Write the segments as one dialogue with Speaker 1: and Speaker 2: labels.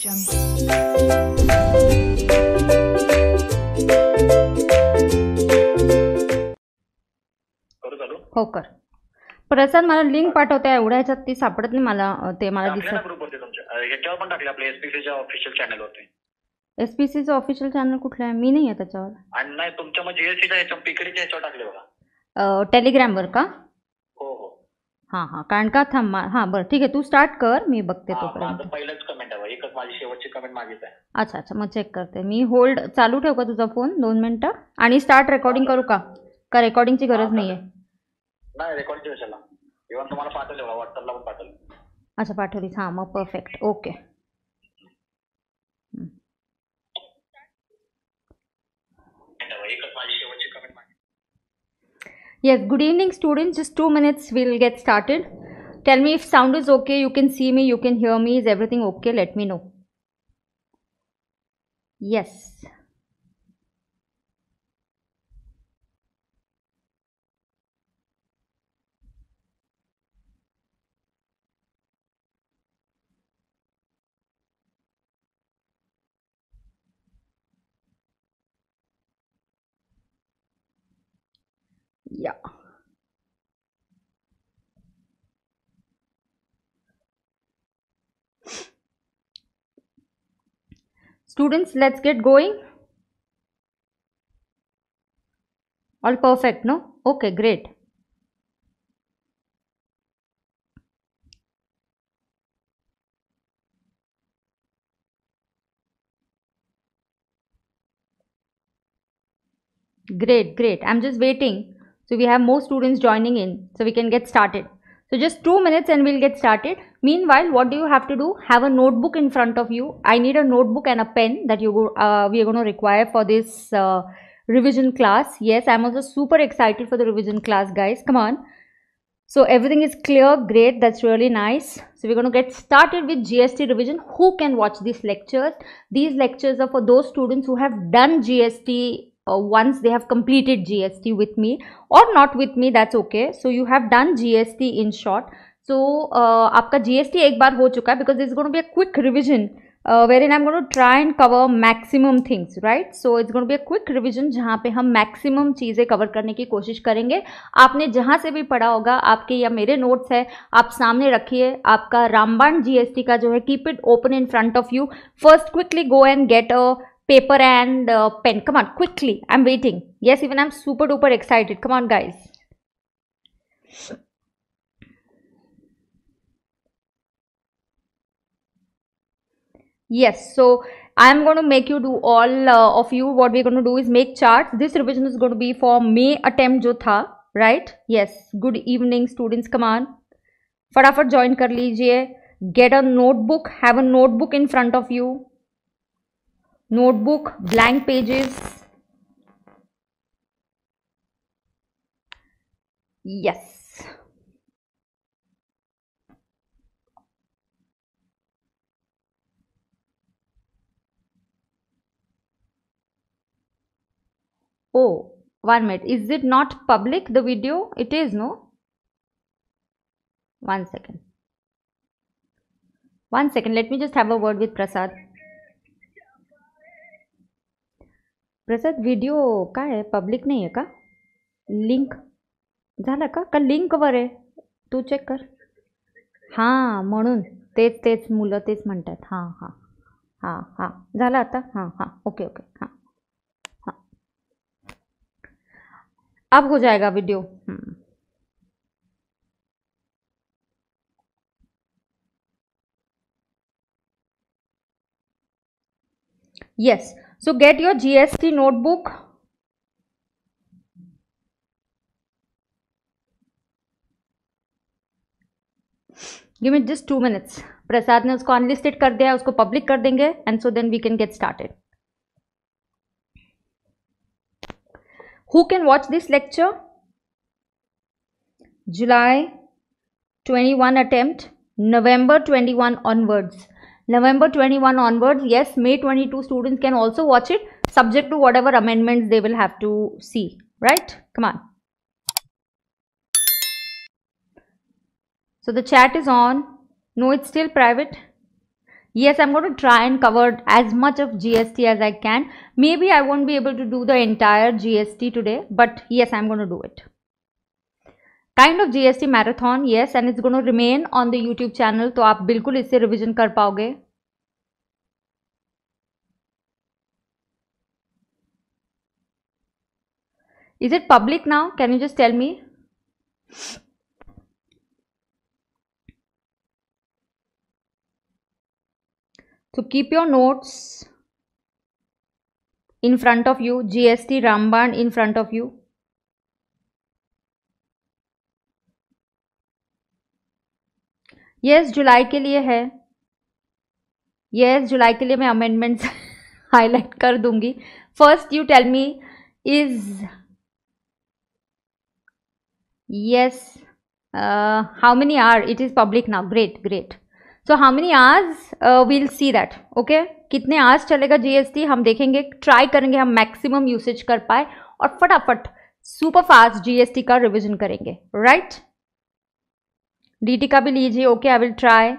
Speaker 1: Jungle. हो कर प्रसाद मला लिंक पाठवते एवढ्या ह्याच्यात ती सापडत नाही मला ते मला दिसत याच्यावर पण टाकले आपले एसपीसीच्या ऑफिशियल चॅनल होते एसपीसीचं ऑफिशियल चॅनल कुठलं आहे मी नाही आहे त्याच्यावर आणि नाही तुमच्या मग जीएसटीच्या ह्याच्या पिकडीच्या टाकले बघा टेलिग्रामवर का हो हो हां हां कारण का थांब हां बरं ठीक आहे तू स्टार्ट कर मी बघते तो माझं तोपर्यंत कमेंट आहे एकच माझी शेवटची कमेंट माझीच आहे अच्छा अच्छा मग चेक करते मी होल्ड चालू ठेव का तुझा फोन दोन मिनटं आणि स्टार्ट रेकॉर्डिंग करू का का रेकॉर्डिंगची गरज नाही आहे नाही रेकॉर्डिंग कशाला इवन तुम्हाला पाठवलं व्हॉट्सअपला पण पाठवलं अच्छा पाठवलीस हां मग perfect okay Yes, good evening students. Just two minutes, we'll get started. Tell me if sound is okay. You can see me, you can hear me. Is everything okay? Let me know. Yes. yeah students let's get going all perfect no okay great great great i'm just waiting so we have more students joining in. So we can get started. So just two minutes and we'll get started. Meanwhile, what do you have to do? Have a notebook in front of you. I need a notebook and a pen that you uh, we are going to require for this uh, revision class. Yes, I'm also super excited for the revision class, guys. Come on. So everything is clear, great, that's really nice. So we're going to get started with GST revision. Who can watch these lectures? These lectures are for those students who have done GST uh, once they have completed GST with me or not with me that's okay so you have done GST in short so uh, aapka GST ek bar ho chuka hai because this is going to be a quick revision uh, wherein I'm going to try and cover maximum things right so it's going to be a quick revision jahan pe hum maximum cheeze cover karne ki koshish karenge aapne jahan se bhi padha hoga aapke ya mere notes hai aap samne rakhiye aapka ramban GST ka jo hai keep it open in front of you first quickly go and get a paper and uh, pen. Come on, quickly. I'm waiting. Yes, even I'm super duper excited. Come on, guys. Yes, so I'm going to make you do all uh, of you. What we're going to do is make charts. This revision is going to be for May attempt jo tha, right? Yes. Good evening, students. Come on. फटाफट join kar lijiye. Get a notebook. Have a notebook in front of you notebook, blank pages. Yes. Oh, one minute. Is it not public, the video? It is, no? One second. One second. Let me just have a word with Prasad. Prasad video का आहे public नहीं है का link झाला का का वर है तू चेक कर हाँ म्हणून तेच तेच मुलं तेच म्हणतात हाँ हाँ हाँ हाँ झालं आता हां हां ओके ओके हां हां अब हो जाएगा video yes hmm. So get your GST notebook. Give me just two minutes. Prasad ने उसको अनलिस्टेड कर दिया उसको पब्लिक कर देंगे And so, then we can get started. who can watch this lecture july 21 attempt november 21 onwards November 21 onwards, yes, May 22 students can also watch it subject to whatever amendments they will have to see, right? Come on. So the chat is on. No, it's still private. Yes, I'm going to try and cover as much of GST as I can. Maybe I won't be able to do the entire GST today, but yes, I'm going to do it. Kind of GST marathon yes and it's gonna remain on the YouTube channel तो आप बिल्कुल इससे revision कर पाओगे is it public now can you just tell me your notes in front of you G S T रामबाण in front of you yes जुलाई के लिए है यस जुलाई के लिए मैं अमेंडमेंट्स हाईलाइट कर दूंगी first you tell me is yes how many are it is public now great great so how many hours we'll see that okay कितने आर्स चलेगा जीएसटी हम देखेंगे ट्राई करेंगे हम मैक्सिमम यूसेज कर पाए और फटाफट सुपर फास्ट जीएसटी का रिविजन करेंगे राइट right? डी का भी लीजिए okay I will try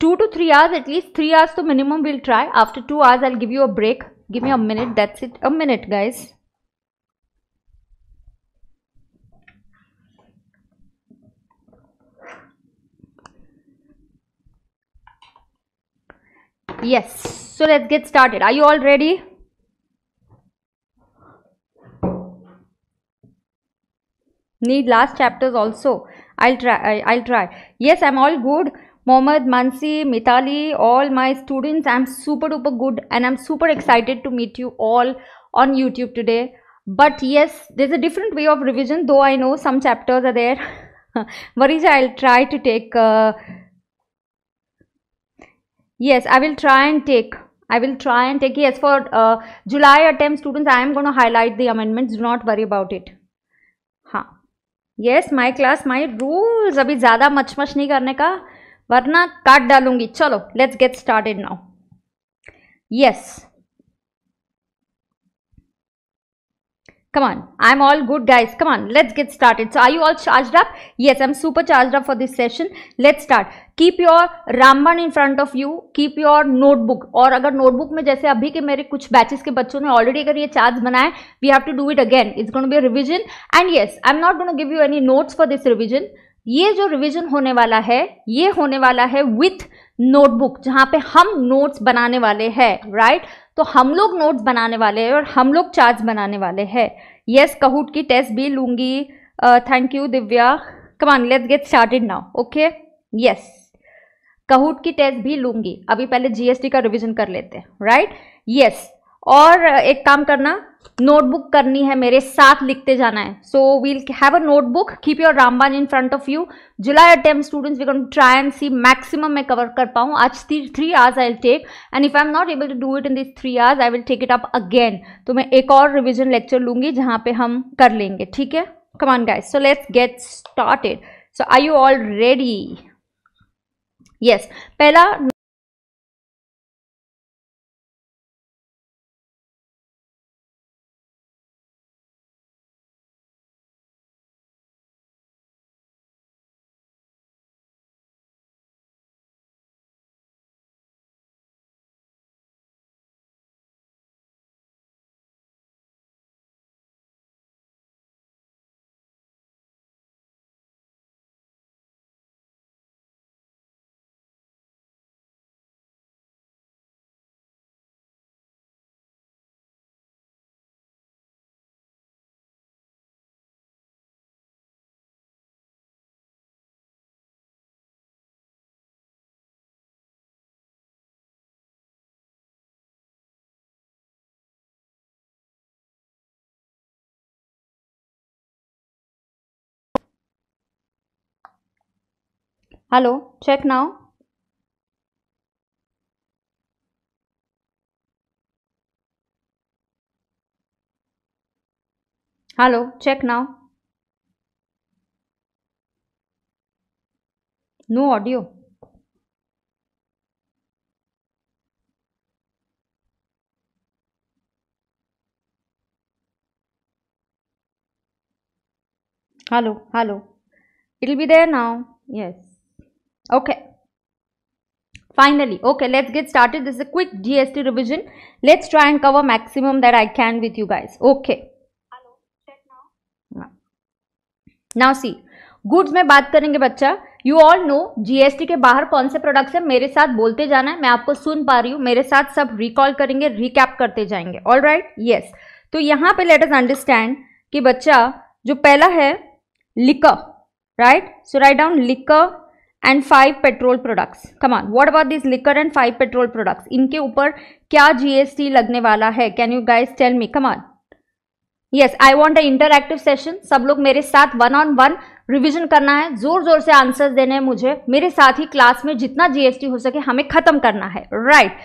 Speaker 1: to two three hours at least three hours तो minimum will try after two hours I give you a break give me a minute that's it a minute guys yes so let's get started are you all ready need last chapters also I'll try. I, I'll try. Yes, I'm all good. Mohammed, Mansi, Mitali, all my students, I'm super duper good and I'm super excited to meet you all on YouTube today. But yes, there's a different way of revision, though I know some chapters are there. Varija, I'll try to take. Uh, yes, I will try and take. I will try and take. Yes, for uh, July attempt students, I am going to highlight the amendments. Do not worry about it. Yes my class my rules अभी ज़्यादा मचमच नहीं करने का वरना काट डालूंगी चलो let's get started now yes Come on, I'm all good guys. Come on, let's get started. So are you all charged up? Yes, I'm super charged up for this session. Let's start. Keep your रामबन in front of you keep your notebook और अगर notebook में जैसे अभी के मेरे कुछ batches के बच्चों ने ऑलरेडी अगर ये चार्ज बनाए we have to do it again it's gonna be revision and yes I am not gonna give you any notes for this revision ये जो रिविजन होने वाला है ये होने वाला है विथ नोटबुक जहाँ पे हम नोट्स बनाने वाले हैं राइट right? तो हम लोग नोट्स बनाने वाले हैं और हम लोग चार्ज बनाने वाले हैं यस कहूट की टेस्ट भी लूँगी thank you Divya come on let's get started now okay yes Kahoot की टेस्ट भी लूँगी अभी पहले जीएसटी का रिविजन कर लेते हैं राइट यस और uh, एक काम करना नोटबुक करनी है मेरे साथ लिखते जाना है so we'll have a notebook keep your रामबान in front of you July attempt students we can try and see maximum मैं कवर कर पाऊँ आज three hours I will take and if I am not able to do it in this three hours I will take it up again तो मैं एक और revision lecture लूंगी जहाँ पे हम कर लेंगे ठीक है come on guys so let's get started so I you all ready yes पहला Hello, check now. Hello, check now. No audio. Hello, hello. It'll be there now. Yes. okay finally okay let's get started this is a quick gst revision let's try and cover maximum that i can with you guys okay Hello, now. now see goods में बात करेंगे बच्चा you all know GST के बाहर कौन से products हैं मेरे साथ बोलते जाना है मैं आपको सुन पा रही हूँ मेरे साथ सब रिकॉल करेंगे रिकैप करते जाएंगे ऑल राइट यस तो यहाँ पे लेट अस अंडरस्टैंड कि बच्चा जो पहला है liquor right so right down liquor and five petrol products come on what about this liquor and five petrol products इनके ऊपर क्या जीएसटी लगने वाला है can you guys tell me come on yes I want a active session सब लोग मेरे साथ वन ऑन वन रिविजन करना है जोर जोर से आंसर देने हैं मुझे मेरे साथ ही क्लास में जितना जीएसटी हो सके हमें खत्म करना है राइट right.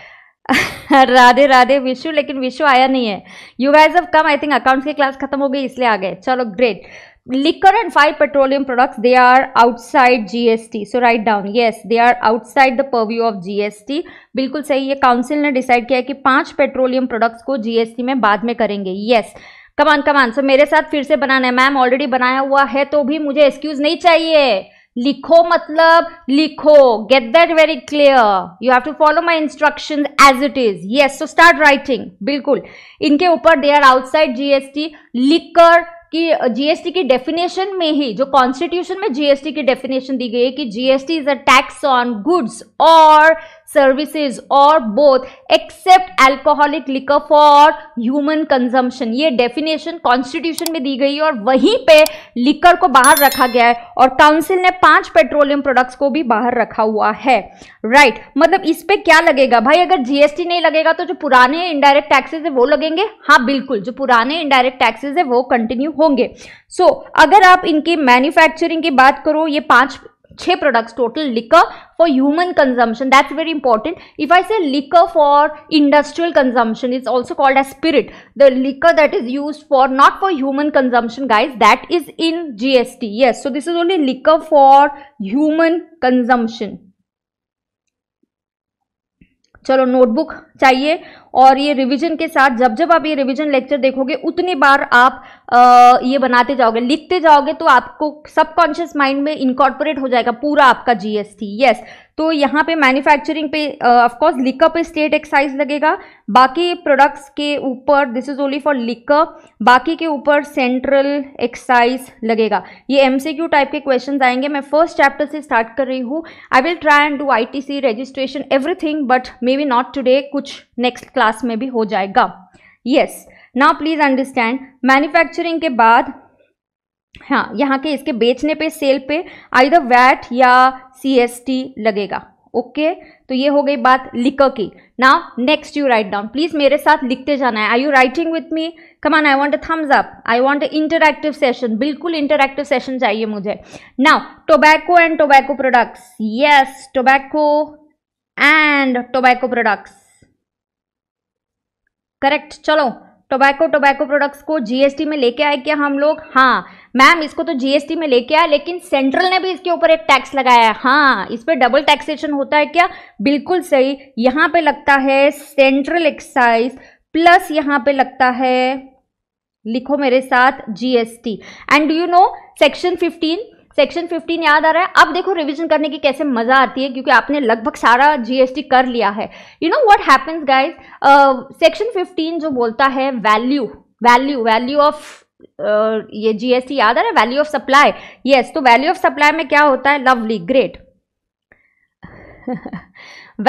Speaker 1: राधे राधे विशु लेकिन विशु आया नहीं है यू गाइज अब कम आई थिंक अकाउंट्स की क्लास खत्म हो गई इसलिए आ गए चलो great liquor and five petroleum products they are outside gst so write down yes they are outside the purview of gst बिल्कुल सही ये काउंसिल ने डिसाइड किया कि पांच पेट्रोलियम प्रोडक्ट्स को जीएसटी में बाद में करेंगे यस कमान कमान सो मेरे साथ फिर से बनाना है मैम ऑलरेडी बनाया हुआ है तो भी मुझे एक्सक्यूज नहीं चाहिए लिखो मतलब लिखो get that very clear you have to follow my instruction as it is yes so start writing बिल्कुल इनके ऊपर they are outside GST liquor कि जीएसटी की डेफिनेशन में ही जो कॉन्स्टिट्यूशन में जीएसटी की डेफिनेशन दी गई है कि GST is a tax on goods और सर्विसेज और both except alcoholic liquor for human consumption ये डेफिनेशन कॉन्स्टिट्यूशन में दी गई है और वहीं पे लिकर को बाहर रखा गया है और काउंसिल ने पांच पेट्रोलियम प्रोडक्ट्स को भी बाहर रखा हुआ है राइट right. मतलब इस पे क्या लगेगा भाई अगर जीएसटी नहीं लगेगा तो जो पुराने इनडायरेक्ट टैक्सेज है वो लगेंगे हाँ बिल्कुल जो पुराने इनडायरेक्ट टैक्सेज है वो कंटिन्यू होंगे सो so, अगर आप इनकी मैन्युफैक्चरिंग की बात करो ये पांच 6 products total liquor for human consumption that's very important if i say liquor for industrial consumption it's also called a spirit the liquor that is used for not for human consumption guys that is in gst yes so this is only liquor for human consumption चलो notebook चाहिए और ये revision के साथ जब जब आप ये रिवीजन लेक्चर देखोगे उतनी बार आप आ, ये बनाते जाओगे लिखते जाओगे तो आपको सबकॉन्शियस माइंड में इनकॉर्पोरेट हो जाएगा पूरा आपका जीएसटी यस yes. तो यहाँ पे मैन्युफैक्चरिंग पे ऑफकोर्स uh, लिकअ पे स्टेट एक्साइज लगेगा बाकी प्रोडक्ट्स के ऊपर this is only for liquor बाकी के ऊपर सेंट्रल एक्साइज लगेगा ये एमसीक्यू टाइप के क्वेश्चन आएंगे मैं फर्स्ट चैप्टर से स्टार्ट कर रही हूँ I will try and do I registration everything but maybe not today कुछ नेक्स्ट क्लास में भी हो जाएगा येस ना प्लीज़ अंडरस्टैंड मैन्युफैक्चरिंग के बाद हाँ यहाँ के इसके बेचने पे सेल पे आई वैट या सी लगेगा ओके okay? तो ये हो गई बात लिकर की now next you write down please मेरे साथ लिखते जाना है I you writing with me come on I want a thumbs up I want interactive session बिल्कुल इंटरक्टिव सेशन चाहिए मुझे now tobacco and tobacco products yes tobacco and tobacco products correct चलो tobacco tobacco products को GST में लेके आए क्या हम लोग हाँ मैम इसको तो जीएसटी में लेके आए लेकिन सेंट्रल ने भी इसके ऊपर एक टैक्स लगाया है हाँ इस पर डबल टैक्सेशन होता है क्या बिल्कुल सही यहाँ पे लगता है सेंट्रल एक्साइज प्लस यहाँ पे लगता है लिखो मेरे साथ GST and you know section fifteen section 15 याद आ रहा है अब देखो रिवीजन करने की कैसे मज़ा आती है क्योंकि आपने लगभग सारा जीएसटी कर लिया है you know what happens guys section 15 जो बोलता है वैल्यू वैल्यू वैल्यू ऑफ ये जीएसटी याद आ रहा है वैल्यू ऑफ सप्लाई यस तो वैल्यू ऑफ सप्लाई में क्या होता है lovely great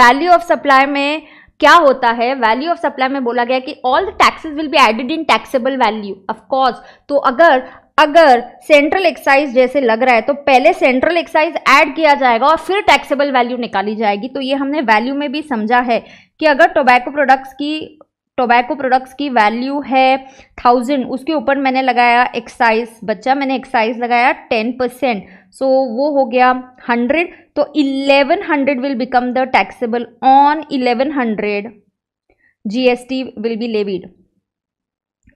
Speaker 1: value of supply में क्या होता है वैल्यू ऑफ सप्लाई में बोला गया कि all the taxes will be added in taxable value of course तो अगर अगर सेंट्रल एक्साइज जैसे लग रहा है तो पहले सेंट्रल एक्साइज ऐड किया जाएगा और फिर टैक्सेबल वैल्यू निकाली जाएगी तो ये हमने वैल्यू में भी समझा है कि अगर टोबैको प्रोडक्ट्स की टोबैको प्रोडक्ट्स की वैल्यू है थाउजेंड उसके ऊपर मैंने लगाया एक्साइज बच्चा मैंने एक्साइज लगाया टेन परसेंट सो वो हो गया हंड्रेड तो eleven hundred will become the taxable on eleven hundred G S T will be levied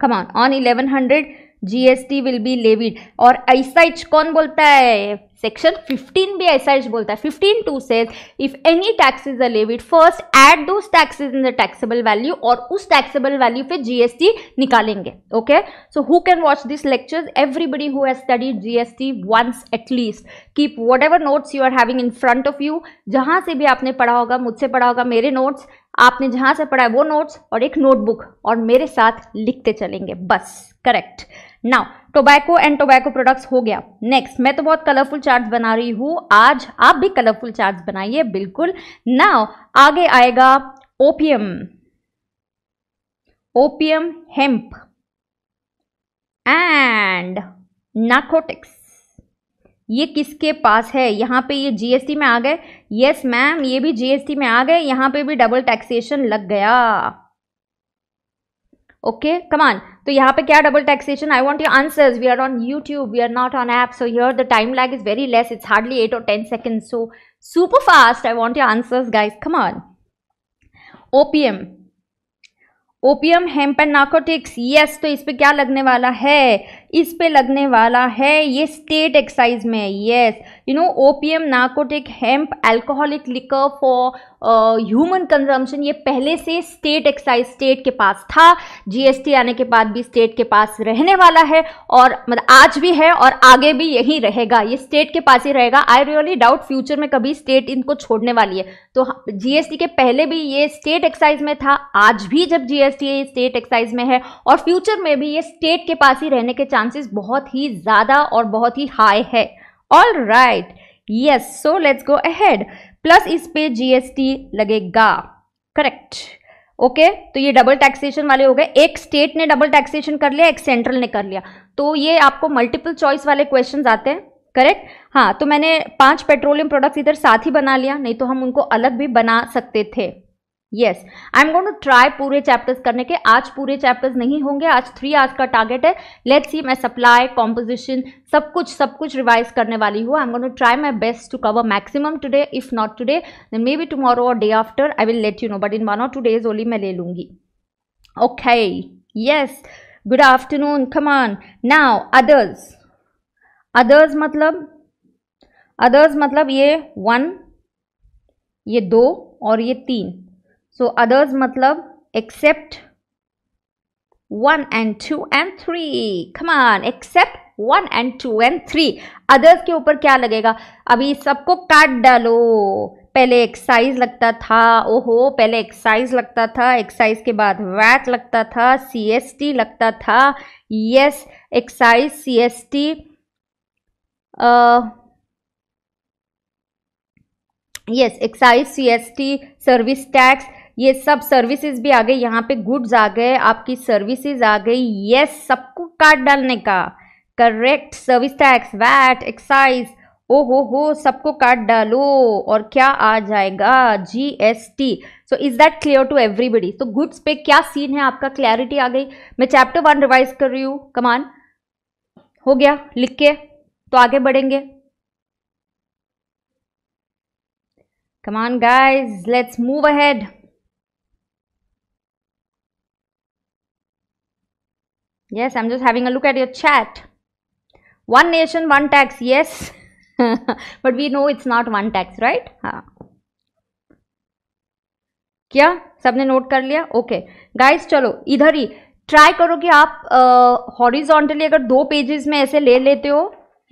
Speaker 1: come on on eleven hundred GST will be levied और ऐसा इच कौन बोलता है सेक्शन 15 भी ऐसा इच बोलता है 15 two says if any is a levied first add those taxes in the taxable value और उस टैक्सेबल वैल्यू पे जीएसटी निकालेंगे okay so who can watch this lecture everybody who has studied GST once at least keep whatever notes you are having in front of you जहां से भी आपने पढ़ा होगा मुझसे पढ़ा होगा मेरे नोट्स आपने जहां से पढ़ा है वो नोट्स और एक नोटबुक और मेरे साथ लिखते चलेंगे बस correct now tobacco and tobacco products हो गया नेक्स्ट मैं तो बहुत कलरफुल चार्ट्स बना रही हूँ आज आप भी कलरफुल चार्ट्स बनाइए बिल्कुल नाउ आगे आएगा opium opium hemp and narcotics ये किसके पास है यहाँ पे ये जीएसटी में आ गए यस मैम ये भी जीएसटी में आ गए यहाँ पे भी डबल टैक्सेशन लग गया ओके कमान तो यहाँ पे क्या double taxation I want you answers we are on YouTube we are not on app so your the time lag is very less it's hardly eight और ten second so super fast I want you answers guys come on पी opium opium hemp and narcotics yes तो इस पर क्या लगने वाला है इस पे लगने वाला है ये स्टेट एक्साइज में है yes you know opium narcotic hemp alcoholic liquor for human consumption ये पहले से स्टेट एक्साइज स्टेट के पास था जीएसटी आने के बाद भी स्टेट के पास रहने वाला है और मतलब आज भी है और आगे भी यही रहेगा ये स्टेट के पास ही रहेगा आई रियली डाउट फ्यूचर में कभी स्टेट इनको छोड़ने वाली है तो जीएसटी हाँ, के पहले भी ये स्टेट एक्साइज में था आज भी जब जीएसटी स्टेट एक्साइज में है और फ्यूचर में भी ये स्टेट के पास ही रहने के चांसेस बहुत ही ज़्यादा और बहुत ही हाई है all right yes so let's go ahead plus इस पे जीएसटी लगेगा करेक्ट ओके okay, तो ये डबल टैक्सेशन वाले हो गए एक स्टेट ने डबल टैक्सेशन कर लिया एक सेंट्रल ने कर लिया तो ये आपको मल्टीपल चॉइस वाले क्वेश्चन आते हैं करेक्ट हाँ तो मैंने पांच पेट्रोलियम प्रोडक्ट्स इधर साथ ही बना लिया नहीं तो हम उनको अलग भी बना सकते थे yes I am going to try पूरे चैप्टर्स करने के आज पूरे चैप्टर्स नहीं होंगे आज थ्री आवर्स का टारगेट है लेट्स सी मैं सप्लाई कॉम्पोजिशन सब कुछ सब कुछ रिवाइज करने वाली हूँ I am going to try my best to cover maximum today if not today maybe tomorrow और day after I will let you know but in one और टू डेज ओनली मैं ले लूँगी okay yes good afternoon come on now others others मतलब others मतलब ये one ये दो और ये तीन सो अदर्स मतलब except one and two and three come on except one and two and three others के ऊपर क्या लगेगा अभी सबको काट डालो पहले एक्साइज लगता था ओहो पहले एक्साइज लगता था एक्साइज के बाद वैट लगता था सीएसटी लगता था yes excise CST yes excise CST service tax ये सब सर्विसेज भी आ गई यहाँ पे गुड्स आ गए आपकी सर्विसेज आ गई यस सबको काट डालने का correct service tax VAT excise ओ हो हो सबको काट डालो और क्या आ जाएगा G S T so is that clear to everybody तो गुड्स पे क्या सीन है आपका क्लैरिटी आ गई मैं चैप्टर वन रिवाइज कर रही हूँ कमान हो गया लिख के तो आगे बढ़ेंगे come on guys let's move ahead Yes, I'm just having a look at your chat. One nation, one tax. Yes. but we know it's not one tax, right? हाँ. क्या सबने नोट कर लिया ओके okay. गाइस चलो इधर ही try करो कि आप हॉरिजॉन्टली uh, अगर दो पेजेस में ऐसे ले लेते हो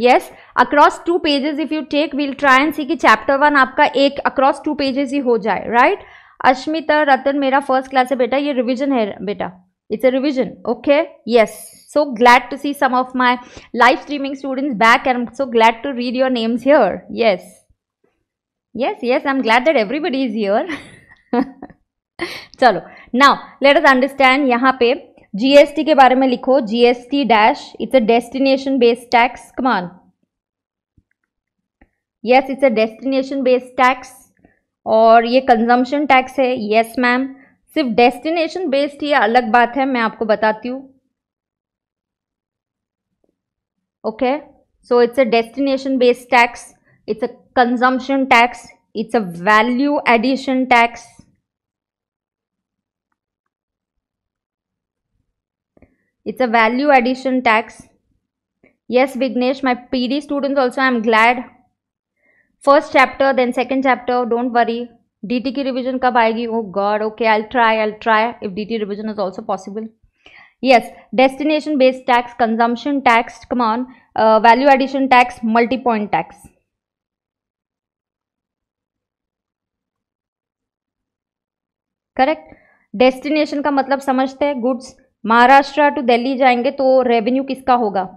Speaker 1: yes across two pages if you take we'll try and see कि चैप्टर वन आपका एक अक्रॉस टू पेजेस ही हो जाए राइट right? अश्मिता रतन मेरा फर्स्ट क्लास है बेटा ये रिविजन है बेटा it's a revision okay yes so glad to see some of my live streaming students back and i'm so glad to read your names here yes yes yes i'm glad that everybody is here चलो now let us understand यहाँ पे GST के बारे में लिखो GST dash it's a destination based tax come on yes it's a destination based tax और ये consumption tax है यस मैम सिर्फ डेस्टिनेशन बेस्ड ही अलग बात है मैं आपको बताती हूं okay so it's a destination based tax it's a consumption tax it's a value addition tax it's a value addition tax yes Vignesh my P D student also I am glad first chapter then second chapter don't worry D की revision कब आएगी oh god okay I try I try if D T revision is also possible yes destination based tax consumption tax come on value addition tax multi point tax correct destination का मतलब समझते हैं goods Maharashtra to Delhi जाएंगे तो revenue किसका होगा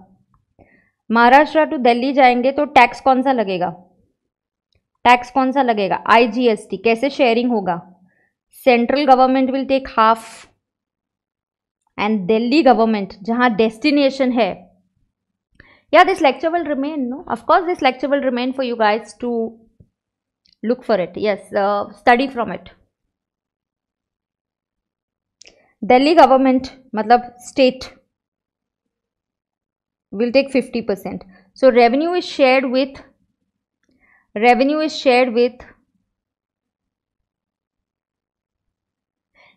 Speaker 1: Maharashtra to Delhi जाएंगे तो टैक्स कौन सा लगेगा टैक्स कौन सा लगेगा आईजीएसटी कैसे शेयरिंग होगा central government will take half and Delhi government जहां डेस्टिनेशन है या this lecture will remain no of course this lecture will remain for you guys to look for it yes study from it Delhi government मतलब state will take fifty percent so revenue is share with revenue is shared with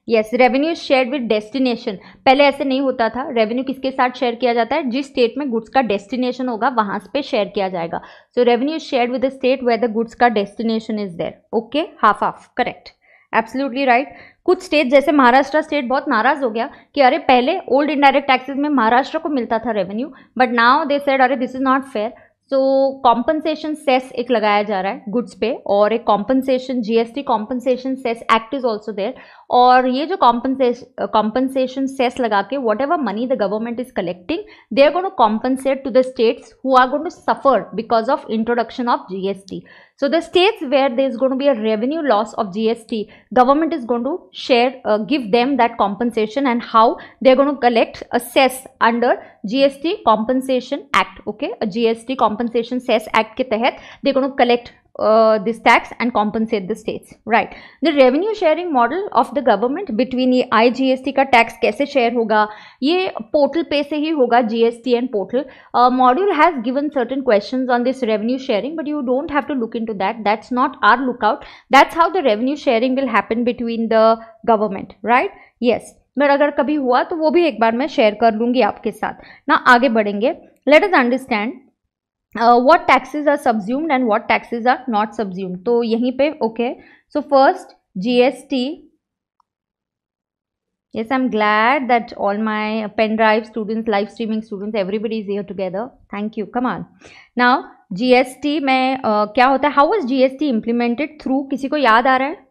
Speaker 1: yes revenue share with destination पहले ऐसे नहीं होता था revenue किसके साथ share किया जाता है जिस स्टेट में गुड्स का डेस्टिनेशन होगा वहां पे शेयर किया जाएगा so revenue share with the state where the goods का destination is there okay half half correct absolutely right कुछ स्टेट जैसे महाराष्ट्र स्टेट बहुत नाराज हो गया कि अरे पहले ओल्ड इनडायरेक्ट टैक्सेस में महाराष्ट्र को मिलता था revenue but now they said अरे this is not fair so compensation cess एक लगाया जा रहा है गुड्स पे और एक compensation GST compensation cess act is also there और ये जो कॉम्पनसेशन कॉम्पनसेशन सेस लगा के whatever money the government is collecting they are gone to compensate to the states who are gone to suffer because of introduction of GST So the states where there is going to be a revenue loss of GST, government is going to share, uh, give them that compensation and how they're going to collect a cess under GST Compensation Act, okay, a GST Compensation Cess Act ke तहत they're going to collect uh, this tax and compensate the states right the revenue sharing model of the government between the IGST का tax कैसे share होगा ये portal पे से ही होगा GST and portal uh, module has given certain questions on this revenue sharing but you don't have to look into that that's not our lookout that's how the revenue sharing will happen between the government right yes मैं अगर कभी हुआ तो वो भी एक बार मैं share कर लूँगी आपके साथ ना आगे बढ़ेंगे let us understand what taxes are subsumed and what taxes are not subsumed तो यहीं पे okay so first GST glad i'm all my pen drive pen live streaming live streaming students everybody is here together thank you come on now gst में uh, क्या होता है how was G S T implemented through किसी को याद आ रहा है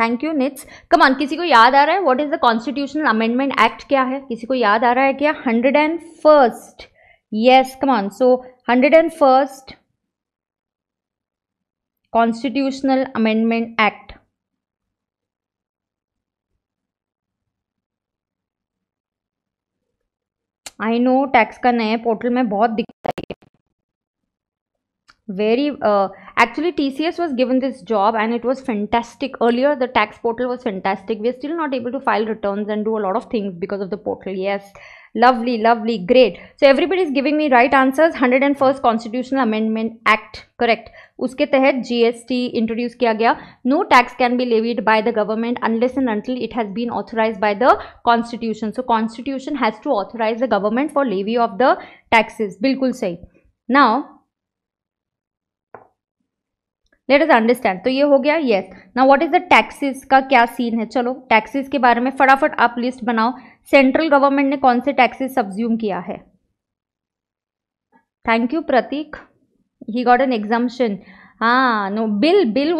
Speaker 1: थैंक यू निट्स कम ऑन किसी को याद आ रहा है what is the constitutional amendment act क्या है किसी को याद आ रहा है क्या hundred and first yes come on so 101st Constitutional Amendment Act. I know tax का नए portal में बहुत दिखता है. Very uh, actually TCS was given this job and it was fantastic. Earlier the tax portal was fantastic. We are still not able to file returns and do a lot of things because of the portal. Yes, lovely lovely great so everybody is giving me right answers 101st constitutional amendment act correct uske तहत gst introduce kiya gaya no tax can be levied by the government unless and until it has been authorized by the constitution so constitution has to authorize the government for levy of the taxes बिल्कुल सही now late is understand तो ये हो गया yes ना what is the taxis का क्या scene है चलो टैक्सीज के बारे में फटाफट आप लिस्ट बनाओ Central government ने कौन से टैक्सेस सब्ज्यूम किया है thank you Prateek he got an exemption हाँ no bill bill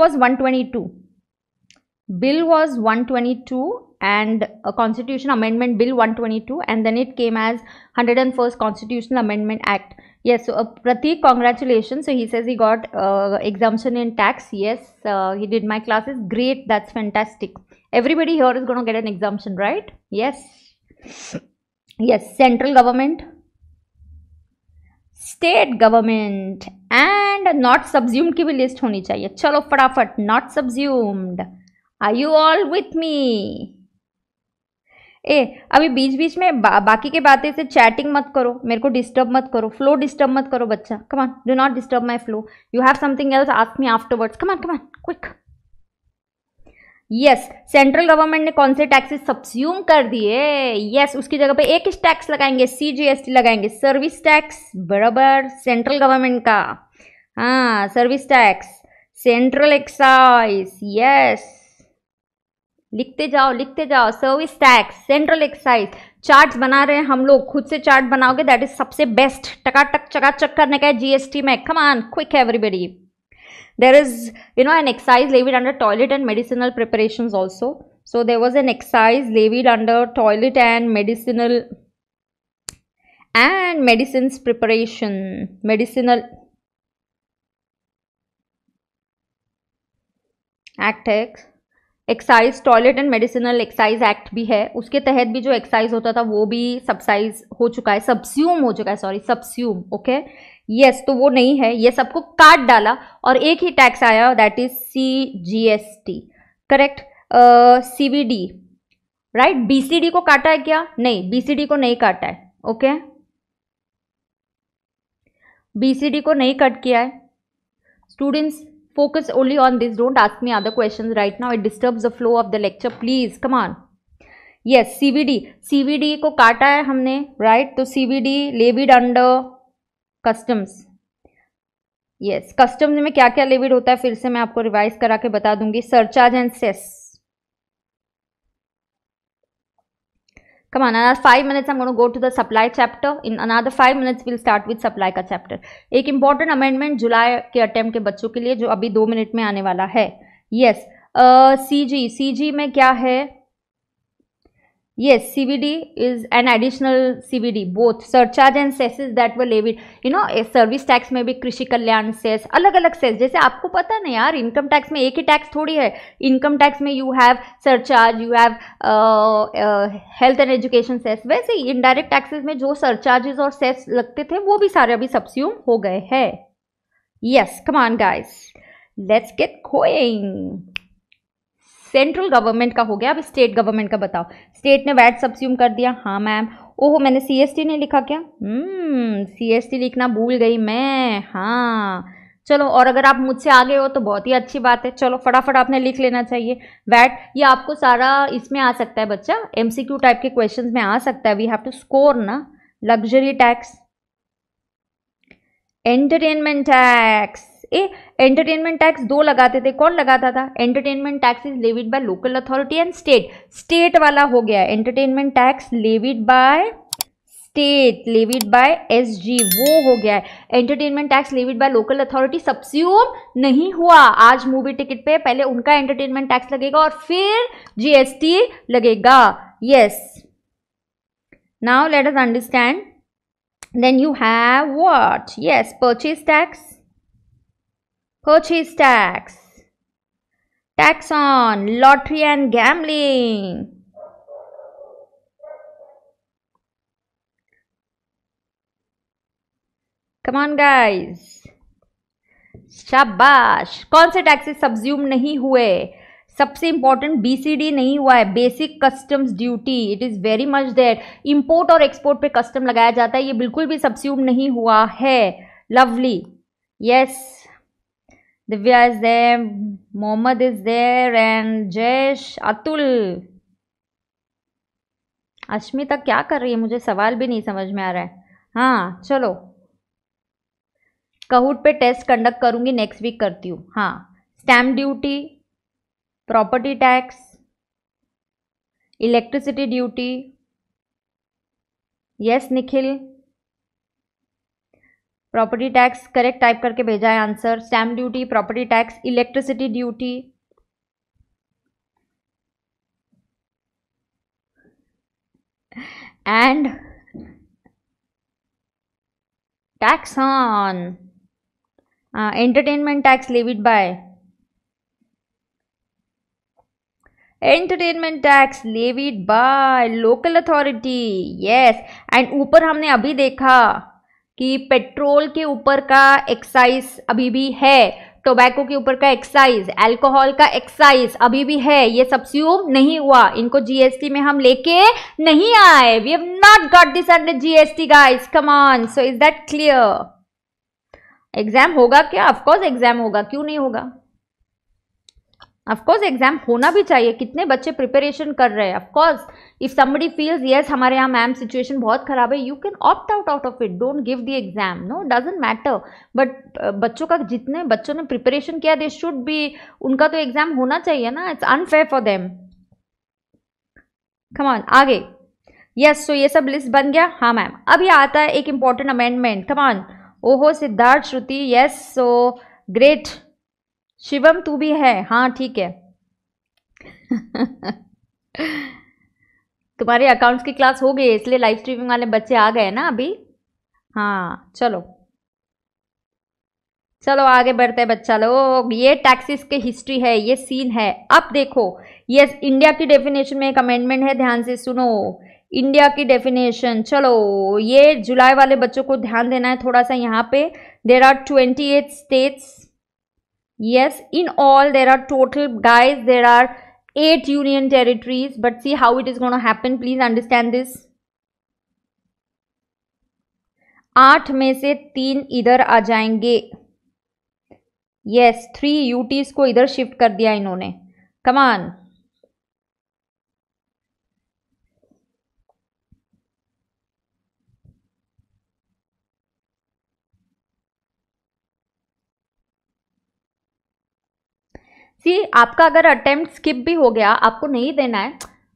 Speaker 1: was 122 and a constitution amendment bill 122 and then it came as 101st constitutional amendment act yes so uh, pratik congratulations so he says he got uh, exemption in tax yes uh, he did my classes great that's fantastic everybody here is going to get an exemption right yes yes central government state government and not subsumed की भी list होनी चाहिए चलो फटाफट not subsumed are you all with me ए अभी बीच बीच में बा, बाकी के बातें से चैटिंग मत करो मेरे को डिस्टर्ब मत करो फ्लो डिस्टर्ब मत करो बच्चा come on do not disturb my flow you have something else ask me afterwards come on come on quick yes central government ने कौन से टैक्सेस सब्स्यूम कर दिए यस yes, उसकी जगह पे एक ही टैक्स लगाएंगे सीजीएसटी लगाएंगे सर्विस टैक्स बराबर सेंट्रल गवर्नमेंट का हाँ service tax central excise yes लिखते जाओ लिखते जाओ service tax central excise chart बना रहे हैं हम लोग खुद से चार्ट बनाओगे दैट इज सबसे बेस्ट टकाटक चकाचक करने का जीएसटी में come on quick everybody there is you know an excise levied under toilet and medicinal preparations also so there was an excise levied under toilet and medicinal and medicines preparation medicinal act है excise toilet and medicinal excise act भी है उसके तहत भी जो excise होता था वो भी सब्साइज हो चुका है सब्स्यूम हो चुका है सॉरी सब्स्यूम ओके यस तो वो नहीं है ये सबको काट डाला और एक ही टैक्स आया that is C G S T correct C V D right B C D को काटा है क्या नहीं बी सी डी को नहीं काटा है ओके बी सी डी को नहीं कट किया है students focus only on this don't ask me other question right now it disturbs the flow of the lecture please come on yes C V D C V D को काटा है हमने right right? तो C V D levied under customs yes customs में क्या क्या levied होता है फिर से मैं आपको रिवाइज करा के बता दूंगी surcharge and cess come on another five minutes um go to the supply chapter in another five minutes will start with supply का चैप्टर एक इंपॉर्टेंट अमेंडमेंट जुलाई के अटेम्प्ट के बच्चों के लिए जो अभी दो मिनट में आने वाला है यस सी जी में क्या है yes C B D yes cvd is an additional cvd both surcharge and cesses that were you know know service tax में भी कृषि कल्याण सेस अलग अलग सेस जैसे आपको पता नहीं यार इनकम टैक्स में एक ही टैक्स थोड़ी है इनकम टैक्स में you have surcharge you have health and education cess वैसे इनडायरेक्ट टैक्सेस में जो सरचार्जेस और सेस लगते थे वो भी सारे अभी सब्स्यूम हो गए हैं yes come on guys let's get going central government का हो गया अब स्टेट गवर्नमेंट का बताओ स्टेट ने वैट सब्स्यूम कर दिया हाँ मैम ओहो मैंने सी एस टी नहीं लिखा क्या सी एस टी लिखना भूल गई मैं हाँ चलो और अगर आप मुझसे आगे हो तो बहुत ही अच्छी बात है चलो फटाफट आपने लिख लेना चाहिए वैट ये आपको सारा इसमें आ सकता है बच्चा एम टाइप के क्वेश्चन में आ सकता है वी हैव टू स्कोर ना luxury tax entertainment tax a entertainment tax दो लगाते थे कौन लगाता था entertainment tax is levied by local authority and state state वाला हो गया entertainment tax levied by state levied by SG वो हो गया है entertainment tax levied by local authority subsume नहीं हुआ आज मूवी टिकट पे पहले उनका एंटरटेनमेंट टैक्स लगेगा और फिर जीएसटी लगेगा yes now let us understand then you have what yes purchase tax Cochise tax. Tax on lottery and gambling. Come on, guys. शाबाश कौन से टैक्सेस सब्ज्यूम नहीं हुए सबसे इंपॉर्टेंट बीसीडी नहीं हुआ है basic customs duty it is very much that import और एक्सपोर्ट पे कस्टम लगाया जाता है ये बिल्कुल भी सब्ज्यूम नहीं हुआ है lovely yes yes. Divya is there, Mohammed is there, and Jesh, Atul. Ashmita क्या कर रही है मुझे सवाल भी नहीं समझ में आ रहा है हाँ चलो कहूट पे टेस्ट कंडक्ट करूंगी नेक्स्ट वीक करती हूँ हाँ stamp duty property tax electricity duty yes Nikhil property tax correct type करके भेजा है answer stamp duty property tax electricity duty and tax on entertainment tax levied by entertainment tax levied by local authority yes and ऊपर हमने अभी देखा कि petrol के ऊपर का एक्साइज अभी भी है टोबैको के ऊपर का एक्साइज अल्कोहल का एक्साइज अभी भी है ये सब्स्यूम नहीं हुआ इनको जीएसटी में हम लेके नहीं आए we have not got this under GST guys come on so is that clear exam होगा क्या ऑफकोर्स एग्जाम होगा क्यों नहीं होगा ऑफकोर्स एग्जाम होना भी चाहिए कितने बच्चे प्रिपेरेशन कर रहे हैं of course if somebody feels yes हमारे यहाँ मैम सिचुएशन बहुत खराब है you can opt out out of it don't give the exam no doesn't matter but बच्चों का जितने बच्चों ने प्रिपेरेशन किया दे शुड भी उनका तो एग्जाम होना चाहिए ना it's unfair for them come on आगे यस सो ये सब लिस्ट बन गया हाँ मैम अब ये आता है एक इंपॉर्टेंट अमेंडमेंट कमान ओहो Siddharth Shruti yes so great Shivam तू भी है हाँ ठीक है तुम्हारे अकाउंट्स की क्लास हो गई है इसलिए लाइव स्ट्रीमिंग वाले बच्चे आ गए ना अभी हाँ चलो चलो आगे बढ़ते हैं बच्चा लोग ये टैक्सीस के हिस्ट्री है ये सीन है अब देखो ये इंडिया की डेफिनेशन में एक अमेंडमेंट है ध्यान से सुनो इंडिया की डेफिनेशन चलो ये जुलाई वाले बच्चों को ध्यान देना है थोड़ा सा यहाँ पे there are twenty eight states yes in all there are total guys there are eight union territories but see how it is going to happen please understand this आठ में से तीन इधर आ जाएंगे यस थ्री यूटीज को इधर shift कर दिया इन्होंने कमान कि आपका अगर अटैम्प्ट स्किप भी हो गया आपको नहीं देना है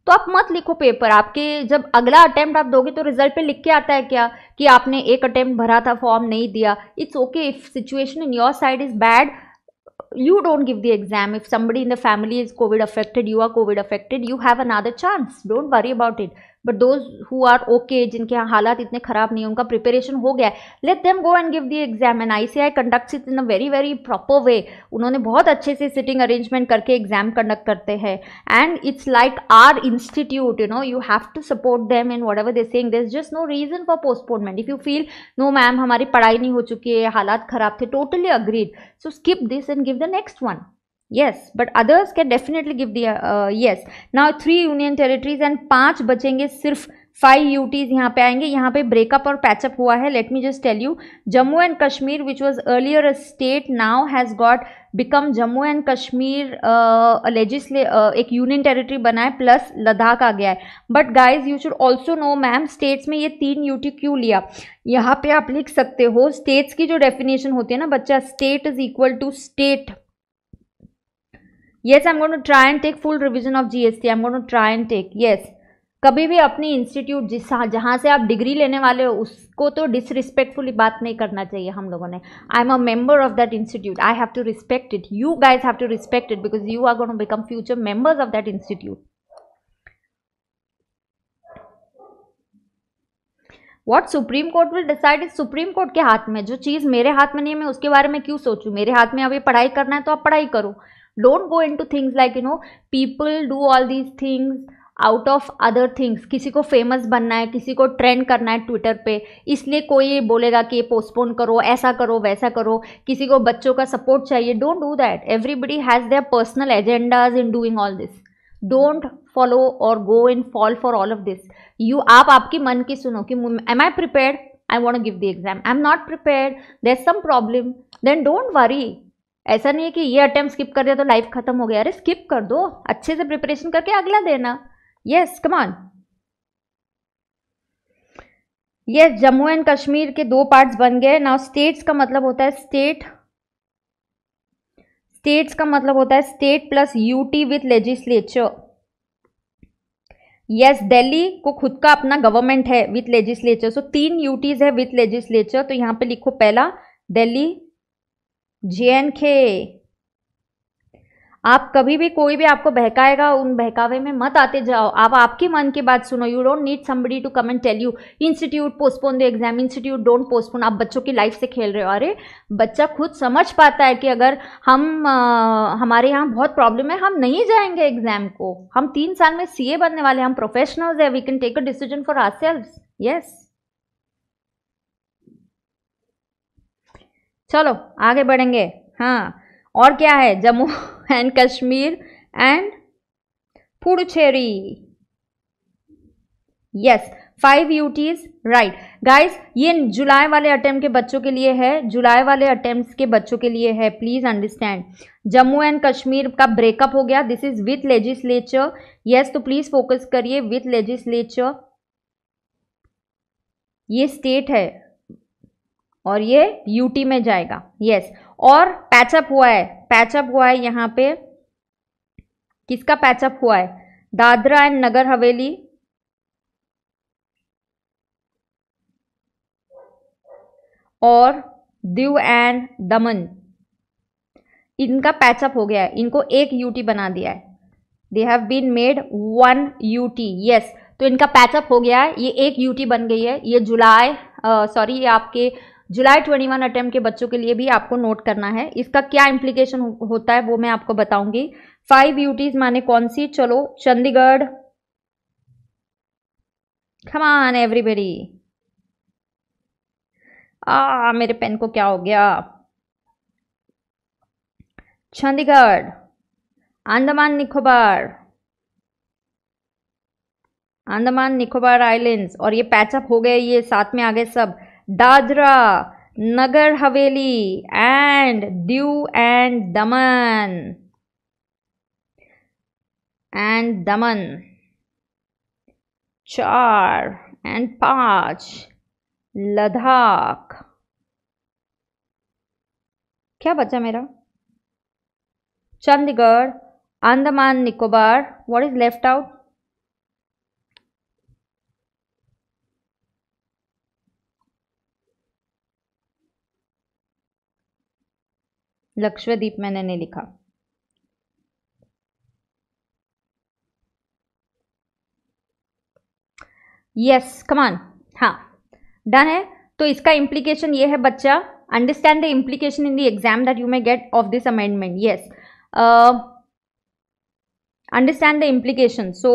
Speaker 1: तो आप मत लिखो पेपर आपके जब अगला अटैम्प्ट आप दोगे तो रिजल्ट पे लिख के आता है क्या कि आपने एक अटैम्प्ट भरा था फॉर्म नहीं दिया it's okay if situation in your side is bad you don't give the exam if somebody in the family is covid affected you are covid affected you have another chance don't worry about it but those who are okay जिनके यहाँ हालात इतने ख़राब नहीं है उनका preparation हो गया है let them go and give the exam and I C I conduct it in a very very proper way उन्होंने बहुत अच्छे से सिटिंग अरेंजमेंट करके एग्जाम कंडक्ट करते हैं and it's like our institute you know you have to support them in whatever they सेंग there is just no reason for postponement if you feel no ma'am हमारी पढ़ाई नहीं हो चुकी है हालात ख़राब थे totally agreed so skip this and give the next one yes but others can definitely give the yes uh, yes three union union and पांच बचेंगे सिर्फ फाइव यूटीज यहाँ पे आएंगे यहाँ पे ब्रेकअप और पैचअप हुआ है let me just tell you Jammu and Kashmir which was earlier a state now has got become Jammu and Kashmir legislature एक यूनियन टेरिटरी बनाए प्लस लद्दाख आ गया है but guys you should also know ma'am states में ये तीन यूटी क्यों लिया यहाँ पे आप लिख सकते हो स्टेट्स की जो डेफिनेशन होती है ना बच्चा state is equal to state yes i'm going to try and take full revision of gst i'm going to try and take yes कभी भी अपनी इंस्टीट्यूट जिस जहाँ से आप डिग्री लेने वाले हो उसको तो डिसरिस्पेक्टफुली बात नहीं करना चाहिए हम लोगों ने I am a member of that institute I have to respect it you guys have to respect it because you are going to become future members of that institute what supreme court will decide is supreme court के हाथ में जो चीज़ मेरे हाथ में नहीं है मैं उसके बारे में क्यों सोचूँ मेरे हाथ में अभी पढ़ाई करना है तो आप पढ़ाई करो don't go in to things like you know people do all these things out of other things किसी को फेमस बनना है किसी को ट्रेंड करना है ट्विटर पे इसलिए कोई बोलेगा कि ये पोस्टपोन करो ऐसा करो वैसा करो किसी को बच्चों का सपोर्ट चाहिए don't do that everybody has their personal agendas in doing all this don't follow और go in fall for all of this you आप आपकी मन की सुनो कि am I prepare I won't give the exam I am not prepare there some problem then don't worry ऐसा नहीं है कि ये अटैम्प्ट स्किप कर दिया तो लाइफ खत्म हो गया अरे स्किप कर दो अच्छे से प्रिपरेशन करके अगला देना yes come on yes Jammu and Kashmir के दो पार्ट्स बन गए नाउ स्टेट्स का मतलब होता है स्टेट स्टेट्स का मतलब होता है state plus UT with legislature yes Delhi को खुद का अपना गवर्नमेंट है विथ लेजिस्लेचर सो तीन यूटीज है विथ लेजिस्लेचर तो यहां पे लिखो पहला दिल्ली जे आप कभी भी कोई भी आपको बहकाएगा उन बहकावे में मत आते जाओ आप आपकी मन की बात सुनो you don't need somebody to come and tell you institute postpone the exam institute don't postpone आप बच्चों की लाइफ से खेल रहे हो अरे बच्चा खुद समझ पाता है कि अगर हम आ, हमारे यहाँ बहुत प्रॉब्लम है हम नहीं जाएंगे एग्जाम को हम तीन साल में सी बनने वाले हम प्रोफेशनल्स है we can take a decision for ourselves yes चलो आगे बढ़ेंगे हाँ और क्या है Jammu and Kashmir and Puducherry yes five UTs right guys ये जुलाई वाले अटेम्प्ट के बच्चों के लिए है जुलाई वाले अटेम्प्ट के बच्चों के लिए है please understand Jammu and Kashmir का ब्रेकअप हो गया this is with legislature yes तो प्लीज़ फोकस करिए विथ लेजिस्लेचर ये स्टेट है और ये यूटी में जाएगा यस और पैचअप हुआ है पैचअप हुआ है यहाँ पे किसका पैचअप हुआ है दादरा एंड नगर हवेली और दीव एंड दमन इनका पैचअप हो गया है इनको एक यूटी बना दिया है they have been made one UT yes तो इनका पैचअप हो गया है ये एक यूटी बन गई है ये जुलाई सॉरी ये आपके जुलाई 21 अटैम्प्ट के बच्चों के लिए भी आपको नोट करना है इसका क्या इम्प्लीकेशन हो, होता है वो मैं आपको बताऊंगी फाइव यूटीज माने कौन सी चलो चंडीगढ़ खमान एवरीबडी आ मेरे पेन को क्या हो गया चंडीगढ़ अंडमान निकोबार अंडमान निकोबार आइलैंड्स और ये पैचअप हो गए ये साथ में आ गए सब Dadra Nagar Haveli and Diu and Daman and Daman चार एंड पांच लद्दाख क्या बचा मेरा Chandigarh Andaman Nicobar what is left out Lakshadweep मैंने नहीं लिखा यस कमान हाँ डन है तो इसका इम्प्लीकेशन ये है बच्चा understand the implication in the exam that you may get of this amendment yes understand the implication so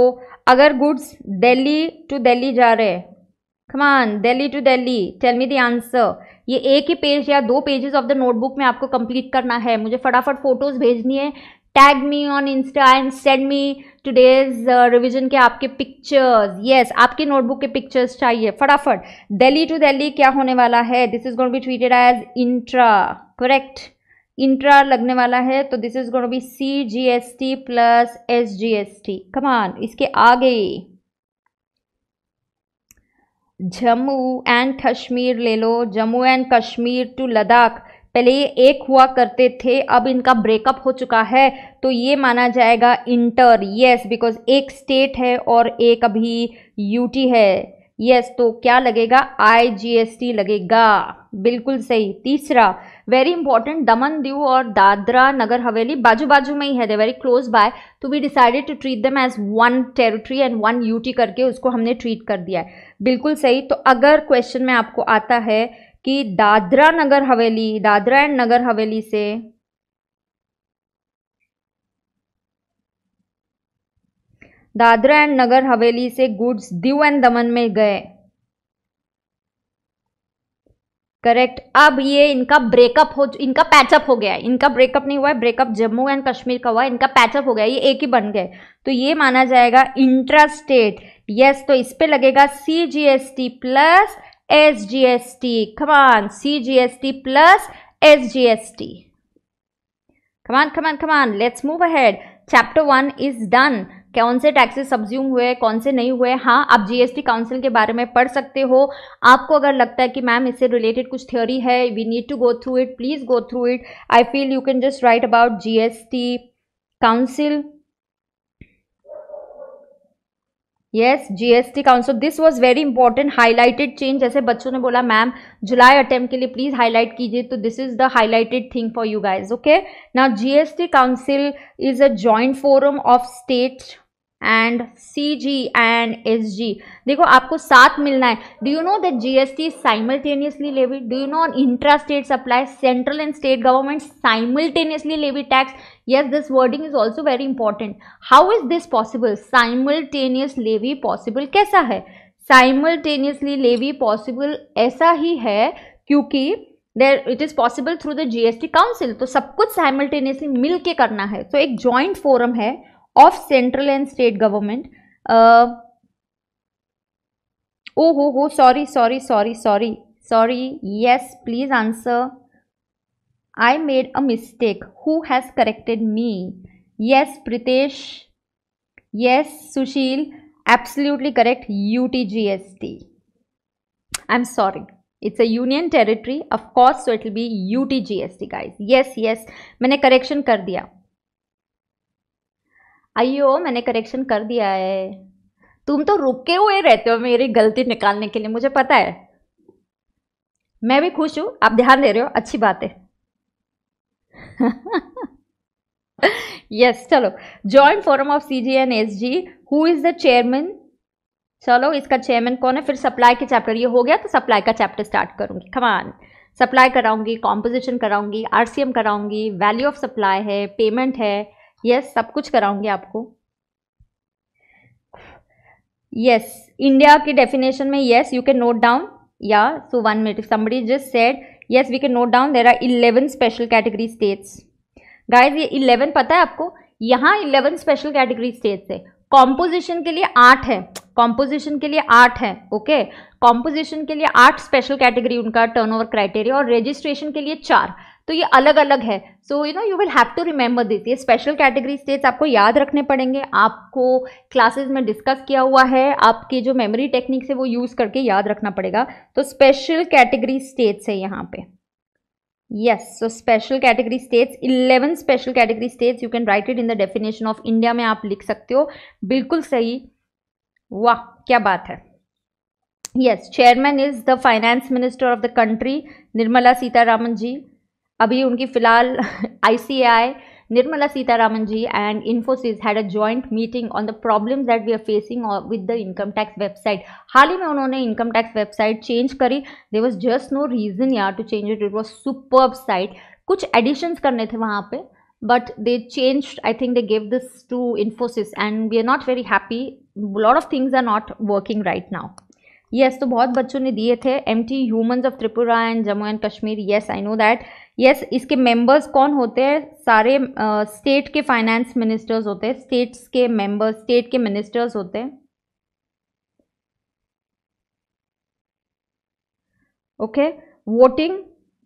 Speaker 1: अगर गुड्स दिल्ली टू दिल्ली जा रहे हैं come on Delhi to Delhi tell me the answer ये एक ही पेज या दो पेजेस ऑफ द नोटबुक में आपको कंप्लीट करना है मुझे फटाफट फोटोज़ भेजनी है tag me on Insta and send me today's revision के आपके पिक्चर्स यस yes, आपके नोटबुक के पिक्चर्स चाहिए फटाफट दिल्ली टू दिल्ली क्या होने वाला है this is gonna be treated as intra correct intra लगने वाला है तो this is gonna be C G S T plus S G S T come on इसके आगे जम्मू एंड कश्मीर ले लो जम्मू एंड कश्मीर टू लद्दाख पहले ये एक हुआ करते थे अब इनका ब्रेकअप हो चुका है तो ये माना जाएगा इंटर यस बिकॉज एक स्टेट है और एक अभी यूटी है यस तो क्या लगेगा आईजीएसटी लगेगा बिल्कुल सही तीसरा वेरी इंपॉर्टेंट दमन दीव और दादरा नगर हवेली बाजू बाजू में ही है दे वेरी क्लोज बाय तो we decided to treat them as one territory and one UT करके उसको हमने ट्रीट कर दिया है बिल्कुल सही तो अगर क्वेश्चन में आपको आता है कि दादरा नगर हवेली दादरा एंड नगर हवेली से दादरा एंड नगर हवेली से गुड्स दीव एंड दमन में गए करेक्ट अब ये इनका ब्रेकअप हो इनका पैचअप हो गया है इनका ब्रेकअप नहीं हुआ है ब्रेकअप जम्मू एंड कश्मीर का हुआ है इनका पैचअप हो गया ये एक ही बन गए तो ये माना जाएगा इंट्रा स्टेट यस तो इस पर लगेगा C G S T plus S G S T come on C G S T plus S G S T come on come on come on let's move ahead chapter one is done कौन से taxes subsume हुए कौन से नहीं हुए हाँ आप GST council के बारे में पढ़ सकते हो आपको अगर लगता है कि मैम इससे रिलेटेड कुछ थ्योरी है we need to go through it please go through it I feel you can just write about GST council yes GST council this was very important highlighted change जैसे बच्चों ने बोला ma'am जुलाई attempt के लिए please highlight कीजिए तो this is the highlighted thing for you guys okay ना G S T council is a joint forum of state and C G and S G देखो आपको साथ मिलना है do you know that T simultaneously levy do you know on intra state supply central and state government simultaneously levy tax yes this wording is also very important how is this possible simultaneous levy possible कैसा है simultaneously levy possible ऐसा ही है क्योंकि there it is possible through the T council तो सब कुछ simultaneously मिल के करना है तो एक ज्वाइंट फोरम है of central and state government. Uh, oh, oh, oh, sorry, sorry, sorry, sorry, sorry. Yes, please answer. I made a mistake. Who has corrected me? Yes, Pritesh. Yes, Sushil. Absolutely correct. UTGST. I'm sorry. It's a union territory, of course, so it will be UTGST, guys. Yes, yes. मैंने correction कर अयो मैंने correction कर दिया है तुम तो रुके हुए रहते हो मेरी गलती निकालने के लिए मुझे पता है मैं भी खुश हूं आप ध्यान दे रहे हो अच्छी बात है यस चलो joint forum of C G and S G who is the chairman चलो इसका चेयरमैन कौन है फिर सप्लाई के चैप्टर ये हो गया तो सप्लाई का चैप्टर स्टार्ट करूंगी कमान सप्लाई कराऊंगी कॉम्पोजिशन कराऊंगी आरसीएम कराऊंगी वैल्यू ऑफ सप्लाई है पेमेंट है यस सब कुछ कराऊंगी आपको यस इंडिया की डेफिनेशन में yes you can note down या so one minute somebody just said yes we can note down there are eleven special category states guys ये इलेवन पता है आपको यहाँ इलेवन स्पेशल कैटेगरी स्टेट्स है composition के लिए आठ है कॉम्पोजिशन के लिए आठ है ओके कॉम्पोजिशन के लिए आठ स्पेशल कैटेगरी उनका टर्नओवर क्राइटेरिया और रजिस्ट्रेशन के लिए चार तो ये अलग अलग है so you know you will have to remember this ये स्पेशल कैटेगरी स्टेट्स आपको याद रखने पड़ेंगे आपको क्लासेस में डिस्कस किया हुआ है आपके जो मेमोरी टेक्निक्स है वो यूज़ करके याद रखना पड़ेगा तो स्पेशल कैटेगरी स्टेट्स है यहाँ पे yes so special category states eleven special category states you can write it in the definition of India में आप लिख सकते हो बिल्कुल सही वाह क्या बात है yes chairman is the finance minister of the country Nirmala Sitharaman ji अभी उनकी फिलहाल I Nirmala Sitharaman ji and Infosys had a joint meeting on the problem that we are facing with the income tax website हाल ही में उन्होंने इनकम टैक्स वेबसाइट चेंज करी there was just no reason यार to change it it was super site कुछ additions करने थे वहाँ पे but they change I think they give this to Infosys and we are not very happy lot of things are not working right now yes तो बहुत बच्चों ने दिए थे M T humans of Tripura and Jammu and Kashmir yes I know that yes इसके members कौन होते हैं सारे स्टेट के फाइनेंस मिनिस्टर्स होते हैं स्टेट्स के मेंबर्स स्टेट के मिनिस्टर्स होते हैं okay voting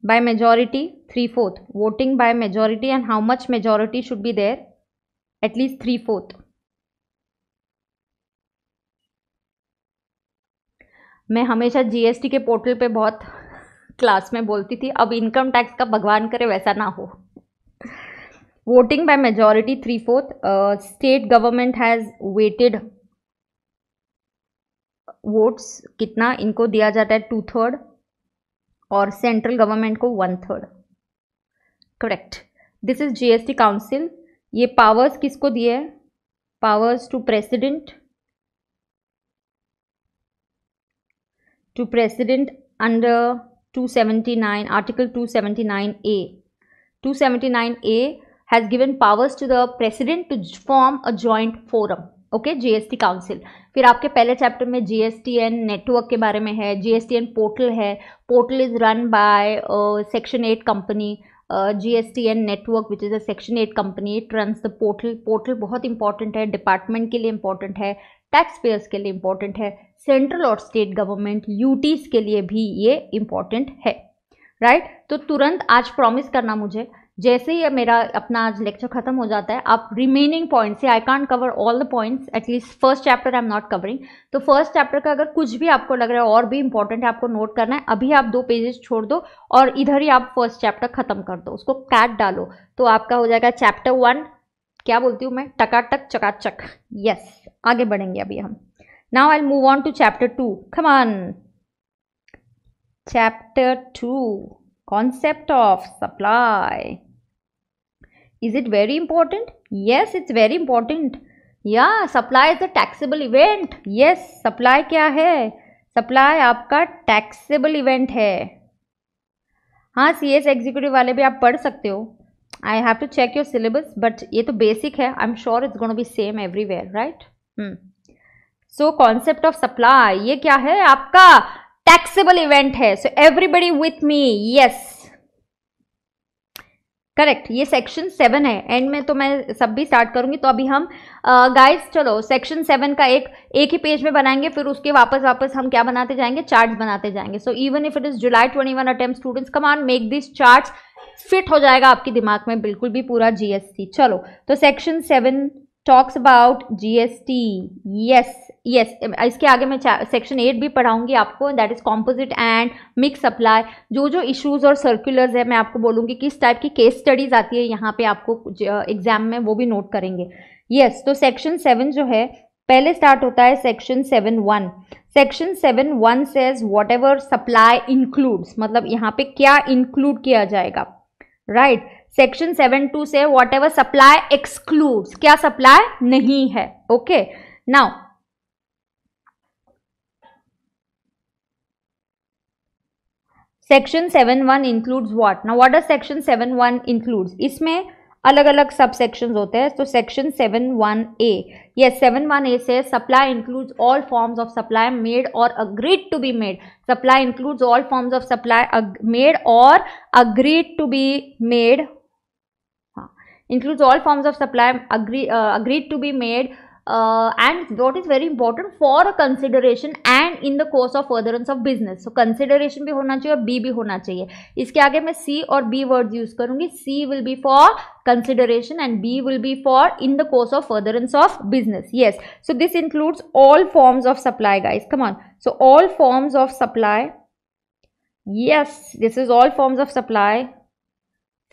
Speaker 1: by majority three fourth voting by majority and how much majority should be there at least three fourth मैं हमेशा जीएसटी के पोर्टल पे बहुत क्लास में बोलती थी अब इनकम टैक्स का भगवान करे वैसा ना हो voting by majority three fourth state government has weighted votes कितना इनको दिया जाता है टू थर्ड और सेंट्रल गवर्नमेंट को one third correct this is GST council ये पावर्स किसको दिए है powers to president to president under 279 article 279a 279a has given powers to the president to form a joint forum okay GST council फिर आपके पहले chapter में T N network के बारे में है टी एन पोर्टल है portal is run by section eight company T N network which is a section eight company it run the portal portal बहुत इंपॉर्टेंट है डिपार्टमेंट के लिए इंपॉर्टेंट है टैक्स पेयर्स के लिए इंपॉर्टेंट है सेंट्रल और स्टेट गवर्नमेंट यूटीज के लिए भी ये इम्पॉर्टेंट है राइट right? तो तुरंत आज प्रॉमिस करना मुझे जैसे ही मेरा अपना आज लेक्चर खत्म हो जाता है आप रिमेनिंग पॉइंट से I can't cover all the points at least first chapter I am not covering तो फर्स्ट चैप्टर का अगर कुछ भी आपको लग रहा है और भी इंपॉर्टेंट है आपको नोट करना है अभी आप दो पेजेस छोड़ दो और इधर ही आप फर्स्ट चैप्टर खत्म कर दो उसको कैट डालो तो आपका हो जाएगा चैप्टर वन क्या बोलती हूँ मैं टकाटक चकाचक यस आगे बढ़ेंगे अभी हम Now I'll move on to chapter 2. Come on. Chapter 2 Concept of supply. Is it very important? Yes, it's very important. Yeah, supply is a taxable event. Yes, supply kya hai? Supply aapka taxable event hai. हाँ C S executive वाले भी आप पढ़ सकते हो I have to check your syllabus but ये तो basic है I am sure it's gonna be same everywhere right so concept of supply ये क्या है आपका टैक्सेबल इवेंट है so everybody with me yes correct ये सेक्शन सेवन है एंड में तो मैं सब भी स्टार्ट करूंगी तो अभी हम गाइस चलो सेक्शन सेवन का एक एक ही पेज में बनाएंगे फिर उसके वापस वापस हम क्या बनाते जाएंगे चार्ट्स बनाते जाएंगे so even if it is July twenty one attempt students come on make this charts fit हो जाएगा आपके दिमाग में बिल्कुल भी पूरा जीएसटी चलो तो section seven talks about GST yes yes um, इसके आगे मैं सेक्शन एट भी पढ़ाऊंगी आपको that is composite and mix supply जो जो इश्यूज और सर्कुलर्स है मैं आपको बोलूँगी किस टाइप की केस स्टडीज़ आती है यहाँ पे आपको एग्जाम में वो भी नोट करेंगे यस yes, तो सेक्शन सेवन जो है पहले स्टार्ट होता है section seven one section seven one says whatever supply includes मतलब यहाँ पे क्या इंक्लूड किया जाएगा राइट सेक्शन सेवन टू से वॉट एवर सप्लाई एक्सक्लूड्स क्या सप्लाई नहीं है okay okay? Now section seven one includes what ना what are section seven one includes इसमें अलग अलग सब सेक्शन होते हैं तो सेक्शन सेवन वन ए ये सेवन वन ए से supply includes all forms of supply made और agreed to be made supply includes all forms of supply made और agreed to be made includes all forms of supply agreed to be made uh, and what is very important for consideration and in the course of furtherance of business so consideration be होना चाहिए और b भी होना चाहिए इसके आगे मैं c और b words use करूँगी c will be for consideration and b will be for in the course of furtherance of business yes so this includes all forms of supply guys come on so all forms of supply yes this is all forms of supply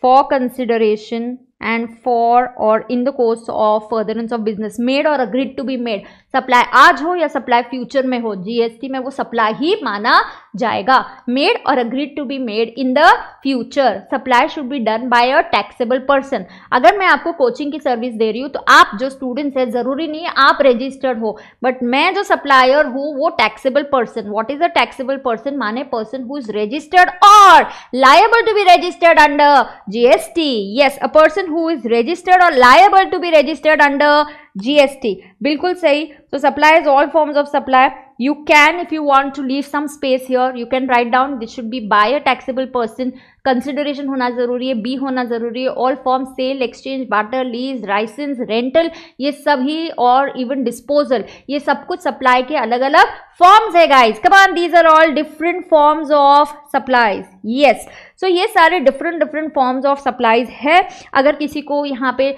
Speaker 1: for consideration and for or in the course of furtherance of business made or agreed to be made supply आज हो या supply future में हो GST में वो supply ही माना जाएगा मेड और agreed to be made in the future supply should be done by a taxable person अगर मैं आपको कोचिंग की सर्विस दे रही हूँ तो आप जो स्टूडेंट्स है जरूरी नहीं है आप रजिस्टर्ड हो बट मैं जो सप्लायर हूँ वो taxable person what is a taxable person माने पर्सन हु इज रजिस्टर्ड और liable to be registered under GST. Yes, a person who is registered और liable to be registered under GST बिल्कुल सही तो supply is all forms of supply you can if you want to leave some space here you can write down this should be by a taxable person consideration होना जरूरी है B होना जरूरी है all form sale exchange barter lease licence rental ये सभी और even disposal ये सब कुछ सप्लाई के अलग अलग फॉर्म्स है guys come on these are all different forms of supplies yes so so, ये सारे different different forms of supplies है अगर किसी को यहाँ पे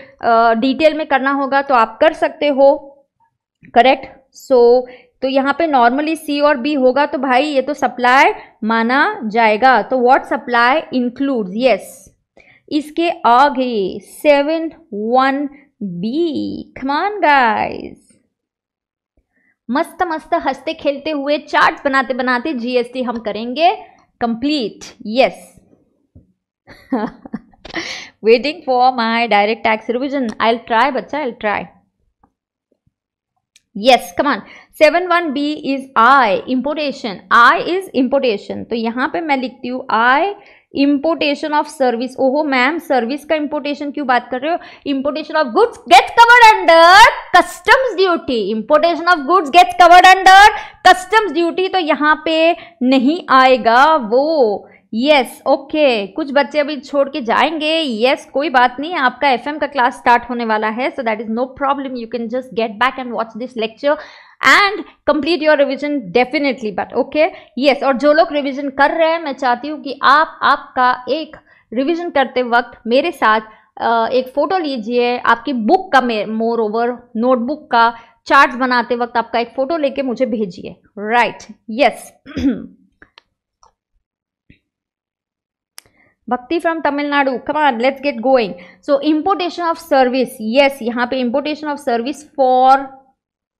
Speaker 1: डिटेल uh, में करना होगा तो आप कर सकते हो करेक्ट सो so, तो यहाँ पे नॉर्मली सी और बी होगा तो भाई ये तो सप्लाई माना जाएगा तो व्हाट सप्लाई इंक्लूड्स यस इसके आगे seven one B come on guys मस्त मस्त हंसते खेलते हुए चार्ट बनाते बनाते जीएसटी हम करेंगे complete yes waiting for my direct tax revision i'll try bacha i'll try yes come on 71b is i importation i is importation to yahan pe main likhti hu i importation of service ओहो ma'am service का importation क्यों बात कर रहे हो importation of goods get covered under customs duty importation of goods get covered under customs duty तो यहाँ पे नहीं आएगा वो यस ओके कुछ बच्चे अभी छोड़ के जाएंगे यस yes, कोई बात नहीं आपका एफएम का क्लास स्टार्ट होने वाला है so that is no problem you can just get back and watch this lecture and complete your revision definitely but okay yes और जो लोग रिविजन कर रहे हैं मैं चाहती हूँ कि आप आपका एक रिविजन करते वक्त मेरे साथ एक फ़ोटो लीजिए आपकी बुक का मोर ओवर नोटबुक का चार्ट बनाते वक्त आपका एक फ़ोटो लेके मुझे भेजिए right yes Bhakti from Tamil Nadu come on let's get going so importation of service yes यहाँ पे importation of service for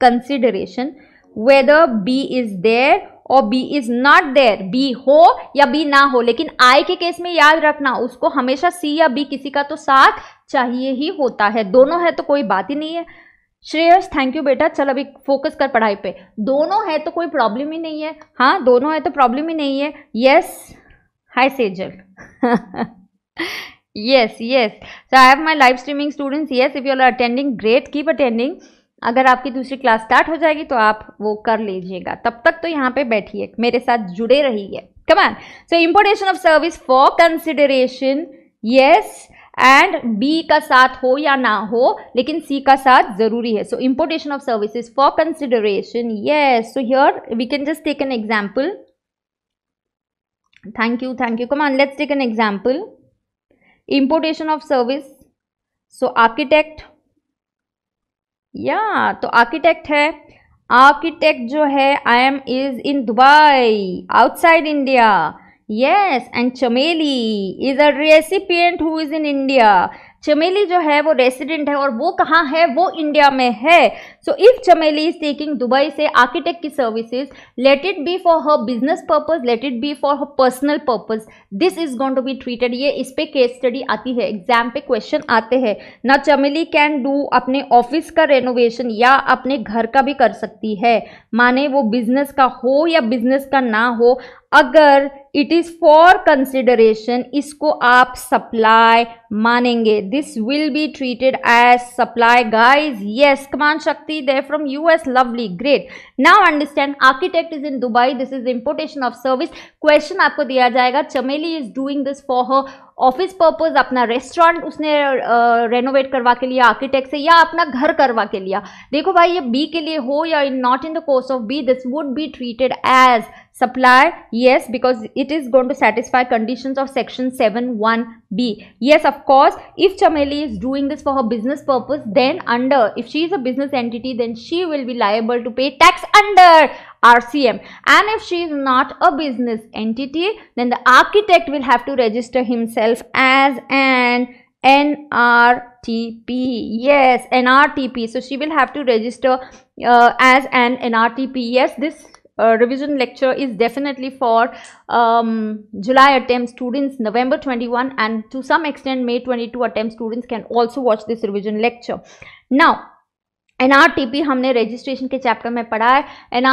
Speaker 1: consideration whether B is there और B is not there B हो या बी ना हो लेकिन आई के केस में याद रखना उसको हमेशा सी या बी किसी का तो साथ चाहिए ही होता है दोनों है तो कोई बात ही नहीं है श्रेयस थैंक यू बेटा चल अभी फोकस कर पढ़ाई पे दोनों है तो कोई प्रॉब्लम ही नहीं है हाँ दोनों है तो प्रॉब्लम ही नहीं है yes yes, Hi Sejal. yes, yes. So I have my live streaming students. Yes, if you all are attending, great. Keep attending. अगर आपकी दूसरी क्लास स्टार्ट हो जाएगी तो आप वो कर लीजिएगा तब तक तो यहाँ पे बैठिए मेरे साथ जुड़े रहिए come on so importation of service for consideration yes and B का साथ हो या ना हो लेकिन सी का साथ जरूरी है so importation of services for consideration yes so here we can just take an example thank you thank you come on let's take an example importation of service so architect Yeah, to architect. Hey, architect. जो है i am is in dubai outside india yes and chameli is a recipient who is in india चमेली जो है वो resident है और वो कहाँ है वो इंडिया में है so if Chameli is taking Dubai से आर्किटेक्ट की services let it be for her business purpose let it be for her personal purpose this is going to be treated ये इस पर केस स्टडी आती है एग्जाम पे क्वेश्चन आते हैं ना चमेली कैन डू अपने ऑफिस का रेनोवेशन या अपने घर का भी कर सकती है माने वो बिजनेस का हो या बिजनेस का ना हो अगर इट इज़ फॉर कंसिडरेशन इसको आप सप्लाई मानेंगे this will be treated as supply guys yes come on Shakti they from U S lovely great now understand architect is in Dubai this is importation of service question आपको दिया जाएगा Chameli is doing this for her office purpose अपना restaurant उसने renovate करवा के लिया architect से या अपना घर करवा के लिया देखो भाई ये बी के लिए हो या in not in the course of B this would be treated as supplier yes because it is going to satisfy condition of section seven one B yes of course if Chameli is doing this for her business purpose then under if she is a business entity then she will be liable to pay tax under RCM and if she is not a business entity then the architect will have to register himself as an NRTP. Yes, NRTP. So she will have to register uh, as an NRTP. Yes, this uh, revision lecture is definitely for um, July attempt students, November 21 and to some extent May 22 attempt students can also watch this revision lecture. Now, N हमने registration के chapter में पढ़ा है N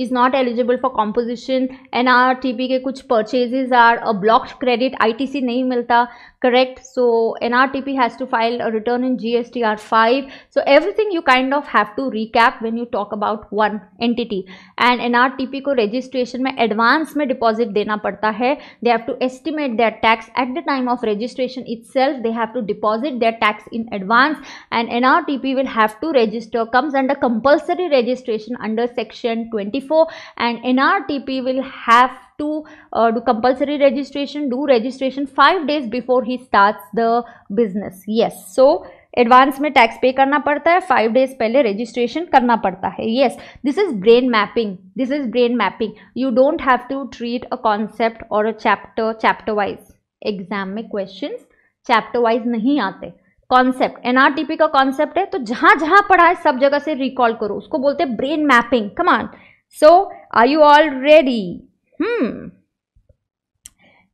Speaker 1: is not eligible for composition N के कुछ purchases are a blocked credit ITC नहीं मिलता correct so nrtp has to file a return in gstr 5 so everything you kind of have to recap when you talk about one entity and nrtp ko registration mein advance mein deposit dena padta hai they have to estimate their tax at the time of registration itself they have to deposit their tax in advance and nrtp will have to register comes under compulsory registration under section 24 and nrtp will have to uh, do compulsory registration, do registration 5 days before he starts the business. Yes, so advance में tax pay करना पड़ता है five days पहले registration करना पड़ता है yes this is brain mapping this is brain mapping you don't have to treat a concept और a chapter chapter wise exam में क्वेश्चन चैप्टर वाइज नहीं आते कॉन्सेप्ट एनआरटीपी का कॉन्सेप्ट है तो जहाँ जहाँ पढ़ा है सब जगह से रिकॉल करो उसको बोलते हैं brain mapping come on so are you all ready hmm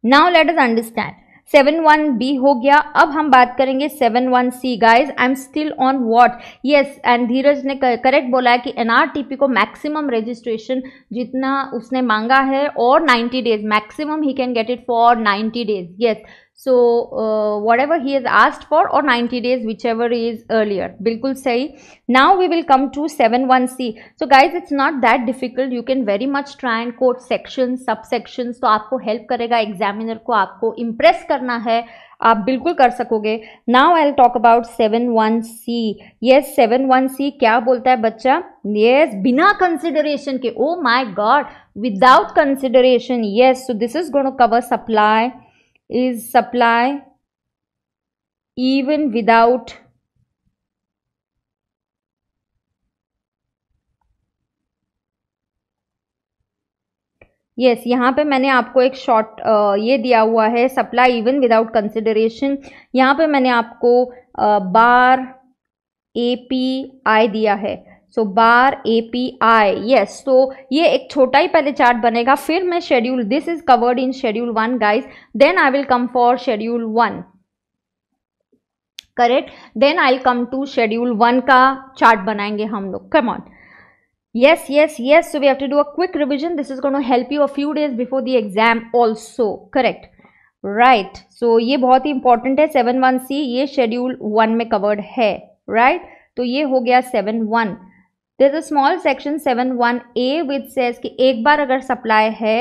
Speaker 1: now let us understand seven one B हो गया अब हम बात करेंगे seven one C guys I am still on what yes and Dheeraj ने करेक्ट बोला है कि एनआरटीपी को मैक्सिमम रजिस्ट्रेशन जितना उसने मांगा है और ninety days maximum he can get it for ninety days yes so whatever he is asked for और ninety days whichever is earlier बिल्कुल सही now we will come to seven one C so guys it's not that difficult you can very much try and quote section sub section तो आपको help करेगा examiner को आपको impress करना है आप बिल्कुल कर सकोगे now I'll talk about seven one C yes seven one C क्या बोलता है बच्चा येस yes, बिना कंसिडरेशन के oh my god without consideration yes so this is gonna cover supply is supply even without yes yes, यहाँ पे मैंने आपको एक शॉर्ट ये दिया हुआ है सप्लाई इवन विदाउट कंसिडरेशन यहाँ पे मैंने आपको आ, बार ए पी आई दिया है सो बार ए पी आई यस तो ये एक छोटा ही पहले चार्ट बनेगा फिर मैं schedule this is covered in schedule one guys then I will come for schedule one correct then I come to schedule one का चार्ट बनाएंगे हम लोग come on yes yes yes so we have to do a quick revision this is going to help you a few days before the exam also correct right so ये बहुत ही important है seven one C ये schedule one में covered है right तो ये हो गया seven one there a small section seven one A which says कि एक बार अगर सप्लाई है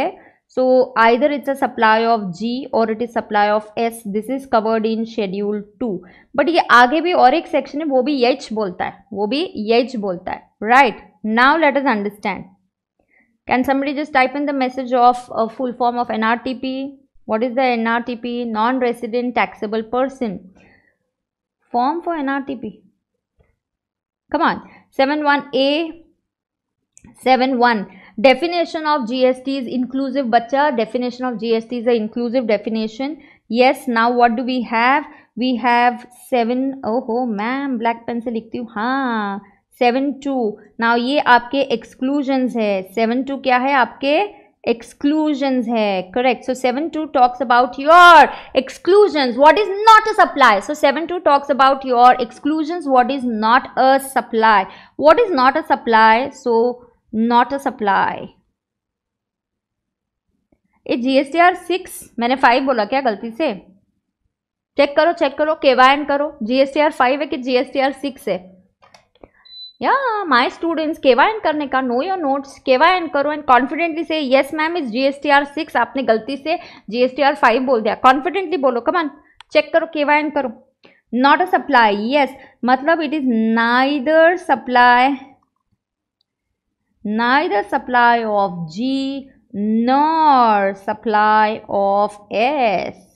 Speaker 1: so either it's a supply of G और it is supply of S this is covered in schedule two but ये आगे भी और एक सेक्शन है वो भी यच बोलता है वो भी यच बोलता है right now let us understand can somebody just type in the message of full form of N R T P what is the NRTP non-resident taxable person form for NRTP come on seven one A seven one definition of G S T is inclusive बच्चा definition of G S T is a inclusive definition yes now what do we have we have seven oh हो ma'am black pen से लिखती हूँ हाँ seven to नाव ये आपके exclusion है seven to क्या है आपके exclusions hai correct so 72 talks about your exclusions what is not a supply so 72 talks about your exclusions what is not a supply what is not a supply so not a supply a G S T R six मैंने five बोला क्या गलती से check करो check करो के Y N करो G S T R five है कि G S T R six है या माई स्टूडेंट्स एन करने का नो योर नोट्स एन करो एंड कॉन्फिडेंटली से yes ma'am is GSTR six आपने गलती से जीएसटीआर फाइव बोल दिया कॉन्फिडेंटली बोलो कमान चेक करो एन करो नॉट अ सप्लाई यस मतलब it is neither supply neither supply of G nor supply of S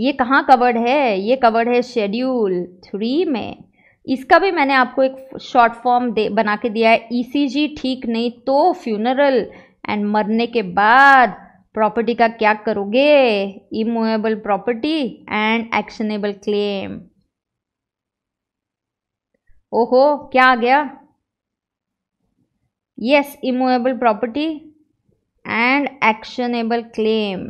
Speaker 1: ये कहाँ कवर्ड है ये कवर्ड है शेड्यूल थ्री में इसका भी मैंने आपको एक शॉर्ट फॉर्म दे बना के दिया है ईसीजी e ठीक नहीं तो फ्यूनरल एंड मरने के बाद प्रॉपर्टी का क्या करोगे immovable property and actionable claim ओहो क्या आ गया yes immovable property and actionable claim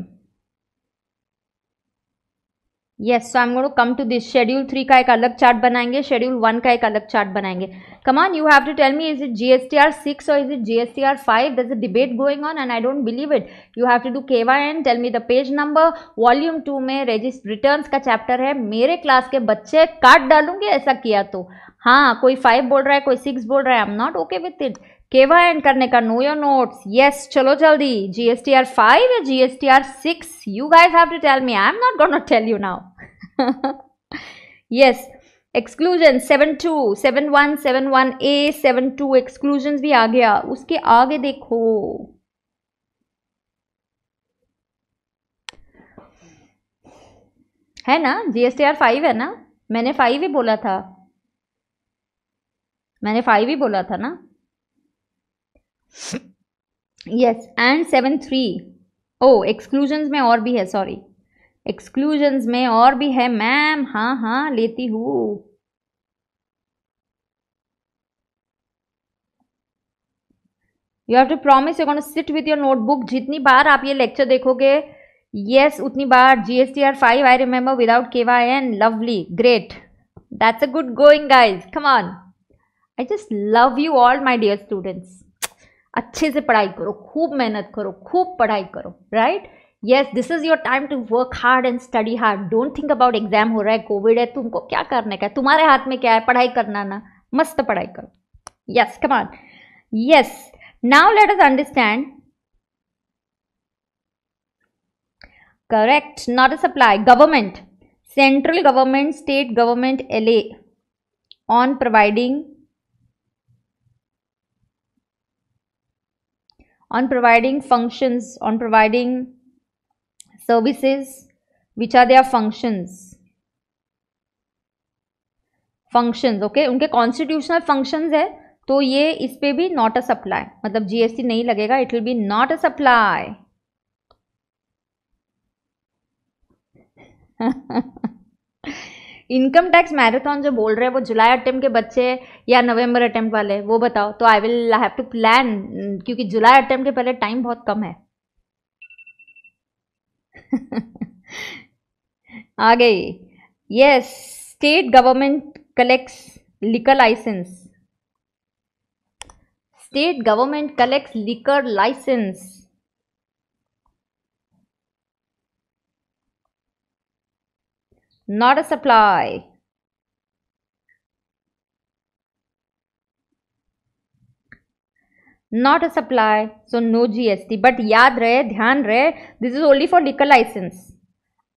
Speaker 1: yes so I am going come to this schedule three का एक अलग चार्ट बनाएंगे शेड्यूल वन का एक अलग चार्ट बनाएंगे come on you have to tell me is it G S T R six और is it G S T R five this a debate going on and I don't believe it you have to do K Y and tell me the page number volume two में रेजिस्ट return का chapter है मेरे class के बच्चे काट डालूंगे ऐसा किया तो हाँ कोई फाइव बोल रहा है कोई सिक्स बोल रहा है I am not okay with it केवा एंड करने का नो योर नोट्स यस चलो जल्दी जीएसटीआर फाइव या GSTR six you guys have to tell me I am not gonna tell you now yes exclusion seven two seven one seven one A seven two exclusion भी आ गया उसके आगे देखो है ना जीएसटीआर फाइव है ना मैंने फाइव ही बोला था मैंने फाइव ही बोला था ना yes and seven three oh exclusions में और भी है सॉरी एक्सक्लूजन्स में और भी है मैम हाँ हाँ लेती हूँ you have to promise you gonna sit with your notebook जितनी बार आप ये लेक्चर देखोगे येस yes, उतनी बार G S T R five I remember without K Y N lovely great that's a good going guys come on I just love you all my dear students अच्छे से पढ़ाई करो खूब मेहनत करो खूब पढ़ाई करो right yes this is your time to work hard and study hard don't think about exam हो रहा है कोविड है तुमको क्या करने का है तुम्हारे हाथ में क्या है पढ़ाई करना ना मस्त पढ़ाई करो yes come on yes now let us understand not a supply government central government state government L A on providing on providing functions, on providing services, which are their functions. Functions okay okay? उनके constitutional functions है तो ये इस पे भी not a supply मतलब GST नहीं लगेगा it will be not a supply income tax marathon जो बोल रहे हैं वो जुलाई अटैम्प्ट के बच्चे या नवंबर अटैम्प्ट वाले वो बताओ तो I will have to plan क्योंकि जुलाई अटैम्प्ट के पहले टाइम बहुत कम है आ गई yes state government collects liquor license state government collects liquor license not a supply. Not a supply, so no GST. But yaad rahe, dhyan rahe, this is only for liquor license.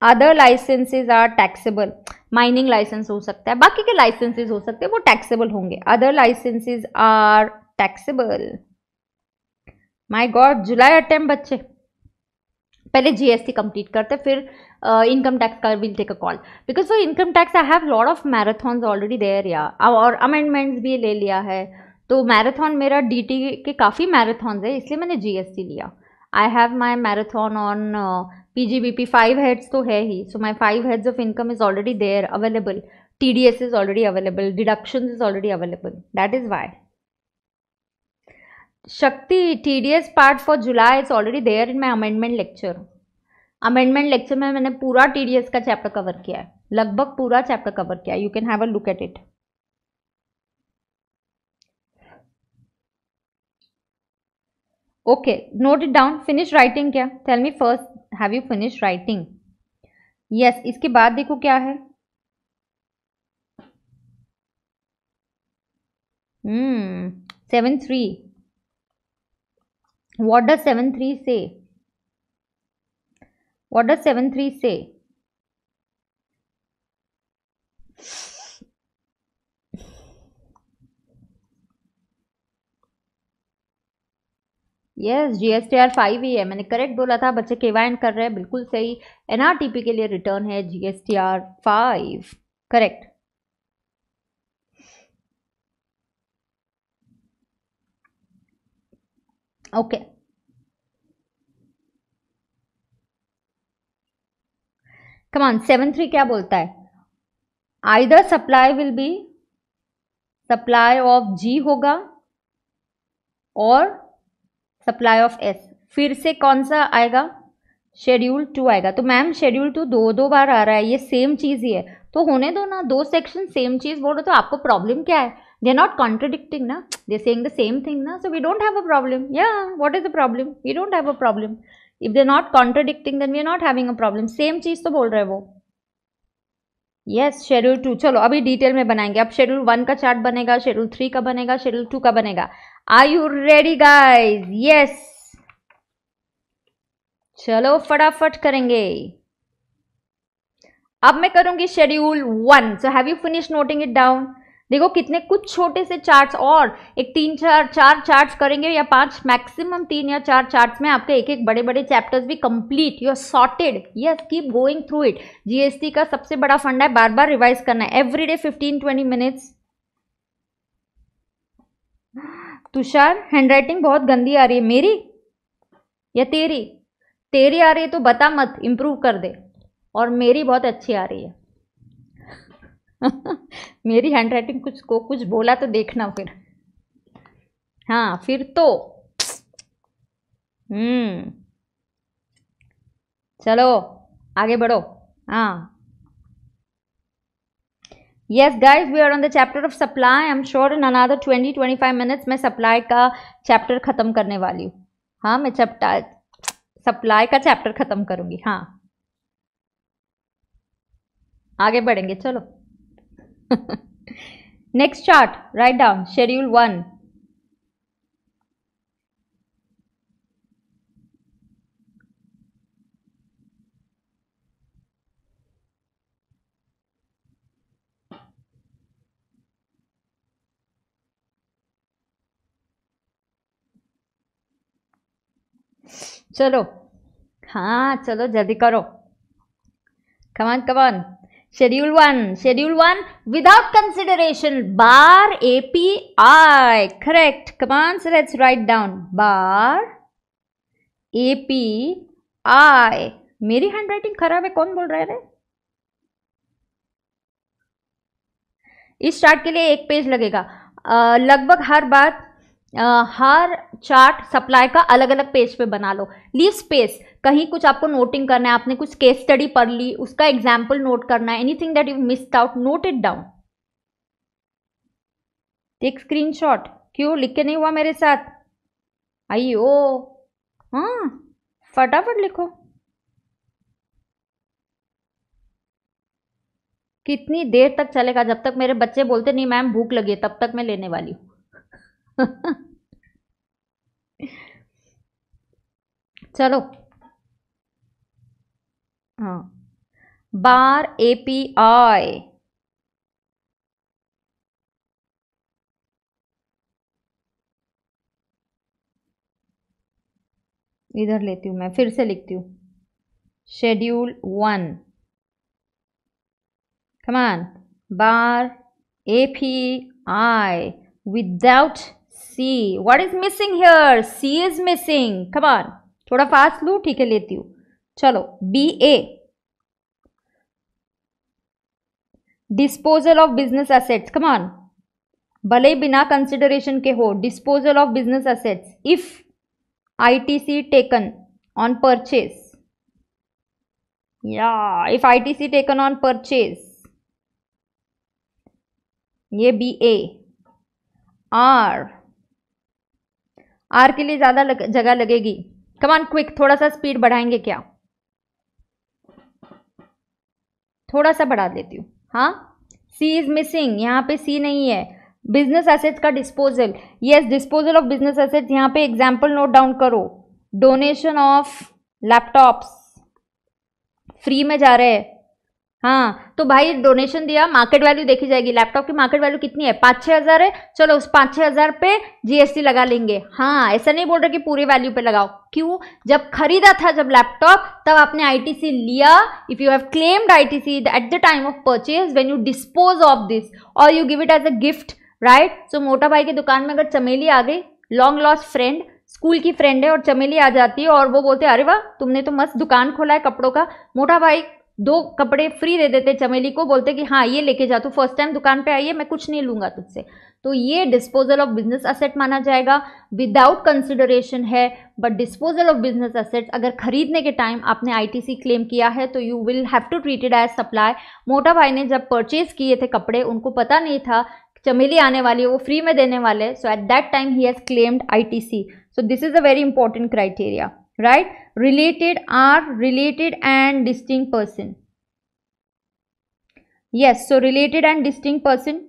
Speaker 1: Other licenses are taxable mining license हो सकता है बाकी के licences हो सकते हैं वो taxable होंगे other licenses are taxable my god जुलाई अटेम्प बच्चे पहले जीएसटी कंप्लीट करते फिर इनकम uh, टैक्स का will take a call because for income tax I have lot of marathons already there या और अमेंडमेंट्स भी ले लिया है तो मैराथन मेरा टी के काफ़ी मैराथॉन्स है इसलिए मैंने टी लिया I have my marathon on P G B P five heads तो है ही so my five heads of income is already there available T D S is already available deduction is already available that is why Shakti TDS part for July is already there in my amendment lecture amendment lecture में मैंने पूरा TDS का chapter cover किया है लगभग पूरा chapter cover किया you can have a look at it okay note it down finish writing क्या tell me first have you finish writing yes इसके बाद देखो क्या है hmm seven three what does 73 say what does 73 say yes G S T R five ही है मैंने correct बोला था बच्चे के वाइन कर रहे हैं बिल्कुल सही एनआरटीपी के लिए रिटर्न है G S T R five correct okay come on seven three क्या बोलता है either supply will be supply of G होगा और सप्लाई ऑफ एस फिर से कौन सा आएगा शेड्यूल टू आएगा तो मैम शेड्यूल टू दो दो बार आ रहा है ये सेम चीज़ ही है तो होने दो ना दो सेक्शन सेम चीज़ बोल रहे तो आपको प्रॉब्लम क्या है they're not contradicting na they're saying the same thing na so we don't have a problem yeah what is the problem we don't have a problem if they're not contradicting then we're not having a problem same cheez to bol rahe ho yes schedule two चलो अभी detail में बनाएंगे अब schedule one का chart बनेगा schedule three का बनेगा schedule two का बनेगा are you ready guys yes चलो फटाफट करेंगे अब मैं करूंगी schedule one so have you finish noting it down देखो कितने कुछ छोटे से चार्ट्स और एक तीन चार चार चार्ट्स करेंगे या पांच मैक्सिमम तीन या चार चार्ट्स में आपके एक एक बड़े बड़े चैप्टर्स भी complete you are sorted yes keep going through it GST का सबसे बड़ा फंड है बार बार रिवाइज करना है every day fifteen twenty minutes Tushar handwriting बहुत गंदी आ रही है मेरी या तेरी तेरी आ रही है तो बता मत इम्प्रूव कर दे और मेरी बहुत अच्छी आ रही है मेरी हैंड राइटिंग कुछ को कुछ बोला तो देखना फिर हाँ फिर तो हम्म चलो आगे बढ़ो हाँ yes guys we are on the chapter of supply I am sure in another twenty twenty five minutes मैं सप्लाई का चैप्टर ख़त्म करने वाली हूँ हाँ मैं चैप्टर सप्लाई का चैप्टर ख़त्म करूंगी हाँ आगे बढ़ेंगे चलो Next chart, write down schedule 1. चलो हाँ चलो जल्दी करो come on come on schedule one schedule one without consideration बार I correct come on sir it's right down बार ए पी आई मेरी हैंड राइटिंग खराब है कौन बोल रहा है इस चार्ट के लिए एक पेज लगेगा लगभग हर बात हर चार्ट सप्लाई का अलग अलग पेज पे बना लो लीव स्पेस कहीं कुछ आपको नोटिंग करना है आपने कुछ केस स्टडी पढ़ ली उसका एग्जाम्पल नोट करना है anything that you missed out note it down एक स्क्रीनशॉट क्यों लिख के नहीं हुआ मेरे साथ आइयो हाँ फटाफट लिखो कितनी देर तक चलेगा जब तक मेरे बच्चे बोलते नहीं मैम भूख लगी तब तक मैं लेने वाली हूँ चलो हाँ बार ए पी आई इधर लेती हूँ मैं फिर से लिखती हूँ शेड्यूल वन कमान बार A P I without C what is missing here C is missing come on थोड़ा फास्ट लू ठीक है लेती हूँ चलो B A disposal of business assets come on भले बिना कंसिडरेशन के हो disposal of business assets if I T C taken on purchase या if I T C taken on purchase ये बी ए आर आर के लिए ज़्यादा लग, जगह लगेगी कमान क्विक थोड़ा सा स्पीड बढ़ाएंगे क्या थोड़ा सा बढ़ा देती हूँ हाँ सी इज़ मिसिंग यहाँ पे सी नहीं है बिजनेस एसेट्स का disposal yes disposal of business assets यहाँ पे एग्जाम्पल नोट डाउन करो डोनेशन ऑफ लैपटॉप्स फ्री में जा रहे हैं हाँ तो भाई डोनेशन दिया मार्केट वैल्यू देखी जाएगी लैपटॉप की मार्केट वैल्यू कितनी है पाँच छः हज़ार है चलो उस पाँच छः हज़ार पे जीएसटी लगा लेंगे हाँ ऐसा नहीं बोल रहे कि पूरे वैल्यू पे लगाओ क्यों जब खरीदा था जब लैपटॉप तब आपने आईटीसी लिया if you have claimed ITC at the time of purchase when you dispose of this और you give it as a gift right so मोटा भाई की दुकान में अगर चमेली आ गई लॉन्ग लॉस्ट फ्रेंड स्कूल की फ्रेंड है और चमेली आ जाती है और वो बोलते हैं अरे वाह तुमने तो मस्त दुकान खोला है कपड़ों का मोटा भाई दो कपड़े फ्री दे देते चमेली को बोलते कि हाँ ये लेके जा तू फर्स्ट टाइम दुकान पे आई है मैं कुछ नहीं लूँगा तुझसे तो ये डिस्पोजल ऑफ बिजनेस असेट माना जाएगा विदाउट कंसिडरेशन है but disposal of business asset अगर खरीदने के टाइम आपने आईटीसी क्लेम किया है तो you will have to treated as supply मोटा भाई ने जब परचेज किए थे कपड़े उनको पता नहीं था चमेली आने वाली है वो फ्री में देने वाले सो एट दैट टाइम ही has claimed I T C so this is a very important criteria right related are related and distinct person yes so related and distinct person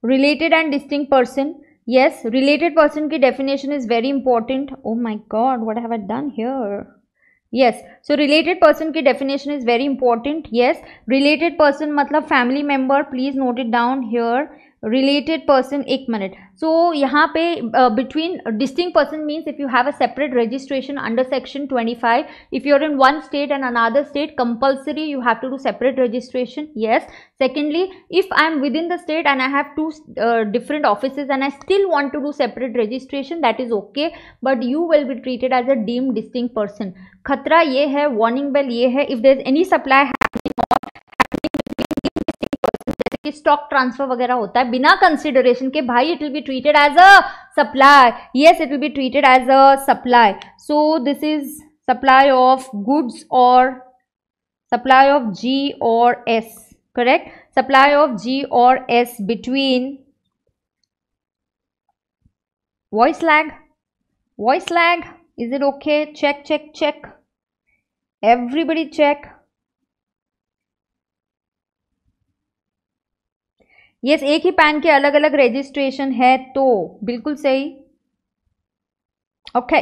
Speaker 1: related and distinct person yes related person ki definition is very important oh my god what have i done here yes so related person ki definition is very important yes related person matlab family member please note it down here related person एक minute so यहाँ पे between distinct person means if you have a separate registration under section twenty five if you are in one state and another state compulsory you have to do separate registration yes secondly if I am within the state and I have two different office and I still want to do separate registration that is okay but you will be treated as a deemed distinct person खतरा ये है warning bell ये है if there is any supply कि stock transfer वगैरह होता है बिना कंसिडरेशन के भाई it will be treated as a supply yes it will be treated as a supply so this is supply of goods और सप्लाई ऑफ जी और S correct supply of G और S between voice lag voice lag is it okay check check check everybody check yes एक ही pan के अलग अलग registration है तो बिल्कुल सही okay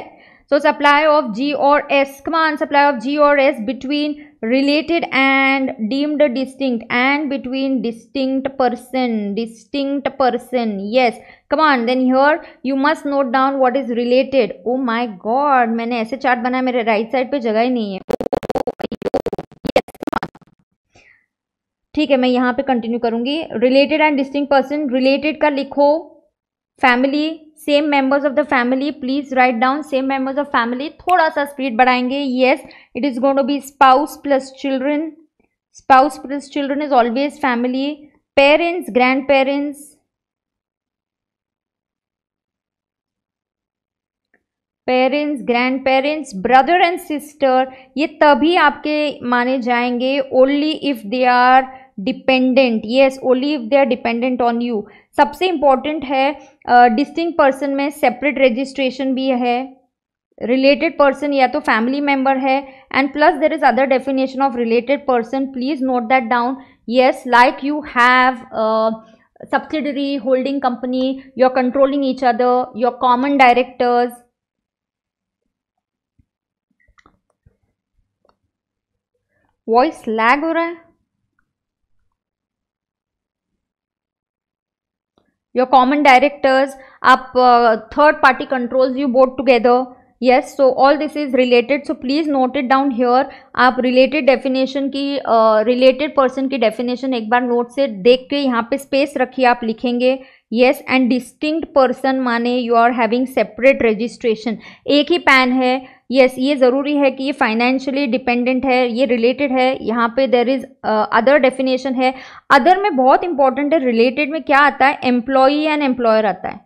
Speaker 1: so supply of G और S come on supply of G और S between related and deemed distinct and between distinct person distinct person yes come on then here you must note down what is related oh my god मैंने ऐसे chart बनाया मेरे right side पर जगह ही नहीं है oh ठीक है मैं यहाँ पे कंटिन्यू करूँगी related and distinct person related का लिखो family same members of the family please write down same members of family थोड़ा सा स्पीड बढ़ाएंगे yes it is going to be spouse plus children spouse plus children is always family parents grandparents parents grandparents brother and sister ये तभी आपके माने जाएंगे only if they are dependent yes only if they are dependent on you सबसे important है distinct uh, person में separate registration भी है रिलेटेड पर्सन या तो फैमिली मेम्बर है and plus there is other definition of related person please note that down yes like you have subsidiary holding company your controlling each other your common directors voice lag हो रहा है your common directors up uh, third party controls you both together yes so all this is related so please note it down here aap related definition ki uh, related person ki definition ek bar note se dekh ke yahan pe space रखिए aap likhenge yes and distinct person माने you are having separate registration एक ही PAN है yes yes, ये ज़रूरी है कि ये फाइनेंशियली डिपेंडेंट है ये रिलेटेड है यहाँ पे देर इज़ अदर डेफिनेशन है अदर में बहुत इंपॉर्टेंट है रिलेटेड में क्या आता है एम्प्लॉई एंड एम्प्लॉयर आता है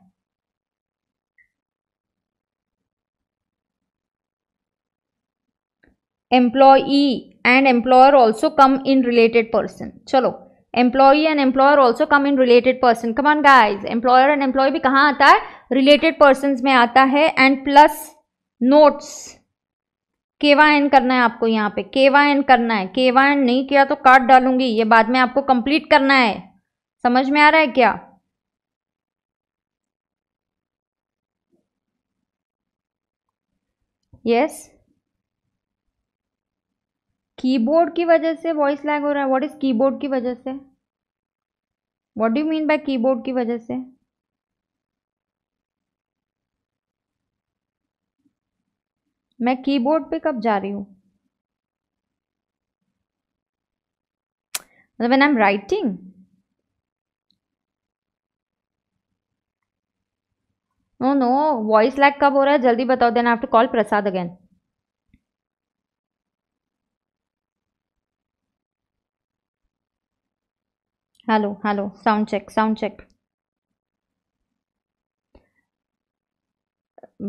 Speaker 1: employee and employer also come in related person चलो employee and employer also come in related person come on guys employer and employee भी कहाँ आता है रिलेटेड पर्सन में आता है एंड प्लस नोट्स केवा एन करना है आपको यहाँ पे केवा एन करना है केवा एन नहीं किया तो कार्ड डालूंगी ये बाद में आपको कंप्लीट करना है समझ में आ रहा है क्या यस yes? कीबोर्ड की वजह से वॉइस लैग हो रहा है व्हाट इज़ कीबोर्ड की वजह से what do mean by keyboard की वजह से मैं कीबोर्ड पे कब जा रही हूँ मतलब when I am writing no no voice lag कब हो रहा है जल्दी बताओ then I have to call Prasad again hello hello sound check sound check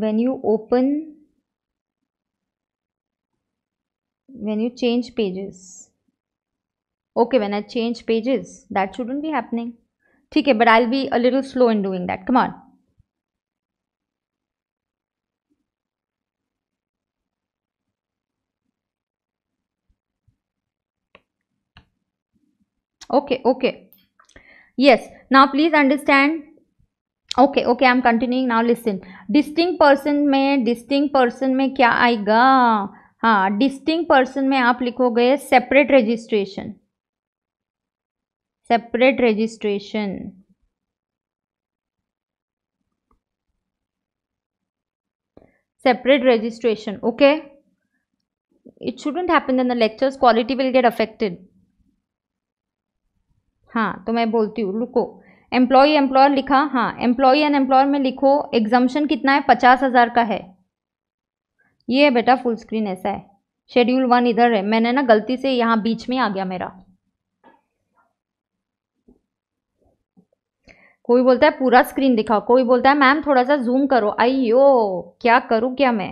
Speaker 1: when you open when you change pages okay when i change pages that shouldn't be happening okay but i'll be a little slow in doing that come on okay okay yes now please understand okay okay i'm continuing now listen distinct person mein distinct person mein kya aayega ha distinct person mein aap likhoge separate registration separate registration separate registration okay it shouldn't happen in the lectures quality will get affected हाँ तो मैं बोलती हूँ रुको employ employer लिखा हाँ employee and employer में लिखो एग्जाम्शन कितना है पचास हज़ार का है ये है बेटा फुल स्क्रीन ऐसा है शेड्यूल वन इधर है मैंने ना गलती से यहाँ बीच में आ गया मेरा कोई बोलता है पूरा स्क्रीन दिखाओ कोई बोलता है मैम थोड़ा सा जूम करो अयो क्या करूँ क्या मैं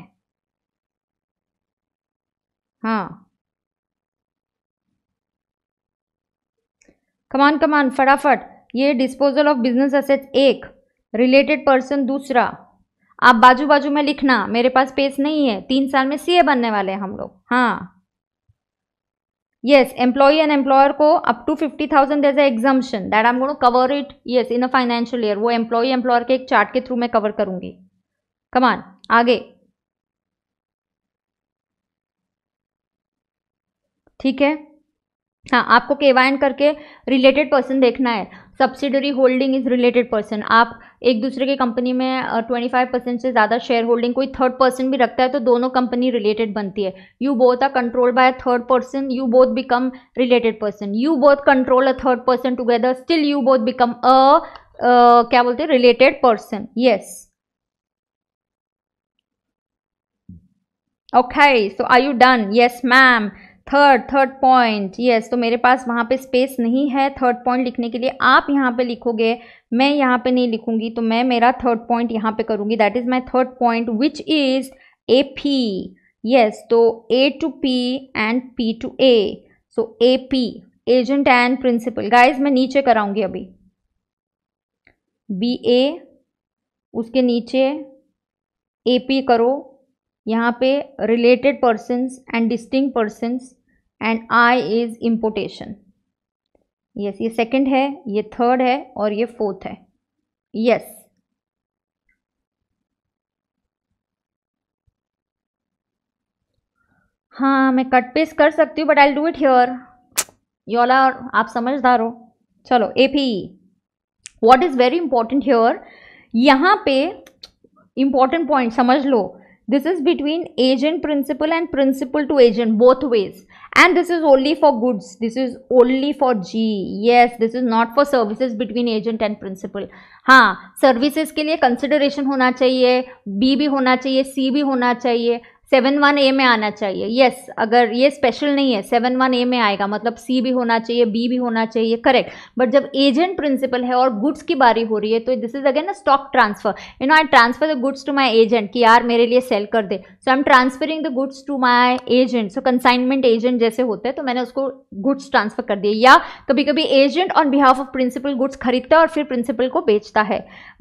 Speaker 1: हाँ कमान कमान फटाफट ये डिस्पोजल ऑफ बिजनेस असेट एक रिलेटेड पर्सन दूसरा आप बाजू बाजू में लिखना मेरे पास स्पेस नहीं है तीन साल में सीए बनने वाले हैं हम लोग हाँ यस एम्प्लॉय एंड एम्प्लॉयर को up to fifty thousand as a exemption that I'm gonna cover it yes in a financial year वो एम्प्लॉय एम्प्लॉयर के एक चार्ट के थ्रू मैं कवर करूंगी कमान आगे ठीक है हाँ आपको एन करके रिलेटेड पर्सन देखना है subsidiary holding is related person आप एक दूसरे की कंपनी में ट्वेंटी फाइव परसेंट से ज़्यादा शेयर होल्डिंग कोई थर्ड पर्सन भी रखता है तो दोनों कंपनी रिलेटेड बनती है you both are control by a third person you both become related person you both control a third person together still you both become a क्या बोलते हैं related person yes okay so are you done yes ma'am third third point yes तो मेरे पास वहाँ पे space नहीं है third point लिखने के लिए आप यहाँ पे लिखोगे मैं यहाँ पे नहीं लिखूँगी तो मैं मेरा थर्ड पॉइंट यहाँ पे करूँगी that is my third point which is A P yes तो A to P and P to A so A P agent and principal guys मैं नीचे कराऊँगी अभी बी ए उसके नीचे ए पी करो यहाँ पे related persons and distinct persons and I is importation yes ये सेकेंड है ये थर्ड है और ये फोर्थ है यस yes. हाँ मैं कट पेस कर सकती हूँ but I do it here योला आप समझदार हो चलो A P what is very important here यहाँ पे इम्पॉर्टेंट पॉइंट समझ लो this is between agent principal and principal to agent both ways and this is only for goods this is only for g yes this is not for services between agent and principal हाँ services के लिए consideration होना चाहिए B भी होना चाहिए सी भी होना चाहिए सेवन वन ए में आना चाहिए यस yes, अगर ये स्पेशल नहीं है सेवन वन ए में आएगा मतलब सी भी होना चाहिए बी भी होना चाहिए करेक्ट बट जब एजेंट प्रिंसिपल है और गुड्स की बारी हो रही है तो this is again a stock transfer you know I transfer the goods to my agent कि यार मेरे लिए सेल कर दे so I am transferring the goods to my agent so consignment agent जैसे होते हैं तो मैंने उसको गुड्स ट्रांसफर कर दिए या कभी कभी agent on behalf of principal goods खरीदता है और फिर प्रिंसिपल को बेचता है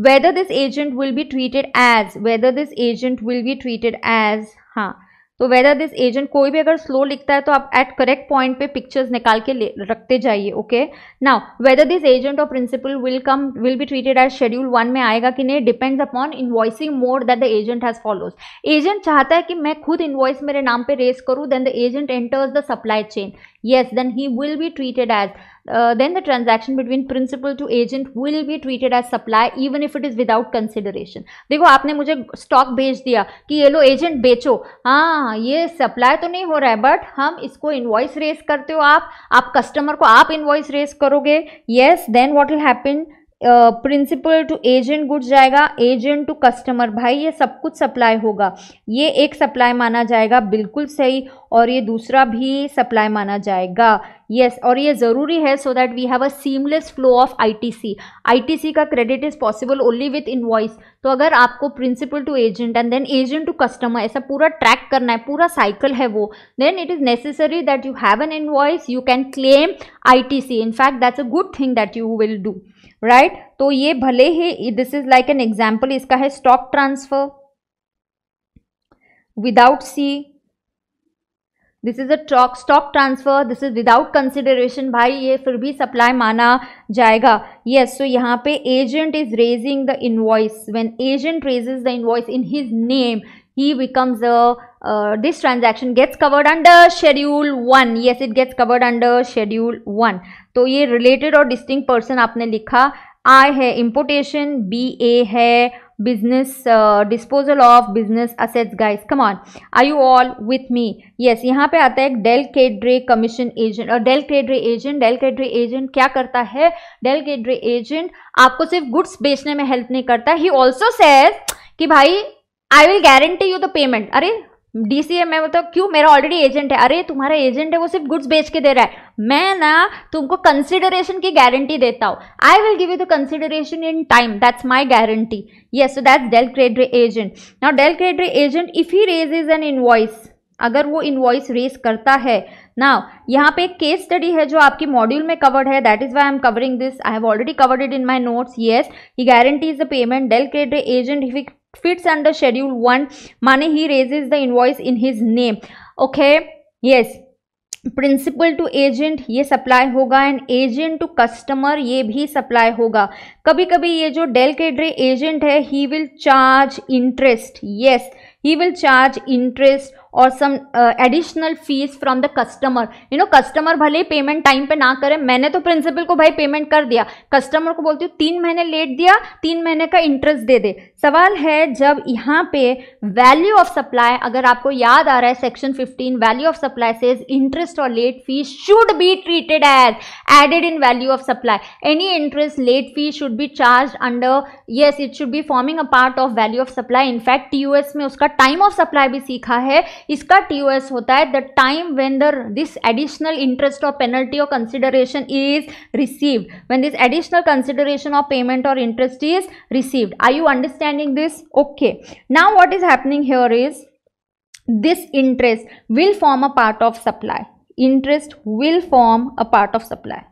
Speaker 1: whether this agent will be treated as whether this agent will be treated as हाँ तो वेदर दिस एजेंट कोई भी अगर स्लो लिखता है तो आप एट करेक्ट पॉइंट पे पिक्चर्स निकाल के रखते जाइए okay now whether this agent और principal will come will be treated as schedule one में आएगा कि नहीं depends upon invoicing mode that the agent has follows agent चाहता है कि मैं खुद इन्वॉइस मेरे नाम पे रेस करूँ then the agent enters the supply chain yes then he will be treated as uh, then the transaction between principal to agent will be treated as supply even if it is without consideration देखो आपने मुझे stock भेज दिया कि ये लो agent बेचो हाँ ये supply तो नहीं हो रहा है but हम इसको invoice raise करते हो आप आप customer को आप invoice raise करोगे yes then what will happen principal to agent good जाएगा एजेंट टू कस्टमर भाई ये सब कुछ सप्लाई होगा ये एक सप्लाई माना जाएगा बिल्कुल सही और ये दूसरा भी सप्लाई माना जाएगा यस और ये ज़रूरी है so that we have a seamless flow of ITC ITC का credit is possible only with invoice तो अगर आपको principal to agent and then agent to customer ऐसा पूरा ट्रैक करना है पूरा साइकिल है वो then it is necessary that you have an invoice you can claim ITC in fact that's a good thing that you will do right तो ये भले ही this is like an example इसका है stock transfer without C this is a truck stock transfer this is without consideration भाई ये फिर भी सप्लाई माना जाएगा येस सो यहाँ पे agent is raising the in invoice when agent raises the invoice in his name he becomes a this transaction gets covered under schedule one yes it gets covered under schedule one तो ये related और distinct person आपने लिखा आई है importation B A है business disposal of business assets guys come on I you all with me yes यहाँ पे आता है डेल केड्रे कमीशन एजेंट और del credere agent del credere agent क्या करता है डेल केड्रे एजेंट आपको सिर्फ गुड्स बेचने में हेल्प नहीं करता ही ऑल्सो सेज कि भाई I will guarantee you the payment अरे डीसीए में मतलब क्यों मेरा ऑलरेडी एजेंट है अरे तुम्हारा एजेंट है वो सिर्फ गुड्स बेच के दे रहा है मैं ना तुमको कंसिडरेशन की गारंटी देता हूँ I will give you the consideration in time that's my guarantee yes so that's del credere agent now del credere agent if he raises an invoice अगर वो इनवॉइस रेस करता है ना यहाँ पे एक केस स्टडी है जो आपकी मॉड्यूल में कवर्ड है that is why I am covering this I have already covered it in my notes yes he is the payment del credere agent if it schedule one माने he raises the in invoice in his name okay yes principal to agent ये supply होगा and agent to customer ये भी supply होगा कभी कभी ये जो डेल केड्रे एजेंट है he will charge interest yes he will charge interest और some additional fees from the customer you know customer भले ही पेमेंट टाइम पे ना करे मैंने तो प्रिंसिपल को भाई पेमेंट कर दिया कस्टमर को बोलती हूँ तीन महीने लेट दिया तीन महीने का इंटरेस्ट दे दे सवाल है जब यहाँ पे वैल्यू ऑफ सप्लाई अगर आपको याद आ रहा है section 15 value of supply says interest और late fee should be treated as added in value of supply any interest late fee should be charge under yes it should be forming a part of value of supply in fact T में उसका time of supply भी सीखा है इसका T होता है the time when the this additional interest और penalty और consideration is received when this additional consideration of payment और interest is received I you understand understanding this okay now what is happening here is this interest will form a part of supply interest will form a part of supply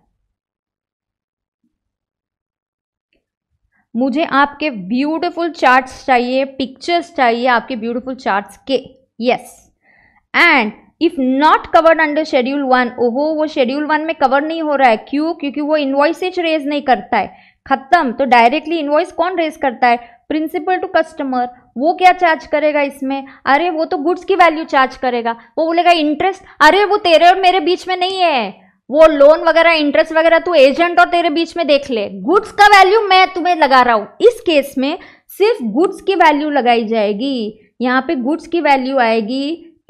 Speaker 1: मुझे आपके beautiful charts चाहिए pictures चाहिए आपके beautiful charts के yes and if not covered under schedule one ओहो वो schedule one में cover नहीं हो रहा है क्यों क्योंकि वो इन्वॉइसेज रेज नहीं करता है खत्म तो डायरेक्टली इन्वॉइस कौन रेज करता है प्रिंसिपल टू कस्टमर वो क्या चार्ज करेगा इसमें अरे वो तो गुड्स की वैल्यू चार्ज करेगा वो बोलेगा इंटरेस्ट अरे वो तेरे और मेरे बीच में नहीं है वो लोन वगैरह इंटरेस्ट वगैरह तू एजेंट और तेरे बीच में देख ले गुड्स का वैल्यू मैं तुम्हें लगा रहा हूँ इस केस में सिर्फ गुड्स की वैल्यू लगाई जाएगी यहाँ पे गुड्स की वैल्यू आएगी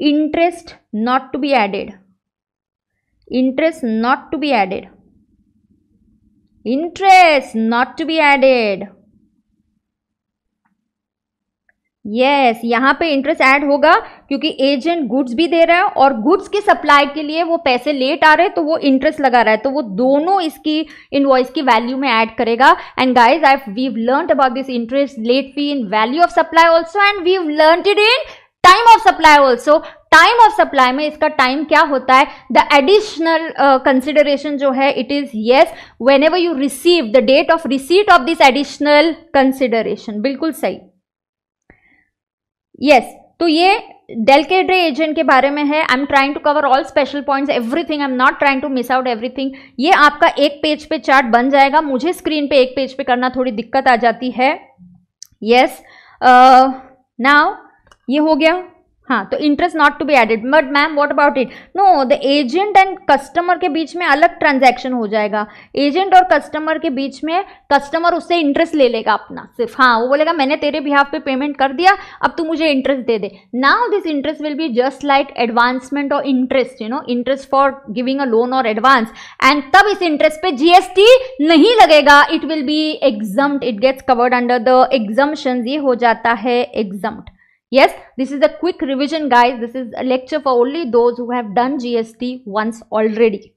Speaker 1: interest not to be added interest not to be added interest not to be added yes यहाँ पे इंटरेस्ट ऐड होगा क्योंकि एजेंट गुड्स भी दे रहा है और गुड्स की सप्लाई के लिए वो पैसे लेट आ रहे हैं तो वो इंटरेस्ट लगा रहा है तो वो दोनों इसकी इनवॉइस की वैल्यू में ऐड करेगा and guys I we learn about this interest late fee in value of supply also and we've learn it in time of supply also time of supply में इसका टाइम क्या होता है the additional consideration जो है it is yes whenever you receive the date of receipt of this additional consideration बिल्कुल सही yes तो ये डेलकेड्रे एजेंट के बारे में है I am trying to cover all special points everything I am not trying to miss out everything ये आपका एक पेज पे चार्ट बन जाएगा मुझे स्क्रीन पे एक पेज पे करना थोड़ी दिक्कत आ जाती है यस नाउ uh, ये हो गया हाँ तो interest not to be added but ma'am what about it no the agent and customer के बीच में अलग ट्रांजैक्शन हो जाएगा एजेंट और कस्टमर के बीच में कस्टमर उससे इंटरेस्ट ले लेगा अपना सिर्फ हाँ वो बोलेगा मैंने तेरे बिहाफ पे पेमेंट कर दिया अब तू मुझे इंटरेस्ट दे दे now this interest will be just like advancement और interest you know interest for giving a loan और एडवांस एंड तब इस इंटरेस्ट पे जीएसटी नहीं लगेगा it will be exempt it gets covered under the exemption ये हो जाता है एग्जम्ड yes this is a quick revision guys this is a lecture for only those who have done gst once already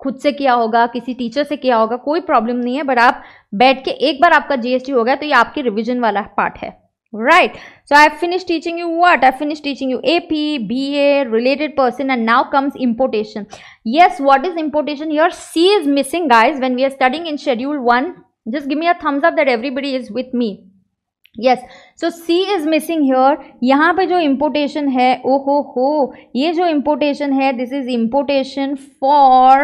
Speaker 1: खुद से किया होगा किसी टीचर से किया होगा कोई प्रॉब्लम नहीं है बट आप बैठ के एक बार आपका जीएसटी हो गया तो ये आपके रिवीजन वाला पार्ट है right so I have finish teaching you what I finish teaching you AP BA related person and now comes importation yes what is importation your C is missing guys when we are studying in schedule one just give me a thumbs up that everybody is with me yes so C is missing here यहाँ पे जो importation है ओ हो हो ये जो importation है this is importation for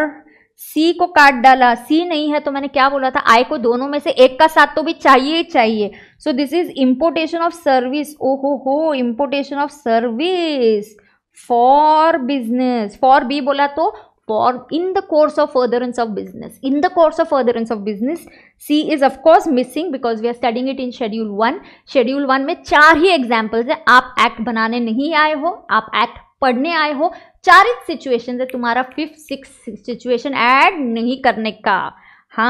Speaker 1: C को काट डाला सी नहीं है तो मैंने क्या बोला था आई को दोनों में से एक का साथ तो भी चाहिए ही चाहिए so this is importation of service ओ हो हो importation of service for business for B बोला तो for in the course of furtherance of business. In the course of furtherance of business, C is of course missing because we are studying it in schedule 1 schedule 1 mein char hi examples hai aap act banane nahi aaye ho aap act padhne aaye ho char hi situations hai tumhara fifth sixth situation add nahi karne ka ha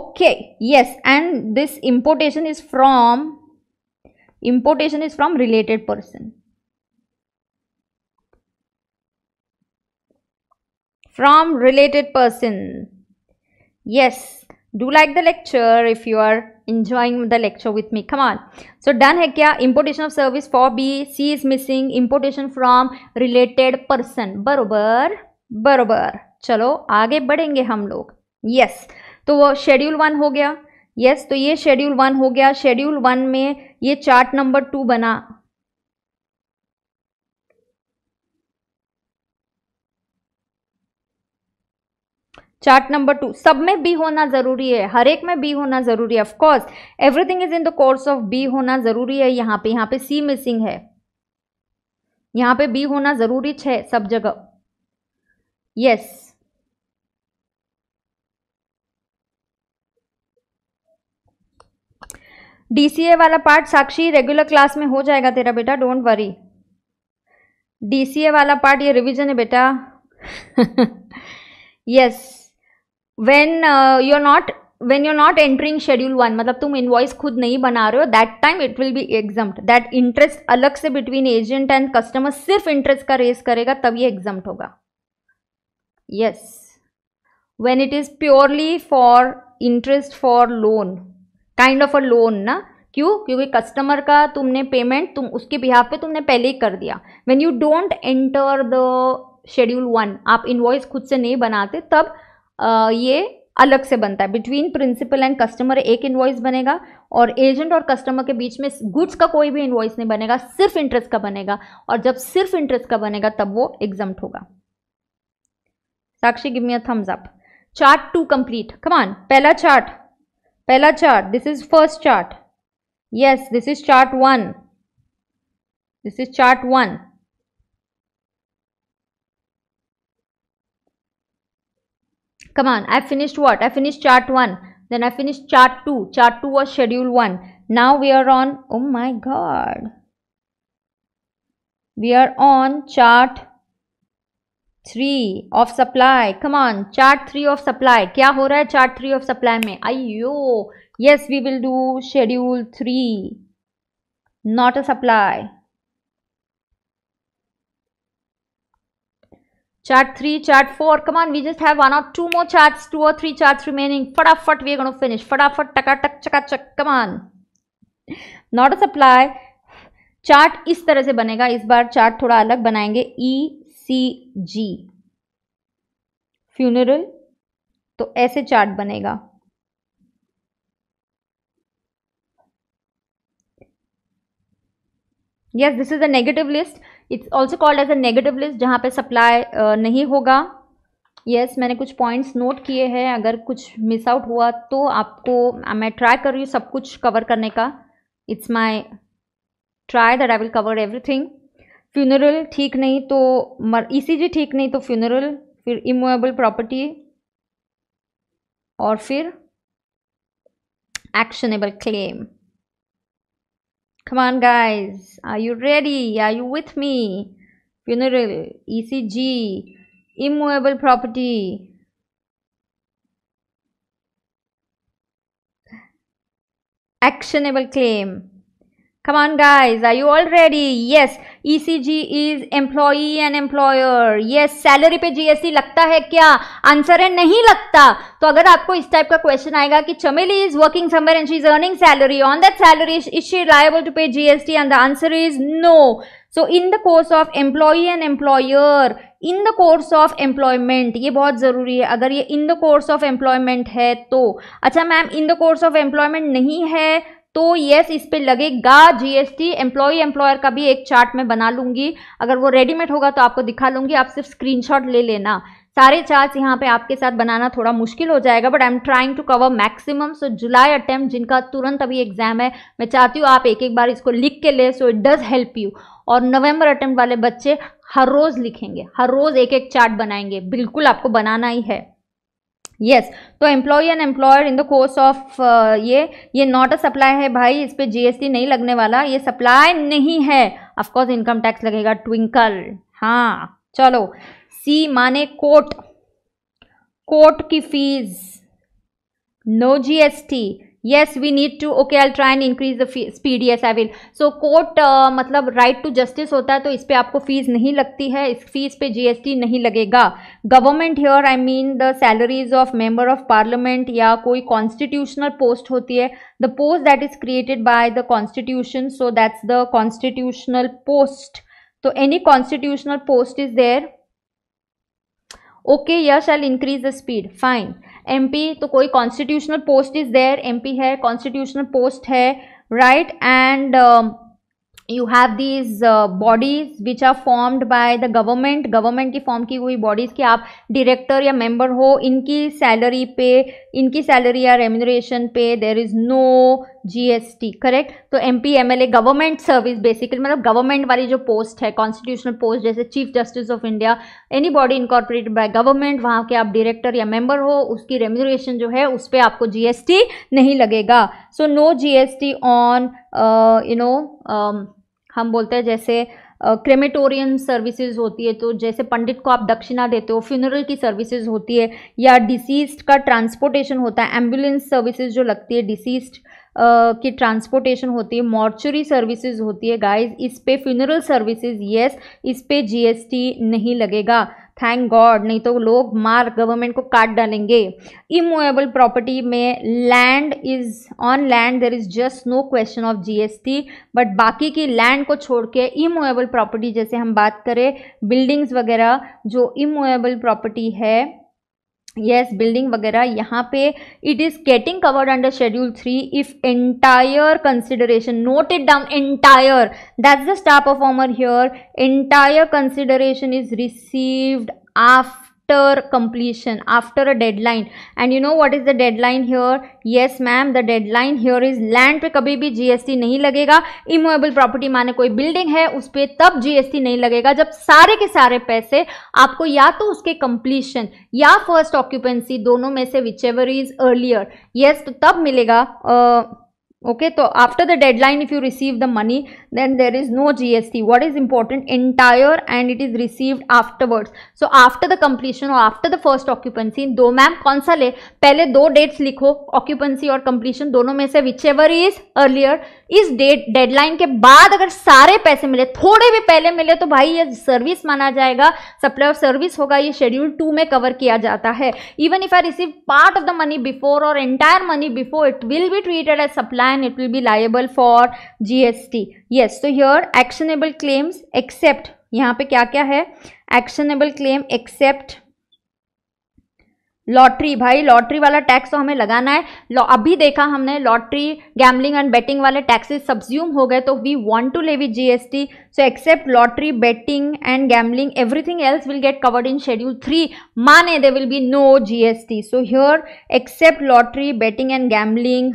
Speaker 1: okay yes and this importation is from importation is from related person from related person. Yes, do like the lecture if you are enjoying the lecture with me. Come on. So done hai kya importation of service for B, C is missing, importation from related person. barobar barobar chalo aage badhenge hum log yes. to wo schedule 1 ho gaya yes yes, तो ये schedule one हो गया schedule one में ये chart number two बना chart number two सब में B होना ज़रूरी है हर एक में बी होना ज़रूरी है of course everything is in the course of B होना ज़रूरी है यहाँ पे यहाँ पे सी मिसिंग है यहाँ पे बी होना ज़रूरी है सब जगह यस डीसीए वाला पार्ट साक्षी रेगुलर क्लास में हो जाएगा तेरा बेटा डोंट वरी डीसीए वाला पार्ट ये रिवीजन है बेटा yes yes. When you're not when you're not not schedule one मतलब तुम इन्वॉइस खुद नहीं बना रहे हो that time it will be exempt that interest अलग से बिटवीन एजेंट एंड कस्टमर सिर्फ इंटरेस्ट का रेस करेगा तब ये होगा yes when it is purely for interest for loan kind of a loan ना क्यों क्योंकि कस्टमर का तुमने पेमेंट तुम उसके बिहाफ पे तुमने पहले ही कर दिया when you don't enter the schedule one आप इन्वॉइस खुद से नहीं बनाते तब ये अलग से बनता है बिटवीन प्रिंसिपल एंड कस्टमर एक इन्वॉइस बनेगा और एजेंट और कस्टमर के बीच में गुड्स का कोई भी इन्वॉइस नहीं बनेगा सिर्फ इंटरेस्ट का बनेगा और जब सिर्फ इंटरेस्ट का बनेगा तब वो एग्जाम होगा Sakshi give me a thumbs up chart two complete come on पहला चार्ट पहला chart this is first chart yes this is chart one this is chart one Come on, I finished what? I finished chart 1. Then I finished chart 2. Chart 2 was schedule 1. Now we are on, oh my god. We are on chart 3 of supply. Come on, chart 3 of supply. Kya ho raha hai chart 3 of supply mein? Ayo! Yes, we will do schedule 3. Not a supply. chart 3 chart 4 come on we just have one or two more charts two or three charts remaining fatafat are going to finish fatafat taka tak chaka chak come on not a supply chart is tarah se banega is bar chart thoda alag banayenge e c g funeral to aise chart banega yes this is a negative list it's also called as a negative list जहाँ पे supply uh, नहीं होगा yes yes, मैंने कुछ points note किए हैं अगर कुछ मिस आउट हुआ तो आपको मैं ट्राई कर रही हूँ सब कुछ कवर करने का it's my try that I will cover everything funeral ठीक नहीं तो मर ई e ठीक नहीं तो फ्यूनरल फिर इमोएबल प्रॉपर्टी और फिर actionable claim Come on, guys. Are you ready? Are you with me? Funeral, ECG, immovable property. Actionable claim. Come on, guys. Are you all ready? Yes. ECG is employee and employer ये salary पे GST लगता है क्या answer है नहीं लगता तो अगर आपको इस टाइप का क्वेश्चन आएगा कि Chameli is working somewhere and she is earning salary on that salary is she liable to pay GST and the answer is no so in the course of employee and employer in the course of employment ये बहुत ज़रूरी है अगर ये in the course of employment है तो अच्छा ma'am in the course of employment नहीं है तो यस इस पर लगेगा जीएसटी एम्प्लॉय एम्प्लॉयर का भी एक चार्ट मैं बना लूंगी अगर वो रेडीमेड होगा तो आपको दिखा लूंगी आप सिर्फ स्क्रीनशॉट ले लेना सारे चार्ज यहाँ पे आपके साथ बनाना थोड़ा मुश्किल हो जाएगा but I am trying to cover maximum so जुलाई अटैम्प्ट जिनका तुरंत अभी एग्जाम है मैं चाहती हूँ आप एक एक बार इसको लिख के ले so it does help you और नवंबर अटैम्प्ट वाले बच्चे हर रोज़ लिखेंगे हर रोज़ एक एक चार्ट बनाएंगे बिल्कुल आपको बनाना ही है यस तो employee and employer in the course of ये ये नॉट अ सप्लाई है भाई इस पर जीएसटी नहीं लगने वाला ये सप्लाई नहीं है ऑफकोर्स इनकम टैक्स लगेगा ट्विंकल हाँ चलो सी माने कोर्ट कोर्ट की fees no GST yes we need to okay I try and increase the speed yes I will so court मतलब राइट टू जस्टिस होता है तो इस पर आपको फीस नहीं लगती है इस फीस पे जीएसटी नहीं लगेगा government here I mean the salaries of member of parliament या कोई कॉन्स्टिट्यूशनल पोस्ट होती है the post that is created by the constitution so that's the constitutional post तो any constitutional post is there okay yes I increase the speed fine MP तो कोई constitutional post is there MP है constitutional post है right and you have these bodies which are formed by the government government की form की हुई bodies की आप director या मेम्बर हो इनकी सैलरी पे इनकी सैलरी या remuneration पे no G S GST correct तो M P M L A government service basically मतलब गवर्नमेंट वाली जो पोस्ट है कॉन्स्टिट्यूशनल पोस्ट जैसे chief justice of India any body incorporated by government वहाँ के आप डायरेक्टर या मेंबर हो उसकी रेम्यूरेशन जो है उस पर आपको जीएसटी नहीं लगेगा so no GST on you know हम बोलते हैं जैसे क्रेमेटोरियम uh, सर्विसेज होती है तो जैसे पंडित को आप दक्षिणा देते हो फ्यूनरल की सर्विसेज होती है या डिसीज्ड का ट्रांसपोर्टेशन होता है एम्बुलेंस सर्विसेज जो लगती है डिसीज्ड की ट्रांसपोर्टेशन होती है मॉर्चरी सर्विसेज होती है गाइस इस पे फ्यूनरल सर्विसेज यस इस पे जीएसटी नहीं लगेगा थैंक गॉड नहीं तो लोग मार गवर्नमेंट को काट डालेंगे इमोएबल प्रॉपर्टी में land is on land there is just no question of GST but बाकी की लैंड को छोड़ के इमोएबल प्रॉपर्टी जैसे हम बात करें बिल्डिंग्स वगैरह जो इमोएबल प्रॉपर्टी है येस बिल्डिंग वगैरह यहाँ पे it is getting covered under schedule three if entire consideration note it down entire that's the star performer here entire consideration is received of after completion after a deadline and you know what is the deadline here yes ma'am the deadline here is land पे कभी भी GST नहीं लगेगा इमोएबल property माने कोई building है उस पर तब जीएसटी नहीं लगेगा जब सारे के सारे पैसे आपको या तो उसके कंप्लीशन या फर्स्ट ऑक्यूपेंसी दोनों में से whichever is earlier yes तो तब मिलेगा ओके okay, तो after the deadline if you receive the money then there is no GST. What is important? Entire and it is received afterwards. So after the completion or after the first occupancy, दो ma'am कौन सा ले पहले दो dates लिखो occupancy और completion दोनों में से विच एवर इज अर्लियर इस डेट डेडलाइन के बाद अगर सारे पैसे मिले थोड़े भी पहले मिले तो भाई ये सर्विस माना जाएगा सप्लाई ऑफ सर्विस होगा ये शेड्यूल टू में कवर किया जाता है even if I receive part of the money before और entire money before it will be treated as supply and it will be liable for GST yes yes so your actionable claims except यहाँ पे क्या क्या है actionable claim except lottery भाई lottery वाला tax तो हमें लगाना है अभी देखा हमने लॉटरी गैमलिंग एंड बेटिंग वाले टैक्सेस सब्ज्यूम हो गए तो we want to levy GST so except lottery betting and gambling everything else will get covered in schedule three माने they will be no GST so here except lottery betting and gambling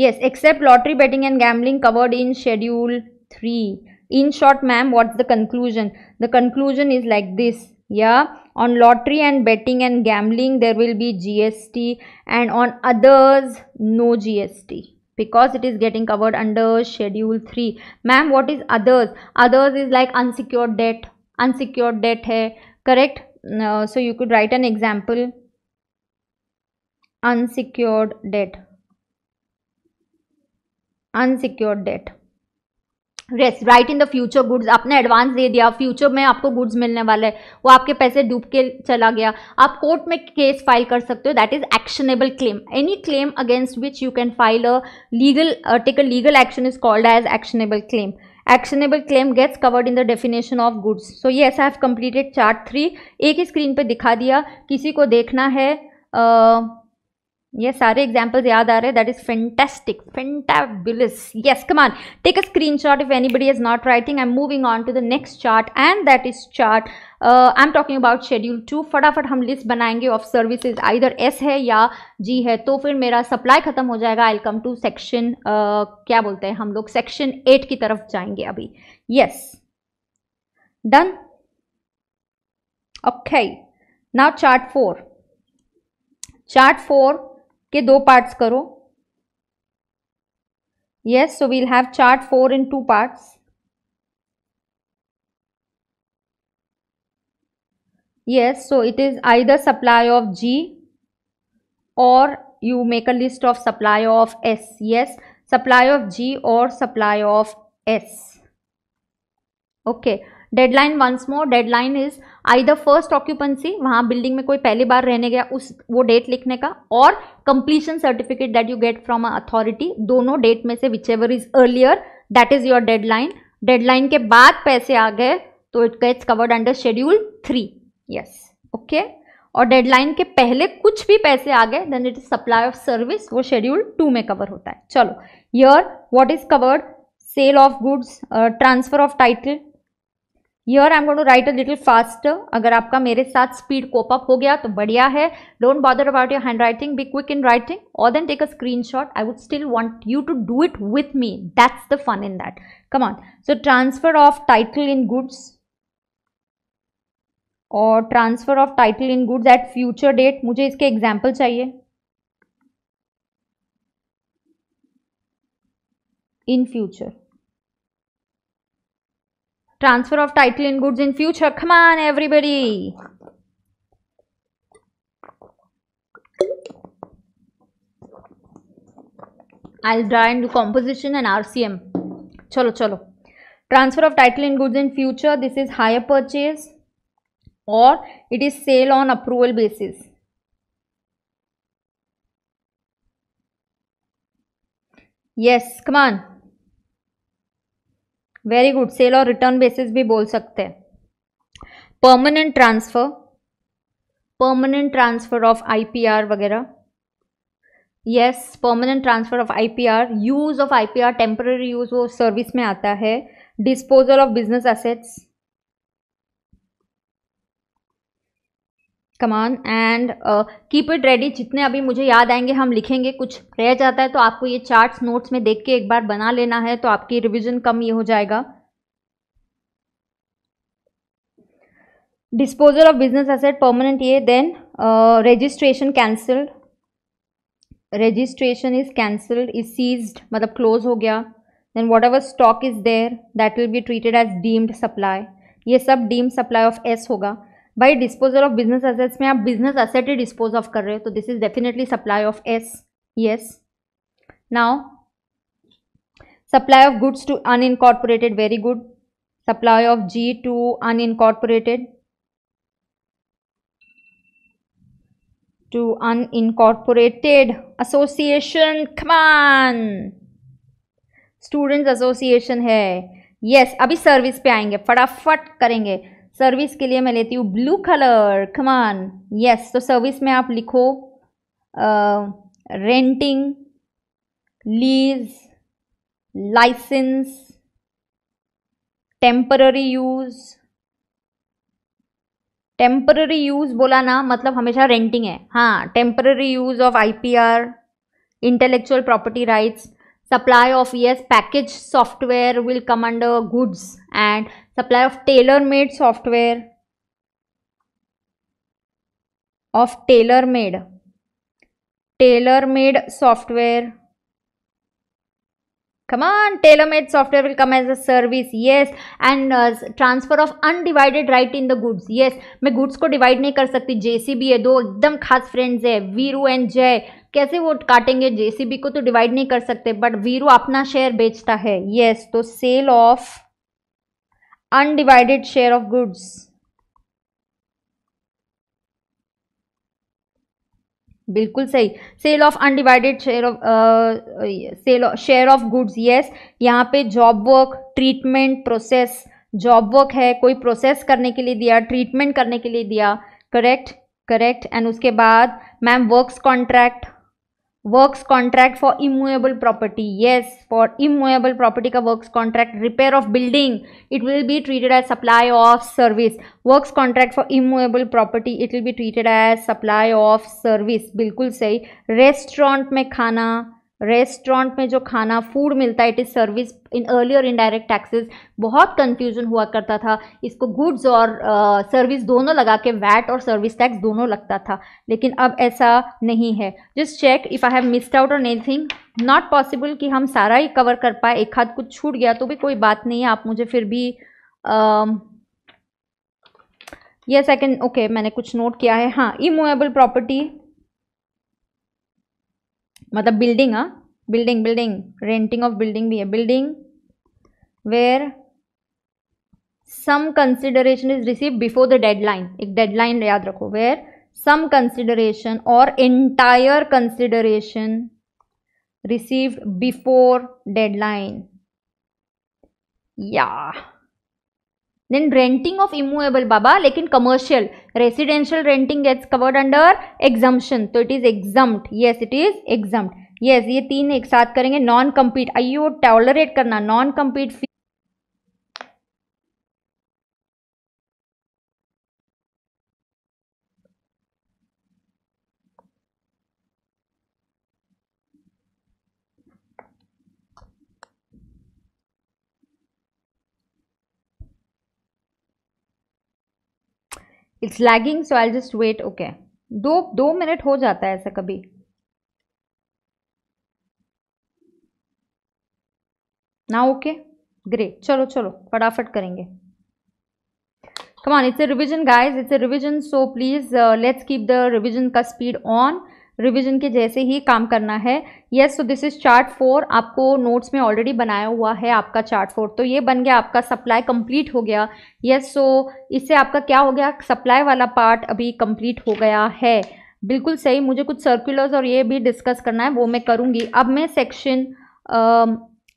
Speaker 1: Yes, except lottery betting and gambling covered in schedule 3. In short, ma'am, what's the conclusion? The conclusion is like this. Yeah, on lottery and betting and gambling, there will be GST and on others, no GST because it is getting covered under schedule 3. Ma'am, what is others? Others is like unsecured debt. Unsecured debt hai, correct? Uh, so you could write an example. Unsecured debt unsecured debt race right in the future goods आपने advance दे दिया future में आपको goods मिलने वाले हैं वो आपके पैसे डूब के चला गया आप कोर्ट में केस फाइल कर सकते हो that is actionable claim any claim against which you can file a legal take a legal action is called as actionable claim actionable claim gets covered in the definition of goods so ये ऐसा have completed chart three एक ही screen पर दिखा दिया किसी को देखना है uh, ये सारे एग्जाम्पल्स याद आ रहे हैं that is fantastic fantabulous yes come on take a shot if buddy is not writing I am moving on to the next chart and that is chart I am talking about schedule two फटाफट हम list बनाएंगे of services either S है या जी है तो फिर मेरा supply खत्म हो जाएगा आई कम टू सेक्शन क्या बोलते हैं हम लोग सेक्शन एट की तरफ जाएंगे अभी yes done okay now chart four chart four के दो पार्ट्स करो yes so we'll have chart four in two parts yes so it is I the supply of G और you make a list of supply of S yes supply of G और supply of S okay okay. Deadline once more deadline is I the first occupancy वहाँ building में कोई पहली बार रहने गया उस वो डेट लिखने का और completion certificate that you get from authority दोनों डेट में से whichever is earlier that is your deadline deadline के बाद पैसे आ गए तो it gets covered under schedule three yes okay और डेडलाइन के पहले कुछ भी पैसे आ गए then it is supply of service वो शेड्यूल टू में कवर होता है चलो यर what is covered sale of goods transfer of title यर I am going to write a little fast अगर आपका मेरे साथ स्पीड कोप अप हो गया तो बढ़िया है don't bother about your handwriting be quick in writing और then take a screenshot I would still want you to do it with me that's the fun in that come on so transfer of title in goods और transfer of title in goods at future date मुझे इसके example चाहिए in future transfer of title and goods in future. Come on, everybody. I'll draw into composition and RCM. Chalo, chalo. Transfer of title and goods in future. This is higher purchase or it is sale on approval basis. Yes, come on. Very good sale और return basis भी बोल सकते हैं permanent transfer permanent transfer of IPR वगैरह yes permanent transfer of IPR use of IPR temporary use वो service में आता है disposal of business assets come on and keep it ready जितने अभी मुझे याद आएंगे हम लिखेंगे कुछ रह जाता है तो आपको ये चार्ट्स नोट्स में देख के एक बार बना लेना है तो आपकी रिविजन कम ये हो जाएगा disposal of business asset permanent ये then registration cancelled registration is cancelled is ceased मतलब क्लोज हो गया then whatever stock is there that will be treated as deemed supply ये सब डीम्ड सप्लाई ऑफ एस होगा by disposal of business assets में आप business asset ही dispose of कर रहे हो तो this is definitely supply of S yes now supply of goods to unincorporated very good supply of G to unincorporated to unincorporated association on student association है yes अभी service पे आएंगे फटाफट करेंगे सर्विस के लिए मैं लेती हूँ ब्लू कलर खमान यस तो सर्विस में आप लिखो renting lease licence temporary use temporary use बोला ना मतलब हमेशा रेंटिंग है हाँ temporary use of IPR intellectual property rights supply of yes package software will come under goods and supply of tailor-made software of tailor-made tailor-made software come on tailor-made software will come as a service yes and uh, transfer of undivided right in the goods yes main goods ko divide nahi kar sakti jcb hai do ekdam khas friends hai viru and jay कैसे वो काटेंगे JCB को तो divide नहीं कर सकते but Veeru अपना share बेचता है यस yes, तो sale of undivided share of goods बिल्कुल सही sale of undivided share of sale share of goods yes यहाँ पे job work treatment process job work है कोई प्रोसेस करने के लिए दिया ट्रीटमेंट करने के लिए दिया करेक्ट करेक्ट एंड उसके बाद ma'am works contract works contract for immovable property yes for immovable property का works contract repair of building it will be treated as supply of service works contract for immovable property it will be treated as supply of service बिल्कुल सही restaurant में खाना restaurant में जो खाना food मिलता है it is service in earlier और इनडायरेक्ट टैक्सेस बहुत कंफ्यूजन हुआ करता था इसको गुड्स और सर्विस uh, दोनों लगा के वैट और सर्विस टैक्स दोनों लगता था लेकिन अब ऐसा नहीं है just check if I have missed out on anything not possible कि हम सारा ही कवर कर पाए एक हाथ कुछ छूट गया तो भी कोई बात नहीं है आप मुझे फिर भी uh, yes I can okay मैंने कुछ नोट किया है हाँ इमोएबल प्रॉपर्टी मतलब बिल्डिंग हाँ building building renting of building भी है building where some consideration is receive before the deadline एक डेडलाइन याद रखो वेयर सम कंसिडरेशन और entire consideration receive before deadline yeah then renting of immovable बाबा लेकिन commercial residential renting gets covered under exemption तो it is exempt yes it is exempt yes ये तीन एक साथ करेंगे non compete I you tolerate करना non compete it's lagging so I just wait okay दो दो मिनट हो जाता है ऐसा कभी ना ओके ग्रेट चलो चलो फटाफट करेंगे come on it's a revision guys it's a revision so please let's keep the revision का स्पीड ऑन रिवीजन के जैसे ही काम करना है yes so this is chart four आपको नोट्स में ऑलरेडी बनाया हुआ है आपका चार्ट फोर तो ये बन गया आपका सप्लाई कंप्लीट हो गया येस yes, सो so, इससे आपका क्या हो गया सप्लाई वाला पार्ट अभी कंप्लीट हो गया है बिल्कुल सही मुझे कुछ सर्कुलर्स और ये भी डिस्कस करना है वो मैं करूँगी अब मैं सेक्शन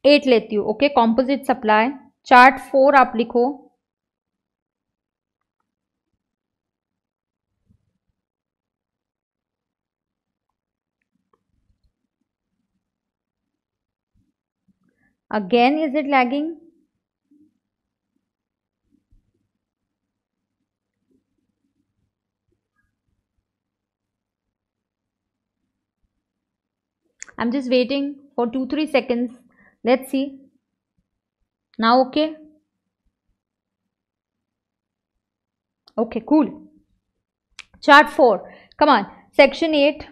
Speaker 1: एट um, लेती हूँ okay composite supply chart four आप लिखो again is it lagging I'm just waiting for 2-3 seconds let's see now okay okay cool chart 4 come on section 8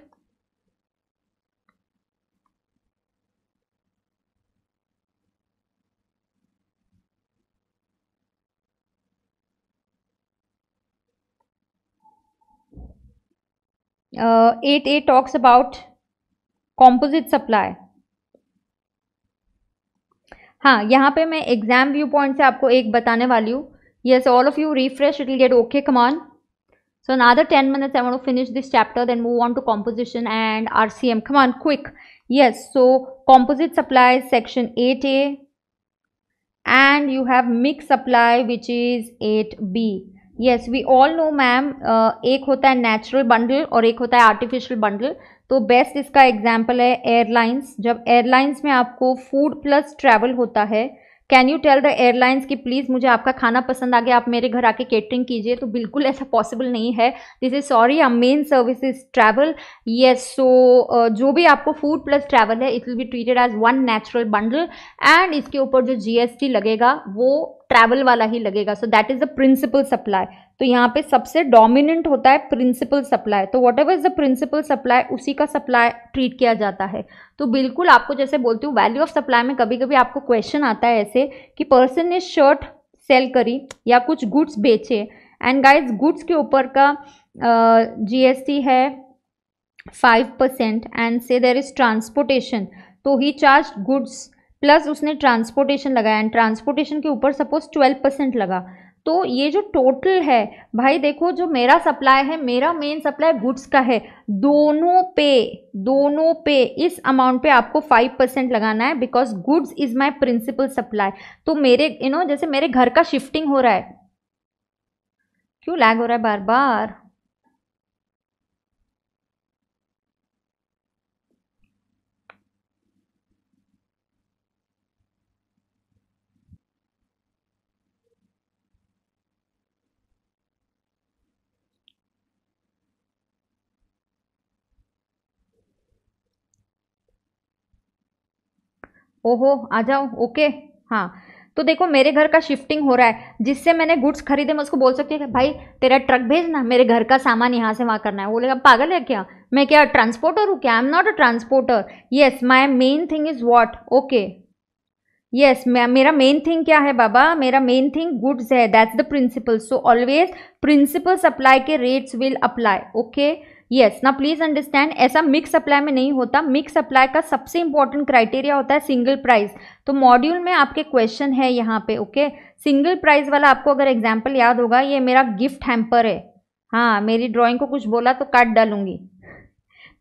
Speaker 1: eight A talks about composite supply हाँ यहाँ पे मैं exam view point से आपको एक बताने वाली हूँ yes all of you refresh it will get okay come on so another ten minutes I want finish this chapter then move on to composition and R C M come on quick yes so composite supply section eight A and you have mix supply which is eight B yes we all know ma'am एक होता है natural bundle और एक होता है artificial bundle तो best इसका example है एयरलाइंस जब एयरलाइंस में आपको फूड प्लस ट्रैवल होता है can you tell the airlines कि प्लीज़ मुझे आपका खाना पसंद आ गया आप मेरे घर आके केटरिंग कीजिए तो बिल्कुल ऐसा पॉसिबल नहीं है this is sorry our main service is travel yes so जो भी आपको फूड प्लस ट्रैवल है it will be treated as one natural bundle and इसके ऊपर जो जीएसटी लगेगा वो ट्रैवल वाला ही लगेगा so that is the principal supply तो यहाँ पे सबसे डोमिनेंट होता है प्रिंसिपल सप्लाई तो whatever is the principal supply उसी का सप्लाई ट्रीट किया जाता है तो बिल्कुल आपको जैसे बोलती हूँ वैल्यू ऑफ सप्लाई में कभी कभी आपको क्वेश्चन आता है ऐसे कि पर्सन ने शर्ट सेल करी या कुछ गुड्स बेचे एंड गाइज गुड्स के ऊपर का जीएसटी uh, है five percent and say there is transportation तो ही चार्ज गुड्स प्लस उसने ट्रांसपोर्टेशन लगाया एंड ट्रांसपोर्टेशन के ऊपर सपोज ट्वेल्व परसेंट लगा तो ये जो टोटल है भाई देखो जो मेरा सप्लाई है मेरा मेन सप्लाई गुड्स का है दोनों पे दोनों पे इस अमाउंट पे आपको फाइव परसेंट लगाना है because goods is my principal supply तो मेरे यू you नो know, जैसे मेरे घर का शिफ्टिंग हो रहा है क्यों लैग हो रहा है बार बार ओहो आ जाओ ओके हाँ तो देखो मेरे घर का शिफ्टिंग हो रहा है जिससे मैंने गुड्स खरीदे मैं उसको बोल सकती हूँ भाई तेरा ट्रक भेजना मेरे घर का सामान यहाँ से वहाँ करना है बोलेगा पागल है क्या मैं क्या ट्रांसपोर्टर हूँ क्या I am not a transporter yes my main thing is what okay yes मेरा मेन थिंग क्या है बाबा मेरा मेन थिंग गुड्स है that's the principal so always principal supply के rates will apply okay okay? Yes ना please understand ऐसा mix supply में नहीं होता मिक्स सप्लाई का सबसे इंपॉर्टेंट क्राइटेरिया होता है सिंगल प्राइस तो मॉड्यूल में आपके क्वेश्चन है यहाँ पे ओके सिंगल प्राइस वाला आपको अगर एग्जाम्पल याद होगा ये मेरा गिफ्ट हैम्पर है हाँ मेरी ड्रॉइंग को कुछ बोला तो काट डालूंगी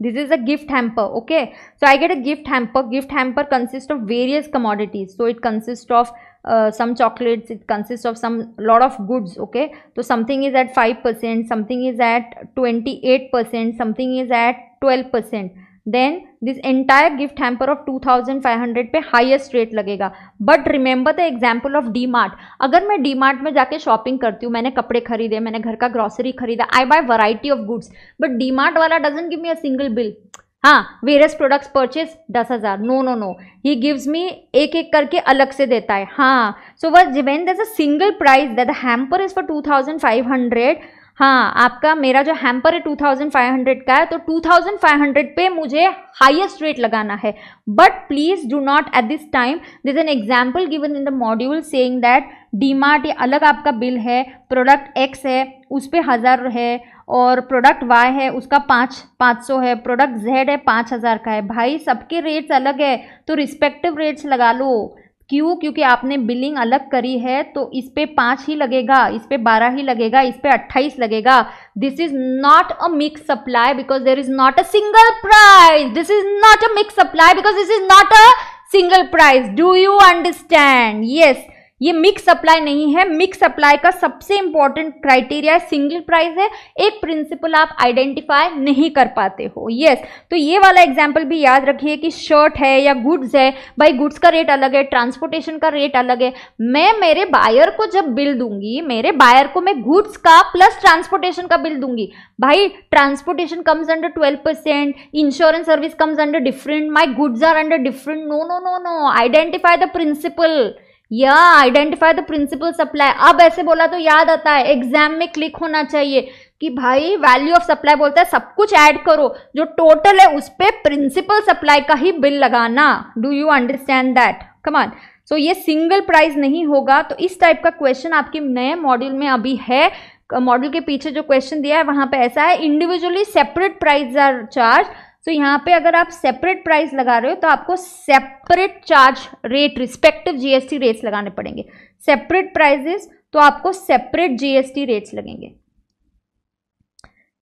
Speaker 1: this is a gift hamper okay so I get a gift hamper gift hamper consist of various commodities so it consist of uh, some chocolates it consists of some lot of goods okay so something is at 5% something is at 28% something is at 12% then this entire gift hamper of 2500 पे highest rate लगेगा but remember the example of D-Mart अगर मैं D-Mart में जाके shopping करती हूँ मैंने कपड़े खरीदे मैंने घर का ग्रॉसरी खरीदा I buy variety of goods but D-Mart वाला doesn't give me a single bill हाँ वेरियस प्रोडक्ट्स परचेज दस हज़ार no no no he gives me एक एक करके अलग से देता है हाँ so when single a single price that the hamper is for two thousand five hundred हाँ आपका मेरा जो हैम्पर है 2500 का है तो 2500 पे मुझे हाईएस्ट रेट लगाना है but please do not at this time this an example given in the module saying that D Mart ये अलग आपका बिल है प्रोडक्ट एक्स है उस पर हज़ार है और प्रोडक्ट वाई है उसका पाँच पाँच सौ है प्रोडक्ट जेड है पाँच हज़ार का है भाई सबके रेट्स अलग है तो रिस्पेक्टिव रेट्स लगा लो क्यों क्योंकि आपने बिलिंग अलग करी है तो इस पर पाँच ही लगेगा इस पर बारह ही लगेगा इस पर अट्ठाईस लगेगा this is not a mix supply because there is not a single price this is not a mix supply because this is not a single price do you understand yes ये मिक्स सप्लाई नहीं है mix supply का सबसे important criteria single price है एक principal आप identify नहीं कर पाते हो यस yes, तो ये वाला एग्जाम्पल भी याद रखिए कि शर्ट है या गुड्स है भाई गुड्स का रेट अलग है ट्रांसपोर्टेशन का रेट अलग है मैं मेरे बायर को जब बिल दूंगी मेरे बायर को मैं गुड्स का प्लस ट्रांसपोर्टेशन का बिल दूंगी भाई transportation comes under twelve percent insurance service comes under different my goods are under different no no no no identify the principal या आइडेंटिफाई द प्रिंसिपल सप्लाई अब ऐसे बोला तो याद आता है एग्जाम में क्लिक होना चाहिए कि भाई वैल्यू ऑफ सप्लाई बोलता है सब कुछ ऐड करो जो टोटल है उस पर प्रिंसिपल सप्लाई का ही बिल लगाना do you understand that come on so ये सिंगल प्राइस नहीं होगा तो इस टाइप का क्वेश्चन आपके नए मॉड्यूल में अभी है मॉडल के पीछे जो क्वेश्चन दिया है वहाँ पे ऐसा है individually separate price are charge so so, यहाँ पे अगर आप सेपरेट प्राइस लगा रहे हो तो आपको separate charge rate respective GST rates लगाने पड़ेंगे सेपरेट प्राइजेस तो आपको सेपरेट जीएसटी रेट्स लगेंगे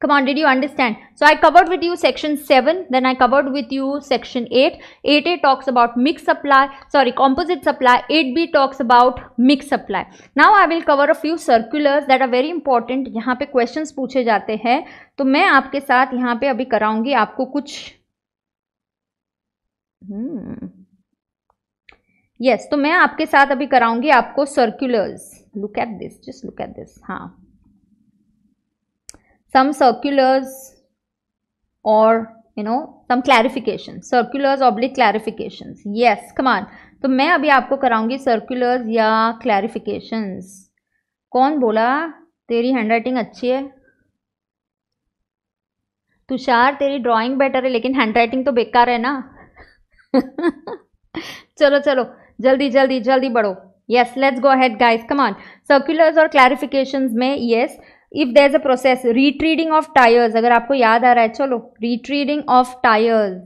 Speaker 1: come on did you understand so i covered with you section 7 then i covered with you section 8 8a talks about mix supply sorry composite supply 8b talks about mix supply now i will cover a few circulars that are very important yahan pe questions puche jate hain to main aapke sath yahan pe abhi karaungi aapko kuch hmm yes to main aapke sath abhi karaungi aapko circulars look at this just look at this ha huh. some circulars or you know some clarification circulars oblique clarifications yes come on तो मैं अभी आपको कराऊंगी circulars या clarifications कौन बोला तेरी handwriting अच्छी है तुषार तेरी ड्राइंग बेटर है लेकिन हैंडराइटिंग तो बेकार है ना चलो चलो जल्दी जल्दी जल्दी बढ़ो yes let's go ahead guys come on circulars और क्लैरिफिकेशंस में yes yes, if there is a process retreading of tyres अगर आपको याद आ रहा है चलो retreading of tyres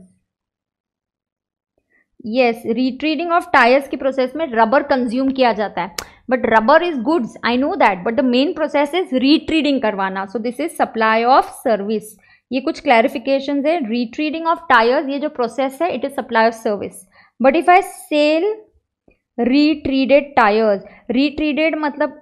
Speaker 1: yes retreading of tyres की प्रोसेस में रबर कंज्यूम किया जाता है but rubber is goods I know that but the main process is retreading करवाना so this is supply of service ये कुछ क्लैरिफिकेशन है रिट्रीडिंग ऑफ टायर्स ये जो प्रोसेस है it is supply of service but if I sell retreaded tyres retreaded मतलब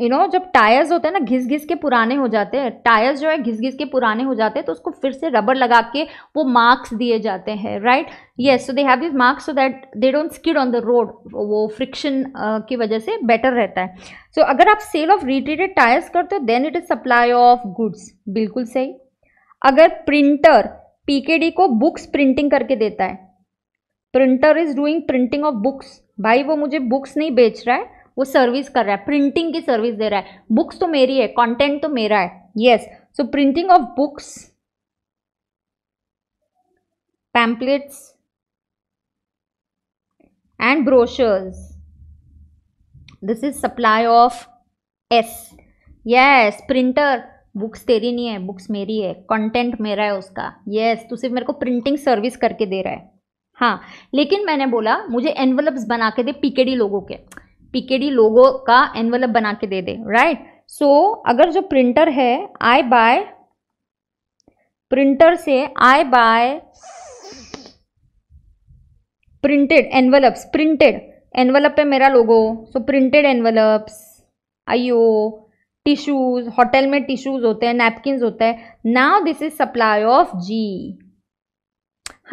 Speaker 1: you no जब tyres होते हैं ना घिस घिस के पुराने हो जाते हैं टायर्स जो है घिस घिस के पुराने हो जाते हैं तो उसको फिर से रबर लगा के वो मार्क्स दिए जाते हैं right yes so they have this marks so that they don't skid on the road वो फ्रिक्शन uh, की वजह से बेटर रहता है सो so, अगर आप सेल ऑफ रिटेटेड टायर्स करते हो then it is supply of goods बिल्कुल सही अगर प्रिंटर पीकेडी को बुक्स प्रिंटिंग करके देता है printer is doing printing of books भाई वो मुझे बुक्स नहीं बेच रहा है वो सर्विस कर रहा है प्रिंटिंग की सर्विस दे रहा है बुक्स तो मेरी है कंटेंट तो मेरा है yes so printing of books pamphlets and brochures this is supply of S yes printer books तेरी नहीं है बुक्स मेरी है कंटेंट मेरा है उसका यस yes, तू सिर्फ मेरे को प्रिंटिंग सर्विस करके दे रहा है हाँ लेकिन मैंने बोला मुझे एनवलप्स बना के दे पीकेडी लोगों के पीकेडी लोगो का एनवलप बना के दे दे राइट right? सो so, अगर जो प्रिंटर है आई बाय प्रिंटर से I buy printed envelopes printed envelope पे मेरा लोगो सो प्रिंटेड एनवलप्स आईओ टिश्यूज होटल में टिश्यूज होते हैं नैपकिन होते हैं now this is supply of G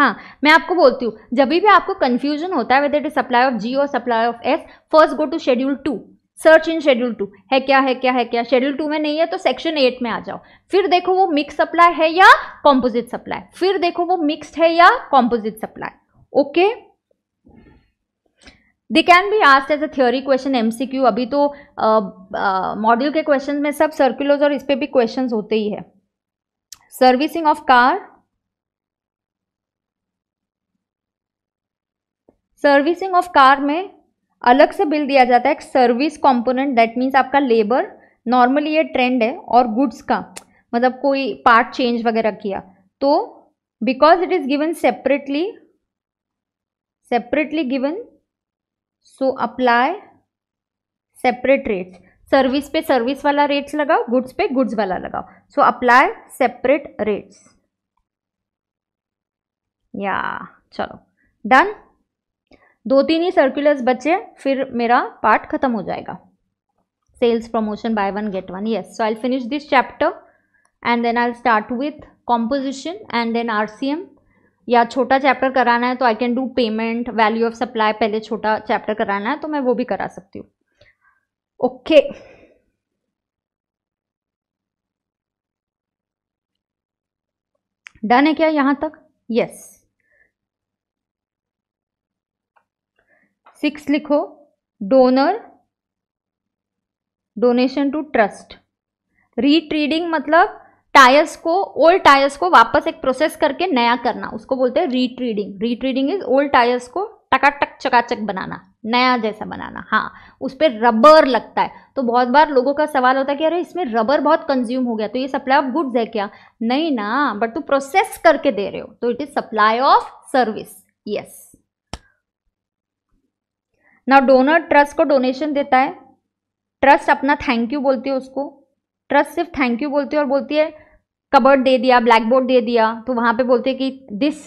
Speaker 1: हाँ मैं आपको बोलती हूँ जब भी आपको कन्फ्यूजन होता है whether it is supply of G और supply of S first go to schedule two search in schedule two है क्या है क्या है क्या शेड्यूल टू में नहीं है तो सेक्शन एट में आ जाओ फिर देखो वो मिक्स सप्लाई है या कॉम्पोजिट सप्लाई फिर देखो वो मिक्सड है या composite supply okay they can be asked as a theory question M C Q अभी तो मॉडल के क्वेश्चन में सब सर्कुलर्स और इस पर भी क्वेश्चन होते ही है servicing of car servicing of car में अलग से बिल दिया जाता है एक सर्विस कंपोनेंट दैट मीन्स आपका लेबर नॉर्मली ये ट्रेंड है और गुड्स का मतलब कोई पार्ट चेंज वगैरह किया तो because it is given separately separately given so apply separate rates service पे सर्विस वाला रेट्स लगाओ गुड्स पे गुड्स वाला लगाओ सो अप्लाई सेपरेट रेट्स या चलो डन दो तीन ही सर्कुलर्स बचे फिर मेरा पार्ट खत्म हो जाएगा sales promotion buy one get one yes so I finish this chapter and then I start with composition and then or या छोटा चैप्टर कराना है तो I can do payment value of supply पहले छोटा चैप्टर कराना है तो मैं वो भी करा सकती हूँ ओके okay. डन है क्या यहाँ तक यस yes. सिक्स लिखो donor donation to trust retreading मतलब टायर्स को ओल्ड टायर्स को वापस एक प्रोसेस करके नया करना उसको बोलते हैं retreading retreading is old tyres को टकाटक चकाचक बनाना नया जैसा बनाना हाँ उस पर रबर लगता है तो बहुत बार लोगों का सवाल होता है कि अरे इसमें रबर बहुत कंज्यूम हो गया तो ये सप्लाई ऑफ गुड्स है क्या नहीं ना बट तू प्रोसेस करके दे रहे हो तो it is supply of service yes ना डोनर ट्रस्ट को डोनेशन देता है ट्रस्ट अपना थैंक यू बोलती है उसको ट्रस्ट सिर्फ थैंक यू बोलती है और बोलती है कबर्ड दे दिया ब्लैक बोर्ड दे दिया तो वहाँ पे बोलते हैं कि this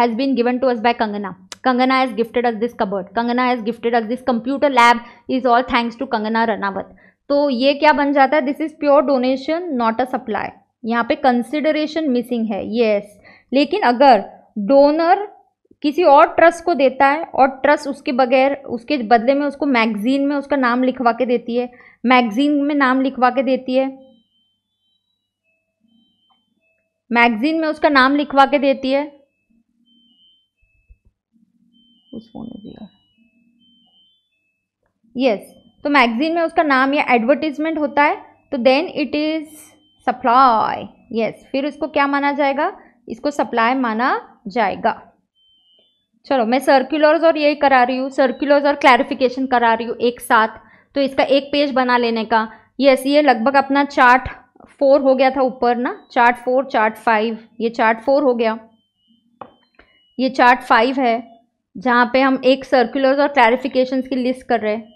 Speaker 1: has been given to us by Kangana Kangana has gifted us this cupboard Kangana has gifted us this computer lab is all thanks to Kangana Ranaut तो ये क्या बन जाता है this is pure donation not a supply यहाँ पे कंसिडरेशन मिसिंग है yes yes. लेकिन अगर डोनर किसी और ट्रस्ट को देता है और ट्रस्ट उसके बगैर उसके बदले में उसको मैगज़ीन में उसका नाम लिखवा के देती है मैगज़ीन में नाम लिखवा के देती है मैगज़ीन में उसका नाम लिखवा के देती है उस फोन में दिया यस तो मैगज़ीन में उसका नाम या एडवर्टीजमेंट होता है तो then it is supply yes फिर उसको क्या माना जाएगा इसको सप्लाई माना जाएगा चलो मैं सर्कुलर्स और यही करा रही हूँ सर्कुलर्स और क्लैरिफिकेशन करा रही हूँ एक साथ तो इसका एक पेज बना लेने का यस ये लगभग अपना चार्ट फोर हो गया था ऊपर ना चार्ट फोर चार्ट फाइव ये चार्ट फोर हो गया ये चार्ट फाइव है जहाँ पे हम एक सर्कुलर्स और क्लैरिफिकेशन की लिस्ट कर रहे हैं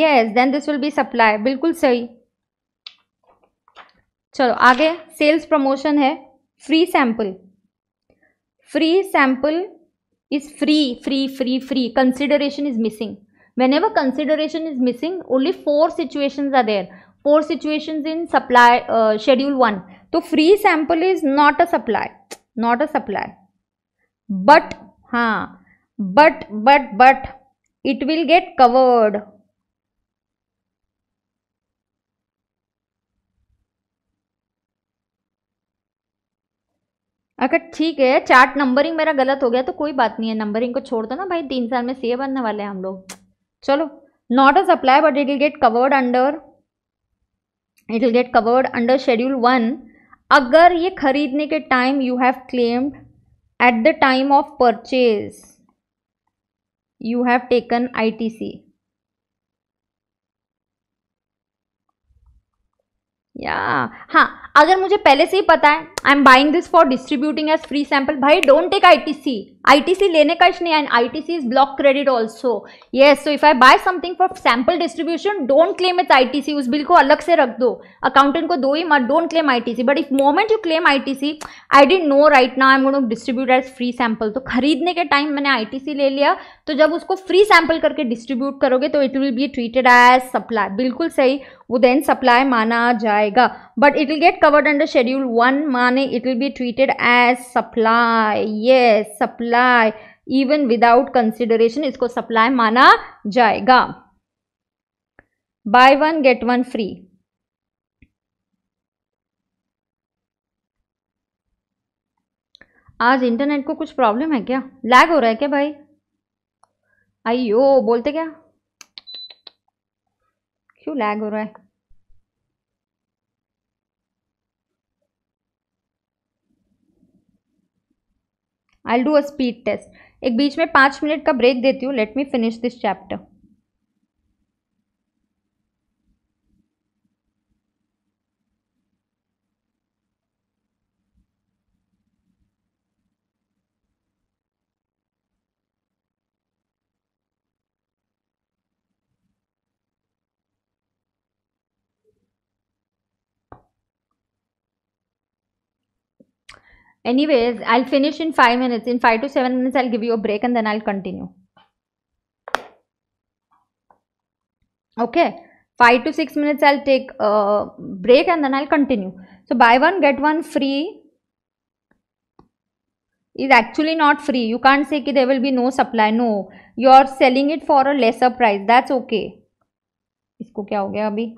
Speaker 1: yes then this will be supply बिल्कुल सही चलो आगे सेल्स प्रमोशन है free sample free sample is free, free, free, free. Consideration is missing. Whenever consideration is missing, only four situations are there. Four situations in supply uh, schedule 1. So, free sample is not a supply, not a supply. But, ha, but, but, but, it will get covered अगर ठीक है chart numbering मेरा गलत हो गया तो कोई बात नहीं है नंबरिंग को छोड़ दो ना भाई तीन साल में सीए बनने वाले हैं हम लोग चलो not as apply but it will get covered under it will get covered under schedule one अगर ये खरीदने के time you have claimed at the time of purchase you have taken I T C या हाँ अगर मुझे पहले से ही पता है I am buying this for distributing as free sample भाई don't take I T C ITC लेने का इश्क नहीं and I T C is block credit also ये so if I buy something for sample distribution don't claim it I T सी उस bill को अलग से रख दो अकाउंटेंट को दो ही मत don't claim I T C but if moment you claim I T C I did no right ना I am distribute as free sample तो खरीदने के टाइम मैंने आई टी सी ले लिया तो जब उसको फ्री सैम्पल करके डिस्ट्रीब्यूट करोगे तो it will be treated as supply बिल्कुल सही वो देन सप्लाई माना जाएगा but it will get covered under schedule one माने it will be treated as supply ये supply supply even without consideration इसको सप्लाई माना जाएगा buy one get one free आज इंटरनेट को कुछ प्रॉब्लम है क्या लैग हो रहा है क्या भाई अयो बोलते क्या क्यों लैग हो रहा है I do a speed test एक बीच में पाँच मिनट का ब्रेक देती हूँ let me finish this chapter Anyways, I'll finish in 5 minutes. In 5 to 7 minutes, I'll give you a break and then I'll continue. Okay, 5 to 6 minutes, I'll take a break and then I'll continue. So, buy one, get one free is actually not free. You can't say ki there will be no supply. No, you are selling it for a lesser price. That's okay. Isko kya हो गया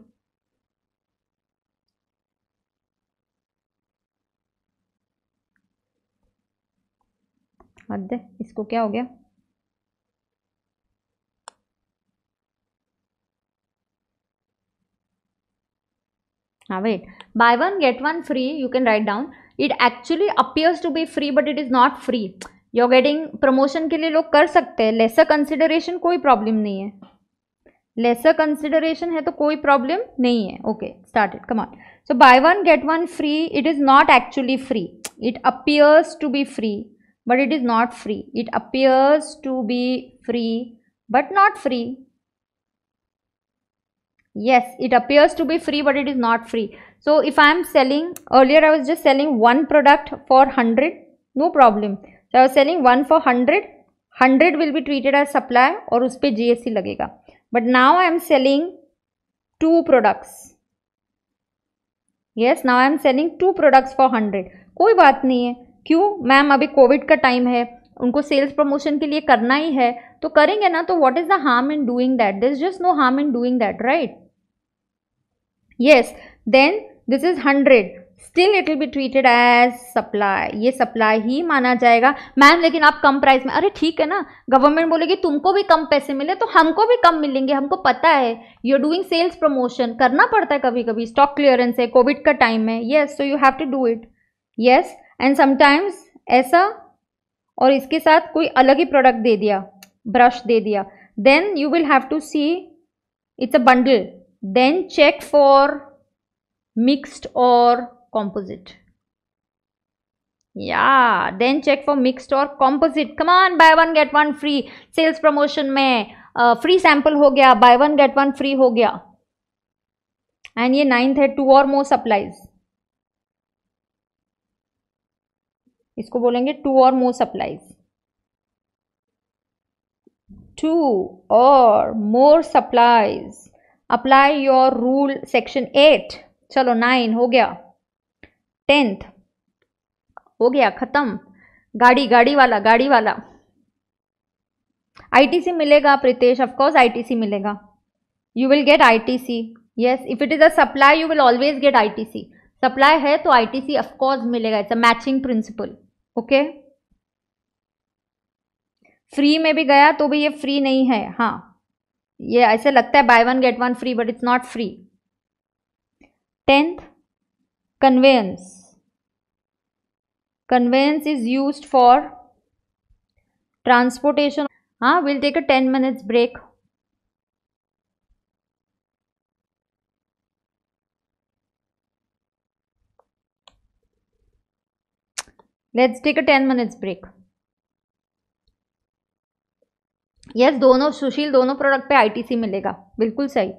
Speaker 1: मध्य इसको क्या हो गया हाँ wait buy one get one free you can write down it actually appears to be free but it is not free your getting promotion के लिए लोग कर सकते हैं लेसर कंसिडरेशन कोई प्रॉब्लम नहीं है लेसर कंसिडरेशन है तो कोई प्रॉब्लम नहीं है ओके स्टार्ट इट कमॉट so buy one get one free it is not actually free it appears to be free but it is not free it appears to be free but not free yes it appears to be free but it is not free so if i am selling earlier i was just selling one product for 100 no problem so i was selling one for 100 100 will be treated as supply or उस gsc GST लगेगा now i am selling two products yes now i am selling two products for 100 hundred कोई बात नहीं है क्यों ma'am अभी Covid का time है उनको सेल्स प्रमोशन के लिए करना ही है तो करेंगे ना तो what is the harm in doing that this just no harm in doing that right yes then this is hundred still it will be treated as supply ये सप्लाई ही माना जाएगा मैम लेकिन आप कम प्राइस में अरे ठीक है ना गवर्नमेंट बोलेगी तुमको भी कम पैसे मिले तो हमको भी कम मिलेंगे हमको पता है you are doing sales promotion करना पड़ता है कभी कभी स्टॉक क्लियरेंस है कोविड का टाइम है yes so you have to do it yes and sometimes ऐसा और इसके साथ कोई अलग ही प्रोडक्ट दे दिया ब्रश दे दिया then you will have to see it's a bundle then check for mixed और कॉम्पोजिट या देन चेक फॉर मिक्सड और composite come on buy one get one free sales promotion में फ्री uh, सैंपल हो गया buy one get one free हो गया and ये ninth है टू और मोर सप्लाईज इसको बोलेंगे टू और मोर सप्लाईज टू और more supplies apply your rule section eight चलो नाइन हो गया टेंथ हो गया ख़त्म गाड़ी गाड़ी वाला गाड़ी वाला आईटीसी मिलेगा प्रितेश ऑफकोर्स आईटीसी मिलेगा you will get ITC yes if it is a supply you will always get ITC supply है तो आईटीसी ऑफकोर्स मिलेगा it's a matching principle okay free में भी गया तो भी ये फ्री नहीं है हाँ ये ऐसे लगता है buy one get one free but it's not free tenth conveyance conveyance is use for transportation हाँ will take a ten minutes break let's take a ten minutes break yes दोनों सुशील दोनों प्रोडक्ट पे आईटीसी मिलेगा बिल्कुल सही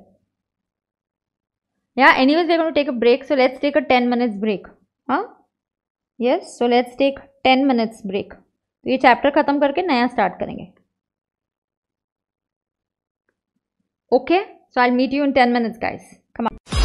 Speaker 1: या any ways to take a break so let's take a ten minutes break हाँ yes so let's take ten minutes break तो ये चैप्टर खत्म करके नया स्टार्ट करेंगे okay so I meet you in ten minutes guys come on